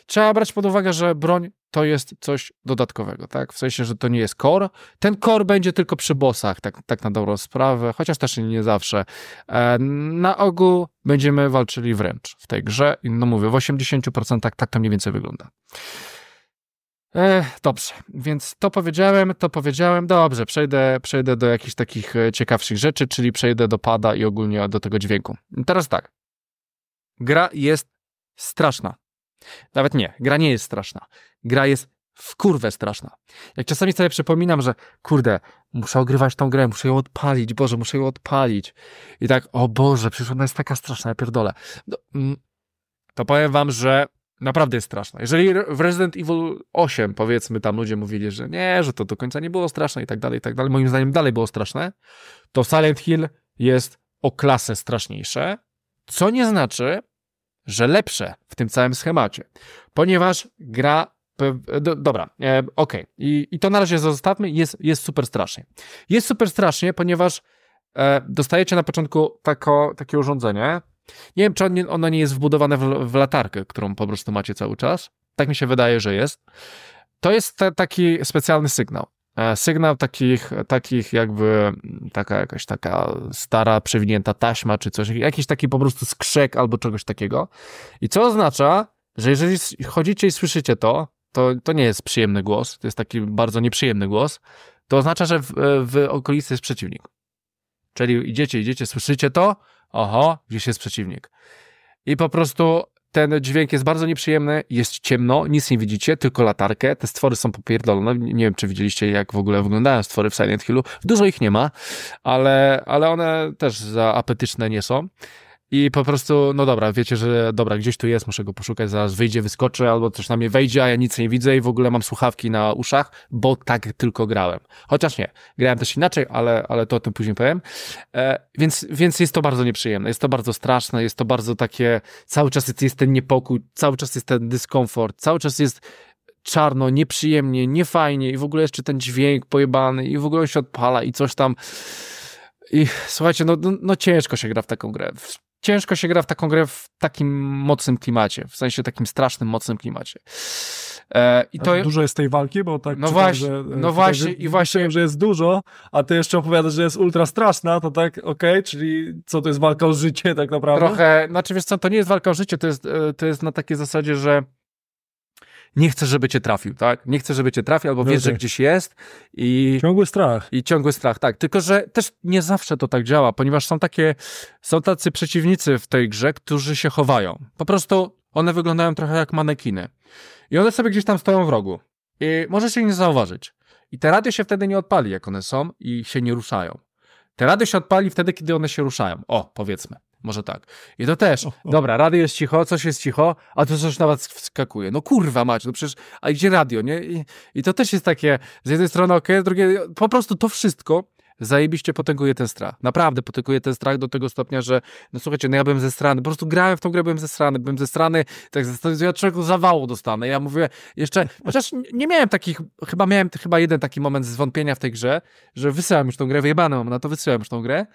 trzeba brać pod uwagę, że broń to jest coś dodatkowego, tak? W sensie, że to nie jest core. Ten core będzie tylko przy bossach, tak, tak na dobrą sprawę, chociaż też nie zawsze. E, na ogół będziemy walczyli wręcz w tej grze. No mówię, w 80% tak to mniej więcej wygląda. E, dobrze, więc to powiedziałem, to powiedziałem. Dobrze, przejdę, przejdę do jakichś takich e, ciekawszych rzeczy, czyli przejdę do pada i ogólnie do tego dźwięku. Teraz tak. Gra jest straszna. Nawet nie, gra nie jest straszna. Gra jest w kurwę straszna. Jak czasami sobie przypominam, że kurde, muszę ogrywać tą grę, muszę ją odpalić, Boże, muszę ją odpalić. I tak, o Boże, przecież ona jest taka straszna, ja pierdolę. No, mm, to powiem wam, że Naprawdę jest straszna. Jeżeli w Resident Evil 8 powiedzmy tam ludzie mówili, że nie, że to do końca nie było straszne i tak dalej, i tak dalej, moim zdaniem dalej było straszne, to Silent Hill jest o klasę straszniejsze, co nie znaczy, że lepsze w tym całym schemacie, ponieważ gra Dobra, e, okej. Okay. I, I, to na razie zostawmy. Jest, jest super strasznie. Jest super strasznie, ponieważ e, dostajecie na początku tako, takie urządzenie, nie wiem, czy on nie, ona nie jest wbudowana w, w, latarkę, którą po prostu macie cały czas. Tak mi się wydaje, że jest. To jest te, taki specjalny sygnał. E, sygnał takich, takich jakby mm, taka jakaś taka stara, przewinięta taśma czy coś, jakiś taki po prostu skrzek albo czegoś takiego. I co oznacza, że jeżeli chodzicie i słyszycie to, to, to nie jest przyjemny głos, to jest taki bardzo nieprzyjemny głos, to oznacza, że w, w okolicy jest przeciwnik. Czyli idziecie, idziecie, słyszycie to, oho, gdzieś jest przeciwnik. I po prostu ten dźwięk jest bardzo nieprzyjemny, jest ciemno, nic nie widzicie, tylko latarkę. Te stwory są popierdolone. Nie wiem, czy widzieliście, jak w ogóle wyglądają stwory w Silent Hillu. Dużo ich nie ma, ale, ale one też za apetyczne nie są. I po prostu, no dobra, wiecie, że dobra, gdzieś tu jest, muszę go poszukać, zaraz wyjdzie, wyskoczy, albo coś na mnie wejdzie, a ja nic nie widzę i w ogóle mam słuchawki na uszach, bo tak tylko grałem. Chociaż nie, grałem też inaczej, ale, ale to o tym później powiem. E, więc, więc jest to bardzo nieprzyjemne, jest to bardzo straszne, jest to bardzo takie, cały czas jest ten niepokój, cały czas jest ten dyskomfort, cały czas jest czarno, nieprzyjemnie, niefajnie i w ogóle jeszcze ten dźwięk pojebany i w ogóle on się odpala i coś tam... I słuchajcie, no, no, no ciężko się gra w taką grę ciężko się gra w taką grę w takim mocnym klimacie, w sensie takim strasznym, mocnym klimacie. E, i to... Znaczy, dużo jest tej walki, bo tak no czytam, właśnie, że, e, no właśnie, że, i właśnie... wiem, że jest dużo, a ty jeszcze opowiadasz, że jest ultra straszna, to tak, okej, okay, czyli co to jest walka o życie tak naprawdę? Trochę, znaczy wiesz co, to nie jest walka o życie, to jest, e, to jest na takiej zasadzie, że nie chcesz, żeby cię trafił, tak? Nie chcesz, żeby cię trafił, albo no wiesz, tak. że gdzieś jest i... Ciągły strach. I ciągły strach, tak. Tylko, że też nie zawsze to tak działa, ponieważ są takie, są tacy przeciwnicy w tej grze, którzy się chowają. Po prostu one wyglądają trochę jak manekiny. I one sobie gdzieś tam stoją w rogu. I możecie się nie zauważyć. I te rady się wtedy nie odpali, jak one są i się nie ruszają. Te rady się odpali wtedy, kiedy one się ruszają. O, powiedzmy. Może tak. I to też. Dobra, radio jest cicho, coś jest cicho, a to coś nawet wskakuje. No kurwa mać, no przecież, a gdzie radio, nie? I, I, to też jest takie, z jednej strony OK, z drugiej, po prostu to wszystko zajebiście potęguje ten strach. Naprawdę potęguje ten strach do tego stopnia, że no słuchajcie, no ja byłem strany. po prostu grałem w tą grę, byłem bym byłem strany. tak zestrany, ja człowieku zawału dostanę. Ja mówię, jeszcze, chociaż nie miałem takich, chyba miałem chyba jeden taki moment zwątpienia w tej grze, że wysyłam już tą grę, wyjebane mam na to, wysyłam już tą grę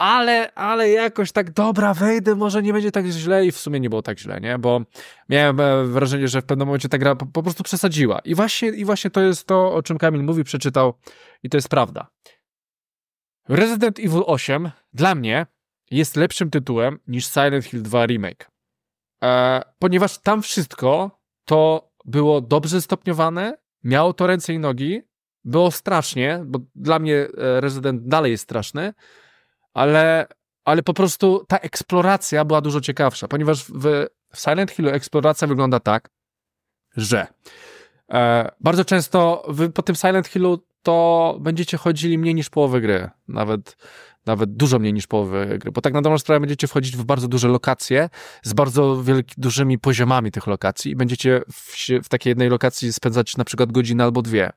ale, ale jakoś tak, dobra, wejdę, może nie będzie tak źle i w sumie nie było tak źle, nie? Bo miałem e, wrażenie, że w pewnym momencie ta gra po, po prostu przesadziła. I właśnie, I właśnie to jest to, o czym Kamil mówi, przeczytał i to jest prawda. Resident Evil 8 dla mnie jest lepszym tytułem niż Silent Hill 2 Remake. E, ponieważ tam wszystko to było dobrze stopniowane, miało to ręce i nogi, było strasznie, bo dla mnie e, Resident dalej jest straszny, ale, ale po prostu ta eksploracja była dużo ciekawsza, ponieważ w, w Silent Hillu eksploracja wygląda tak, że e, bardzo często wy po tym Silent Hillu to będziecie chodzili mniej niż połowę gry, nawet, nawet dużo mniej niż połowę gry, bo tak na dobrą sprawę będziecie wchodzić w bardzo duże lokacje z bardzo wielki, dużymi poziomami tych lokacji i będziecie w, w takiej jednej lokacji spędzać na przykład godzinę albo dwie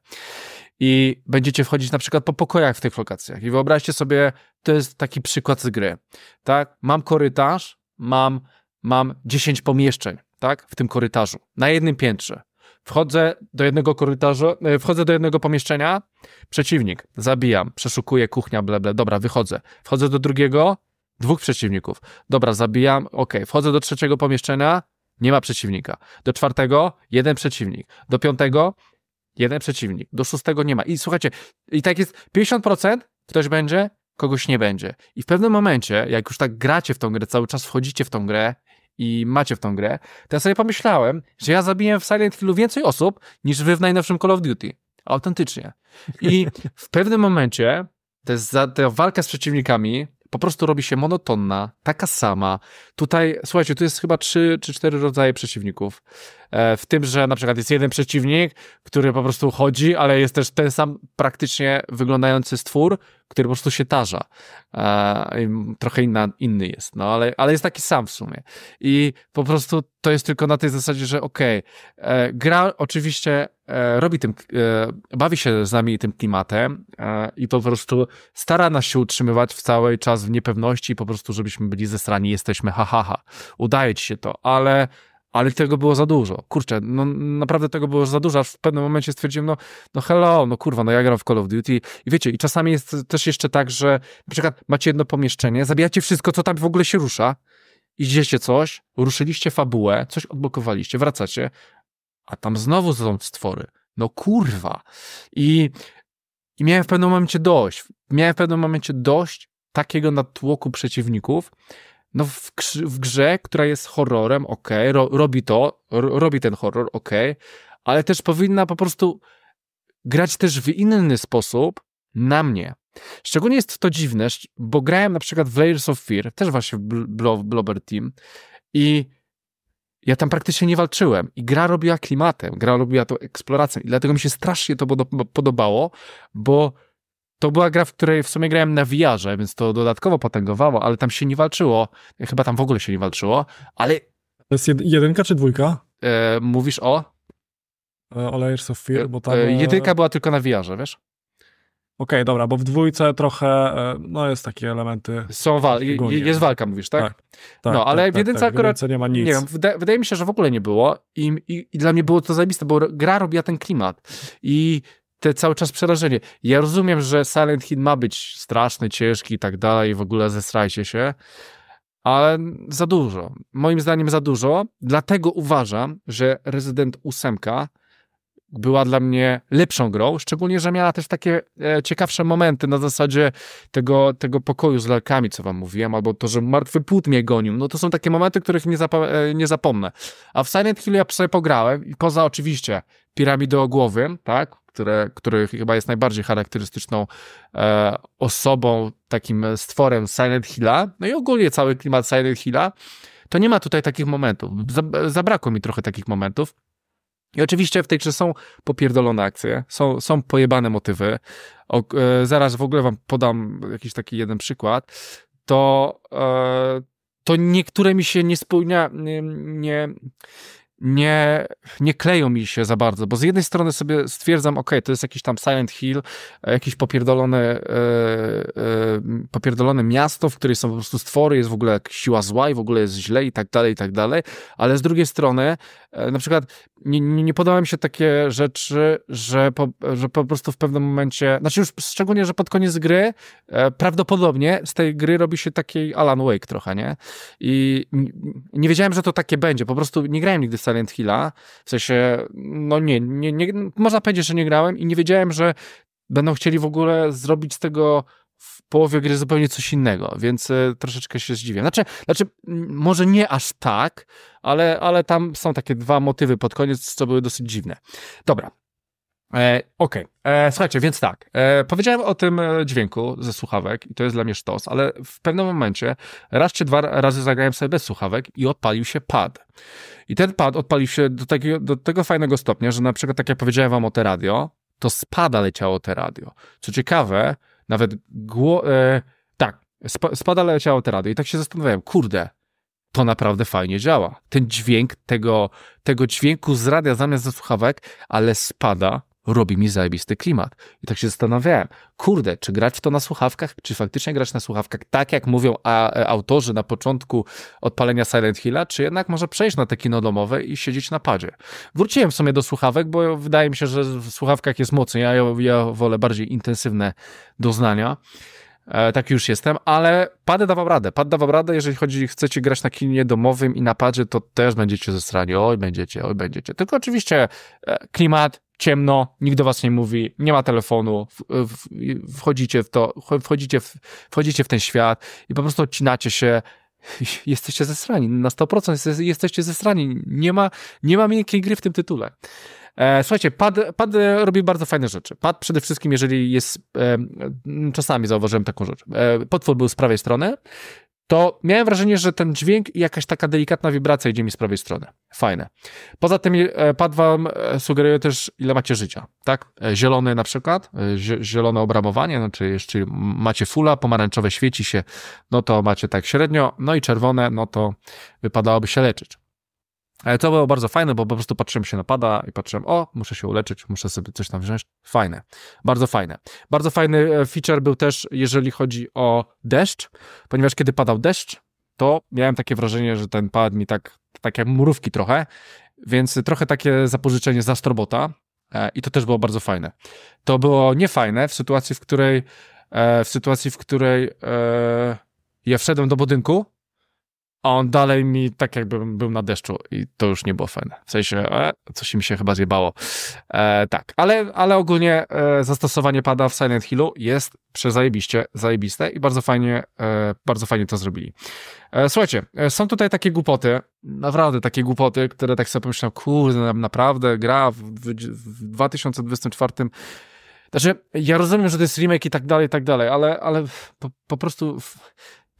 i będziecie wchodzić na przykład po pokojach w tych lokacjach. I wyobraźcie sobie, to jest taki przykład z gry. Tak? Mam korytarz, mam, mam 10 pomieszczeń tak? w tym korytarzu, na jednym piętrze. Wchodzę do jednego korytarza, e, wchodzę do jednego pomieszczenia, przeciwnik, zabijam, przeszukuję kuchnia, bleble, dobra, wychodzę. Wchodzę do drugiego, dwóch przeciwników, dobra, zabijam, ok. Wchodzę do trzeciego pomieszczenia, nie ma przeciwnika. Do czwartego, jeden przeciwnik. Do piątego, Jeden przeciwnik. Do szóstego nie ma. I słuchajcie, i tak jest 50% ktoś będzie, kogoś nie będzie. I w pewnym momencie, jak już tak gracie w tą grę, cały czas wchodzicie w tą grę i macie w tą grę, to ja sobie pomyślałem, że ja zabiję w Silent Hillu więcej osób niż wy w najnowszym Call of Duty. Autentycznie. I w pewnym momencie za tę walkę z przeciwnikami po prostu robi się monotonna, taka sama. Tutaj, słuchajcie, tu jest chyba trzy czy cztery rodzaje przeciwników. E, w tym, że na przykład jest jeden przeciwnik, który po prostu chodzi, ale jest też ten sam praktycznie wyglądający stwór, który po prostu się tarza. E, trochę inna, inny jest, no ale, ale jest taki sam w sumie. I po prostu to jest tylko na tej zasadzie, że okej, okay, e, gra oczywiście E, robi tym, e, bawi się z nami tym klimatem e, i po prostu stara nas się utrzymywać w cały czas w niepewności, po prostu żebyśmy byli zesrani, jesteśmy ha ha, ha. udaje ci się to, ale ale tego było za dużo. Kurczę, no naprawdę tego było za dużo, aż w pewnym momencie stwierdziłem, no, no hello, no kurwa, no ja gram w Call of Duty i wiecie, i czasami jest też jeszcze tak, że na przykład macie jedno pomieszczenie, zabijacie wszystko, co tam w ogóle się rusza, idziecie coś, ruszyliście fabułę, coś odblokowaliście, wracacie, a tam znowu są stwory. No kurwa. I, I miałem w pewnym momencie dość. Miałem w pewnym momencie dość takiego natłoku przeciwników. No w, w grze, która jest horrorem, okej, okay, ro, robi to, ro, robi ten horror, okej, okay, ale też powinna po prostu grać też w inny sposób na mnie. Szczególnie jest to dziwne, bo grałem na przykład w Layers of Fear, też właśnie w Blo Team i ja tam praktycznie nie walczyłem i gra robiła klimatem, gra robiła to eksploracją i dlatego mi się strasznie to podobało, bo to była gra, w której w sumie grałem na VR-ze, więc to dodatkowo potęgowało, ale tam się nie walczyło, chyba tam w ogóle się nie walczyło, ale... To jest jed jedynka czy dwójka? E, mówisz o? O Layers of Fear, bo tam... E, e, e, jedynka była tylko na VR-ze, wiesz? okay, dobra, bo w dwójce trochę, e, no jest takie elementy. Są wal jest walka, mówisz, tak? tak, tak no, tak, ale tak, w jedynce tak, akurat, w nie ma nic. Nie wiem, wydaje mi się, że w ogóle nie było I, i, i dla mnie było to zajebiste, bo gra robiła ten klimat i te cały czas przerażenie. Ja rozumiem, że Silent Hill ma być straszny, ciężki i tak dalej, w ogóle zesrajcie się, ale za dużo. Moim zdaniem za dużo, dlatego uważam, że Resident 8 była dla mnie lepszą grą, szczególnie, że miała też takie e, ciekawsze momenty na zasadzie tego, tego pokoju z lalkami, co wam mówiłem, albo to, że martwy płód mnie gonił. No to są takie momenty, których nie, zap e, nie zapomnę. A w Silent Hill ja sobie pograłem i poza oczywiście piramidogłowym, tak, które, który chyba jest najbardziej charakterystyczną e, osobą, takim stworem Silent Hilla, no i ogólnie cały klimat Silent Hilla, to nie ma tutaj takich momentów. Zabrakło mi trochę takich momentów. I oczywiście w tej grze są popierdolone akcje, są, są pojebane motywy. O, e, zaraz w ogóle wam podam jakiś taki jeden przykład. To, e, to niektóre mi się nie spełnia, nie, nie, nie, nie kleją mi się za bardzo, bo z jednej strony sobie stwierdzam, ok, to jest jakiś tam Silent Hill, e, jakieś popierdolone, e, e, popierdolone miasto, w którym są po prostu stwory, jest w ogóle siła zła i w ogóle jest źle i tak dalej, i tak dalej, ale z drugiej strony E, na przykład nie, nie podobały mi się takie rzeczy, że po, że po prostu w pewnym momencie, znaczy już szczególnie, że pod koniec gry e, prawdopodobnie z tej gry robi się taki Alan Wake trochę, nie? I nie wiedziałem, że to takie będzie, po prostu nie grałem nigdy Silent Hilla, w sensie, no nie, nie, nie można powiedzieć, że nie grałem i nie wiedziałem, że będą chcieli w ogóle zrobić z tego w połowie gry zupełnie coś innego, więc e, troszeczkę się zdziwię. Znaczy, znaczy może nie aż tak, ale, ale tam są takie dwa motywy pod koniec, co były dosyć dziwne. Dobra, E, Okej, okay. E, słuchajcie, więc tak, e, powiedziałem o tym e, dźwięku ze słuchawek i to jest dla mnie sztos, ale w pewnym momencie raz czy dwa razy zagrałem sobie bez słuchawek i odpalił się pad. I ten pad odpalił się do, takiego, do tego fajnego stopnia, że na przykład tak jak powiedziałem wam o te radio, to spada leciało te radio. Co ciekawe, nawet gło... E, tak, sp spada leciało te rady. I tak się zastanawiałem, kurde, to naprawdę fajnie działa. Ten dźwięk tego, tego dźwięku z radia zamiast ze słuchawek, ale spada, robi mi zajebisty klimat. I tak się zastanawiałem, kurde, czy grać w to na słuchawkach, czy faktycznie grać na słuchawkach, tak jak mówią e, autorzy na początku odpalenia Silent Hilla, czy jednak może przejść na te kino domowe i siedzieć na padzie. Wróciłem w sumie do słuchawek, bo wydaje mi się, że w słuchawkach jest mocniej, ja, ja wolę bardziej intensywne doznania. E, tak już jestem, ale padę dawał radę, pad dawał radę, jeżeli chodzi, chcecie grać na kinie domowym i na padzie, to też będziecie zestrani, oj będziecie, oj będziecie, tylko oczywiście e, klimat, ciemno, nikt do was nie mówi, nie ma telefonu, wchodzicie w to, wchodzicie w, wchodzicie w ten świat i po prostu odcinacie się, jesteście zestrani, na 100% jesteście zestrani, nie ma, nie ma miękkiej gry w tym tytule. E, słuchajcie, pad, pad robi bardzo fajne rzeczy. Pad przede wszystkim, jeżeli jest, e, czasami zauważyłem taką rzecz, e, potwór był z prawej strony, to miałem wrażenie, że ten dźwięk i jakaś taka delikatna wibracja idzie mi z prawej strony. Fajne. Poza tym e, pad wam e, sugeruje też, ile macie życia, tak? E, zielony na przykład, zielone obramowanie, znaczy no, jeśli macie fula, pomarańczowe świeci się, no to macie tak średnio, no i czerwone, no to wypadałoby się leczyć. Ale to było bardzo fajne, bo po prostu patrzyłem się na pada i patrzyłem, o, muszę się uleczyć, muszę sobie coś tam wziąć. Fajne, bardzo fajne. Bardzo fajny e, feature był też, jeżeli chodzi o deszcz, ponieważ kiedy padał deszcz, to miałem takie wrażenie, że ten padł mi tak, tak jak mrówki trochę, więc trochę takie zapożyczenie z Astrobota e, i to też było bardzo fajne. To było niefajne w sytuacji, w której e, w sytuacji, w której ja wszedłem do budynku a on dalej mi tak jakbym był na deszczu i to już nie było fajne. W sensie, e, coś mi się chyba zjebało. E, tak, ale, ale ogólnie e, zastosowanie pada w Silent Hillu jest przezajebiście zajebiste i bardzo fajnie, e, bardzo fajnie to zrobili. E, słuchajcie, e, są tutaj takie głupoty, naprawdę takie głupoty, które tak sobie pomyślałem, kurde, naprawdę gra w, w 2024 znaczy, ja rozumiem, że to jest remake i tak dalej, i tak dalej, ale, ale po, po prostu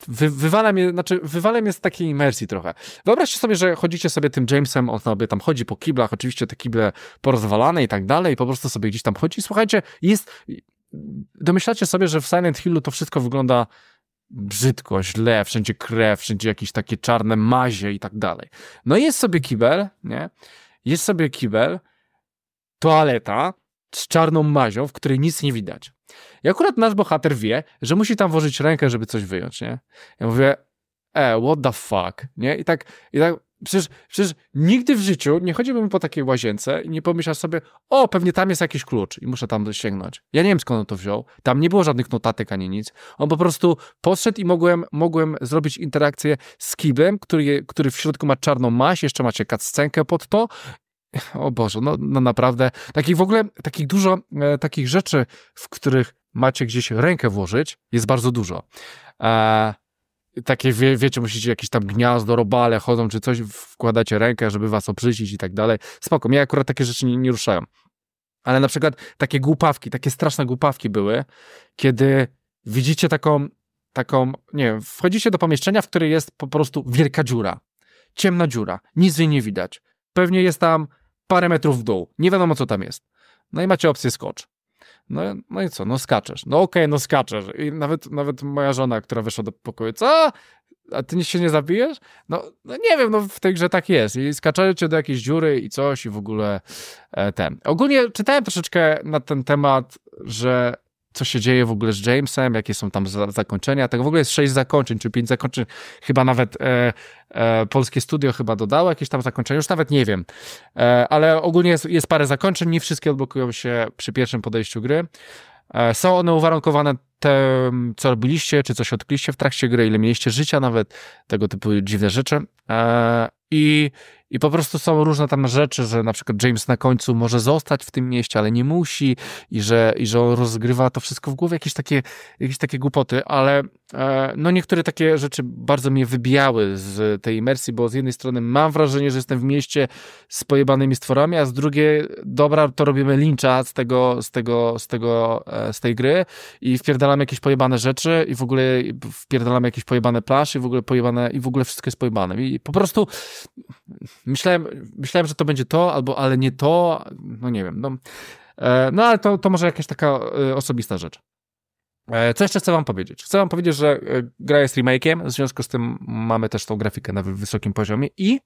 wy, wywala mnie, znaczy wywala mnie z takiej imersji trochę. Wyobraźcie sobie, że chodzicie sobie tym Jamesem, on sobie tam chodzi po kiblach, oczywiście te kible porozwalane i tak dalej, po prostu sobie gdzieś tam chodzi. Słuchajcie, jest... Domyślacie sobie, że w Silent Hillu to wszystko wygląda brzydko, źle, wszędzie krew, wszędzie jakieś takie czarne mazie i tak dalej. No jest sobie kibel, nie? Jest sobie kibel, toaleta z czarną mazią, w której nic nie widać. I akurat nasz bohater wie, że musi tam włożyć rękę, żeby coś wyjąć, nie? Ja mówię, e, what the fuck, nie? I tak, i tak Przecież, przecież nigdy w życiu nie chodziłbym po takiej łazience i nie pomyślał sobie, o, pewnie tam jest jakiś klucz i muszę tam sięgnąć. Ja nie wiem skąd on to wziął, tam nie było żadnych notatek ani nic. On po prostu poszedł i mogłem, mogłem zrobić interakcję z kibem, który, który w środku ma czarną maść, jeszcze macie cutscenkę pod to o Boże, no, no naprawdę, takich w ogóle, takich dużo, e, takich rzeczy, w których macie gdzieś rękę włożyć, jest bardzo dużo. E, takie, wie, wiecie, musicie jakieś tam gniazdo, robale chodzą, czy coś, wkładacie rękę, żeby was obrzycić i tak dalej. Spoko, mnie akurat takie rzeczy nie, nie ruszają. Ale na przykład takie głupawki, takie straszne głupawki były, kiedy widzicie taką, taką, nie wiem, wchodzicie do pomieszczenia, w której jest po prostu wielka dziura, ciemna dziura, nic jej nie widać. Pewnie jest tam parę metrów w dół. Nie wiadomo, co tam jest. No i macie opcję skocz. No, no i co? No skaczesz. No okej, okay, no skaczesz. I nawet, nawet moja żona, która wyszła do pokoju, co? A ty się nie zabijesz? No, no nie wiem, no w tej grze tak jest. I skaczecie do jakiejś dziury i coś i w ogóle e, ten. Ogólnie czytałem troszeczkę na ten temat, że co się dzieje w ogóle z Jamesem, jakie są tam zakończenia. Tak w ogóle jest sześć zakończeń, czy pięć zakończeń. Chyba nawet e, e, polskie studio chyba dodało jakieś tam zakończenia, już nawet nie wiem. E, ale ogólnie jest, jest parę zakończeń, nie wszystkie odblokują się przy pierwszym podejściu gry. E, są one uwarunkowane tym, co robiliście, czy coś odkliście w trakcie gry, ile mieliście życia, nawet tego typu dziwne rzeczy. E, I, I po prostu są różne tam rzeczy, że na przykład James na końcu może zostać w tym mieście, ale nie musi, i że, i że on rozgrywa to wszystko w głowie, jakieś takie, jakieś takie głupoty, ale e, no niektóre takie rzeczy bardzo mnie wybijały z tej imersji, bo z jednej strony mam wrażenie, że jestem w mieście z pojebanymi stworami, a z drugiej, dobra, to robimy lincza z tego, z tego, z tego, e, z tej gry i wpierdalamy jakieś pojebane rzeczy i w ogóle wpierdalamy jakieś pojebane plaż i w ogóle pojebane, i w ogóle wszystko jest pojebane. I po prostu myślałem, myślałem, że to będzie to, albo ale nie to, no nie wiem. No, e, no ale to, to może jakaś taka e, osobista rzecz. E, co jeszcze chcę wam powiedzieć? Chcę wam powiedzieć, że e, gra jest remake'iem, w związku z tym mamy też tą grafikę na wysokim poziomie i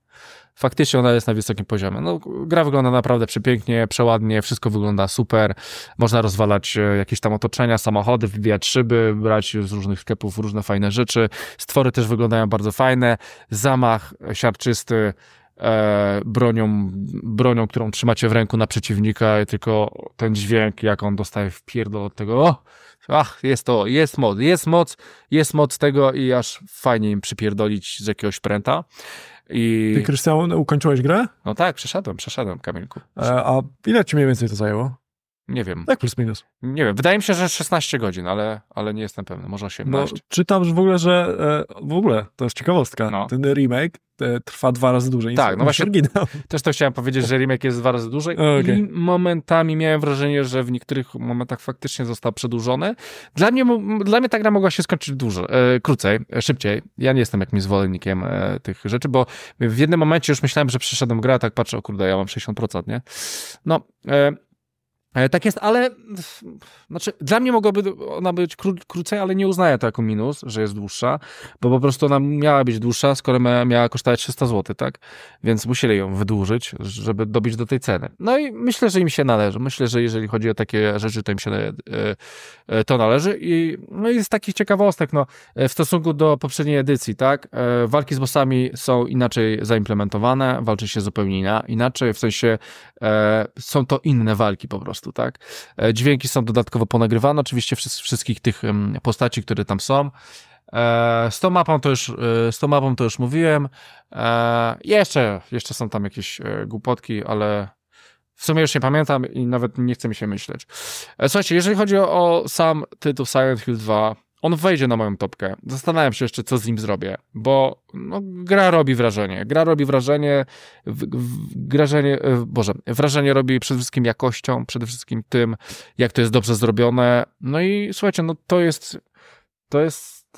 faktycznie ona jest na wysokim poziomie. No, gra wygląda naprawdę przepięknie, przeładnie, wszystko wygląda super. Można rozwalać e, jakieś tam otoczenia, samochody, wybijać szyby, brać z różnych sklepów różne fajne rzeczy. Stwory też wyglądają bardzo fajne. Zamach siarczysty, e, bronią, bronią, którą trzymacie w ręku na przeciwnika, i tylko ten dźwięk, jak on dostaje w pierdol od tego, o, Ach, jest to, jest moc, jest moc, jest moc tego i aż fajnie im przypierdolić z jakiegoś pręta. I... Ty, Krystian, ukończyłeś grę? No tak, przeszedłem, przeszedłem, Kamilku. E, a ile ci mniej więcej to zajęło? Nie wiem. Tak plus minus. Nie wiem. Wydaje mi się, że 16 godzin, ale, ale nie jestem pewny. Może 18. No, czytam w ogóle, że e, w ogóle, to jest ciekawostka, no. ten remake e, trwa dwa razy dłużej. Tak, no właśnie. Oryginał. Też to chciałem powiedzieć, że remake jest dwa razy dłużej okay. i momentami miałem wrażenie, że w niektórych momentach faktycznie został przedłużony. Dla mnie, dla mnie ta gra mogła się skończyć dużo, e, krócej, e, szybciej. Ja nie jestem jakimś zwolennikiem tych rzeczy, bo w jednym momencie już myślałem, że przeszedłem grę, a tak patrzę, o kurde, ja mam 60%, nie? No, E, tak jest, ale znaczy, dla mnie mogłaby ona być kró, krócej, ale nie uznaję to jako minus, że jest dłuższa, bo po prostu ona miała być dłuższa, skoro miała, kosztować 300 zł, tak? Więc musieli ją wydłużyć, żeby dobić do tej ceny. No i myślę, że im się należy. Myślę, że jeżeli chodzi o takie rzeczy, to im się e, e, to należy. I, no jest z takich ciekawostek, no, w stosunku do poprzedniej edycji, tak? Walki z bossami są inaczej zaimplementowane, walczy się zupełnie inaczej, w sensie są to inne walki po prostu prostu, tak? E, dźwięki są dodatkowo ponagrywane, oczywiście wszystkich tych postaci, które tam są. E, z tą mapą to już, e, z tą mapą to już mówiłem. Jeszcze, jeszcze są tam jakieś głupotki, ale w sumie już nie pamiętam i nawet nie chce mi się myśleć. Słuchajcie, jeżeli chodzi o, o sam tytuł Silent Hill 2, on wejdzie na moją topkę. Zastanawiam się jeszcze, co z nim zrobię, bo no, gra robi wrażenie. Gra robi wrażenie, w, w, grażenie, w, e, Boże, wrażenie robi przede wszystkim jakością, przede wszystkim tym, jak to jest dobrze zrobione. No i słuchajcie, no to jest, to jest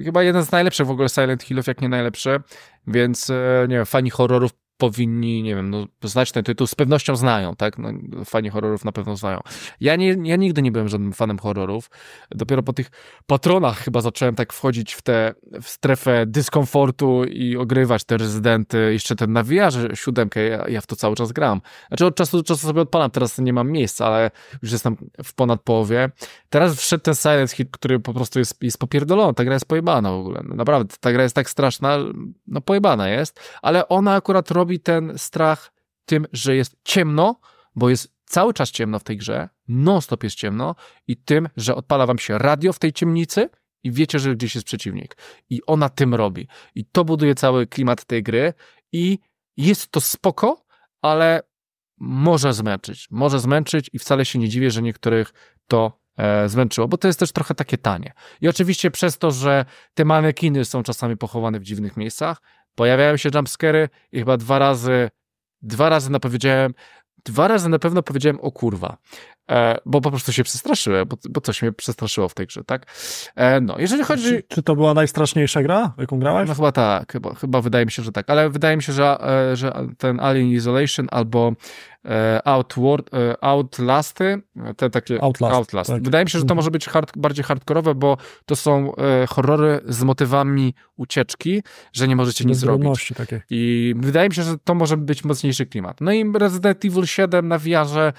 e, chyba jeden z najlepszych w ogóle Silent Hillów, jak nie najlepszy, więc e, nie wiem, fani horrorów powinni, nie wiem, no, znać ten tytuł, z pewnością znają, tak? No, fani horrorów na pewno znają. Ja, nie, ja nigdy nie byłem żadnym fanem horrorów. Dopiero po tych patronach chyba zacząłem tak wchodzić w tę w strefę dyskomfortu i ogrywać te rezydenty, jeszcze ten nawijarz siódemkę, ja, ja w to cały czas gram. Znaczy od czasu do czasu sobie odpalam, teraz nie mam miejsca, ale już jestem w ponad połowie. Teraz wszedł ten Silent Hit, który po prostu jest, jest popierdolony, ta gra jest pojebana w ogóle. Naprawdę, ta gra jest tak straszna, no pojebana jest, ale ona akurat robi robi ten strach tym, że jest ciemno, bo jest cały czas ciemno w tej grze, non-stop jest ciemno, i tym, że odpala wam się radio w tej ciemnicy i wiecie, że gdzieś jest przeciwnik. I ona tym robi. I to buduje cały klimat tej gry i jest to spoko, ale może zmęczyć. Może zmęczyć i wcale się nie dziwię, że niektórych to e, zmęczyło, bo to jest też trochę takie tanie. I oczywiście przez to, że te manekiny są czasami pochowane w dziwnych miejscach, Pojawiają się jumpscary i chyba dwa razy, dwa razy napowiedziałem, dwa razy na pewno powiedziałem o kurwa, e, bo po prostu się przestraszyłem, bo, bo, coś mnie przestraszyło w tej grze, tak? E, no, jeżeli chodzi... Czy, czy, to była najstraszniejsza gra, jaką grałeś? No chyba tak, chyba, chyba wydaje mi się, że tak, ale wydaje mi się, że, e, że ten Alien Isolation albo E, outward, e, Outlasty, e, te takie Outlast. Outlast. Tak. Wydaje mi się, że to mhm. może być hard, bardziej hardkorowe, bo to są horrory z motywami ucieczki, że nie możecie nic zrobić. Takie. I wydaje mi się, że to może być mocniejszy klimat. No i Resident Evil 7 na wiarze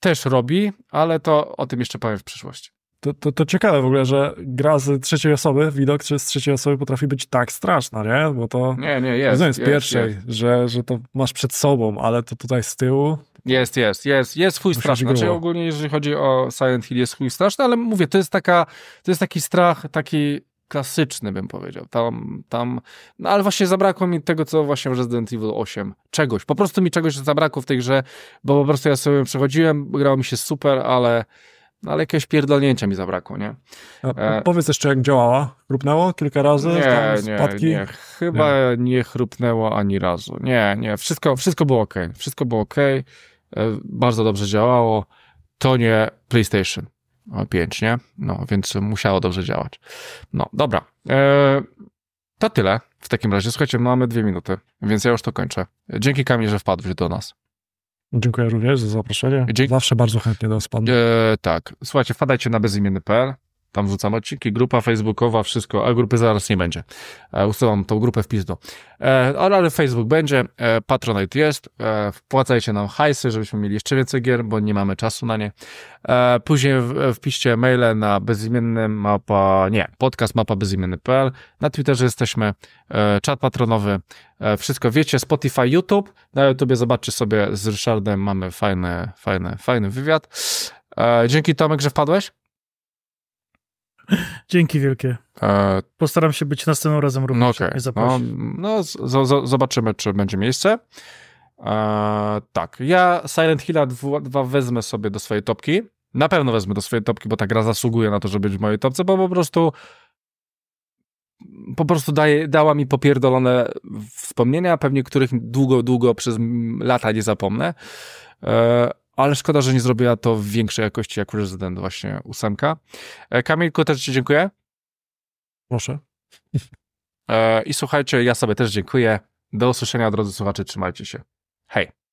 też robi, ale to o tym jeszcze powiem w przyszłości. To, to, to, ciekawe w ogóle, że gra z trzeciej osoby, widok czy z trzeciej osoby potrafi być tak straszna, nie? Bo to. Nie, nie, jest. Rozumiem, z jest, pierwszej, jest. Że, że to masz przed sobą, ale to tutaj z tyłu. Jest, jest, jest, jest chuj straszny. Znaczy ogólnie, jeżeli chodzi o Silent Hill, jest chuj straszny, ale mówię, to jest taka, to jest taki strach, taki klasyczny, bym powiedział. Tam, tam, no ale właśnie zabrakło mi tego, co właśnie w Resident Evil 8. Czegoś. Po prostu mi czegoś zabrakło w tej grze, bo po prostu ja sobie przechodziłem, grało mi się super, ale no ale jakieś pierdolnięcia mi zabrakło, nie? A, e, powiedz jeszcze, jak działała? Chrupnęło kilka razy? Nie, nie, nie. Chyba nie. nie chrupnęło ani razu. Nie, nie. Wszystko, wszystko było ok. Wszystko było ok. E, bardzo dobrze działało. To nie PlayStation 5, nie? No, więc musiało dobrze działać. No, dobra. E, to tyle. W takim razie, słuchajcie, mamy dwie minuty, więc ja już to kończę. Dzięki Kamil, że wpadłeś do nas. Dziękuję również za zaproszenie. Dzięki. Zawsze bardzo chętnie do nas pan. E, tak. Słuchajcie, wpadajcie na bezimienny.pl. Tam wrzucam odcinki, grupa facebookowa, wszystko, a grupy zaraz nie będzie. E, usuwam tą grupę w pizdu. E, ale, ale Facebook będzie, e, Patronite jest, e, wpłacajcie nam hajsy, żebyśmy mieli jeszcze więcej gier, bo nie mamy czasu na nie. E, później w, e, wpiszcie maile na bezimienny mapa, nie, podcast mapa bezimienny.pl, na Twitterze jesteśmy, e, czat patronowy, e, wszystko wiecie, Spotify, YouTube, na YouTubie zobaczcie sobie z Ryszardem, mamy fajny, fajny, fajny wywiad. E, dzięki Tomek, że wpadłeś. Dzięki wielkie. E, Postaram się być następnym razem również. No, okay. no, no z, z, zobaczymy, czy będzie miejsce. E, tak, ja Silent Hill 2, 2 wezmę sobie do swojej topki. Na pewno wezmę do swojej topki, bo ta gra zasługuje na to, żeby być w mojej topce, bo po prostu po prostu daje, dała mi popierdolone wspomnienia, pewnie których długo, długo przez lata nie zapomnę. E, ale szkoda, że nie zrobiła to w większej jakości jak Resident właśnie ósemka. E, Kamilku, też ci dziękuję. Proszę. E, I słuchajcie, ja sobie też dziękuję. Do usłyszenia, drodzy słuchacze, trzymajcie się. Hej.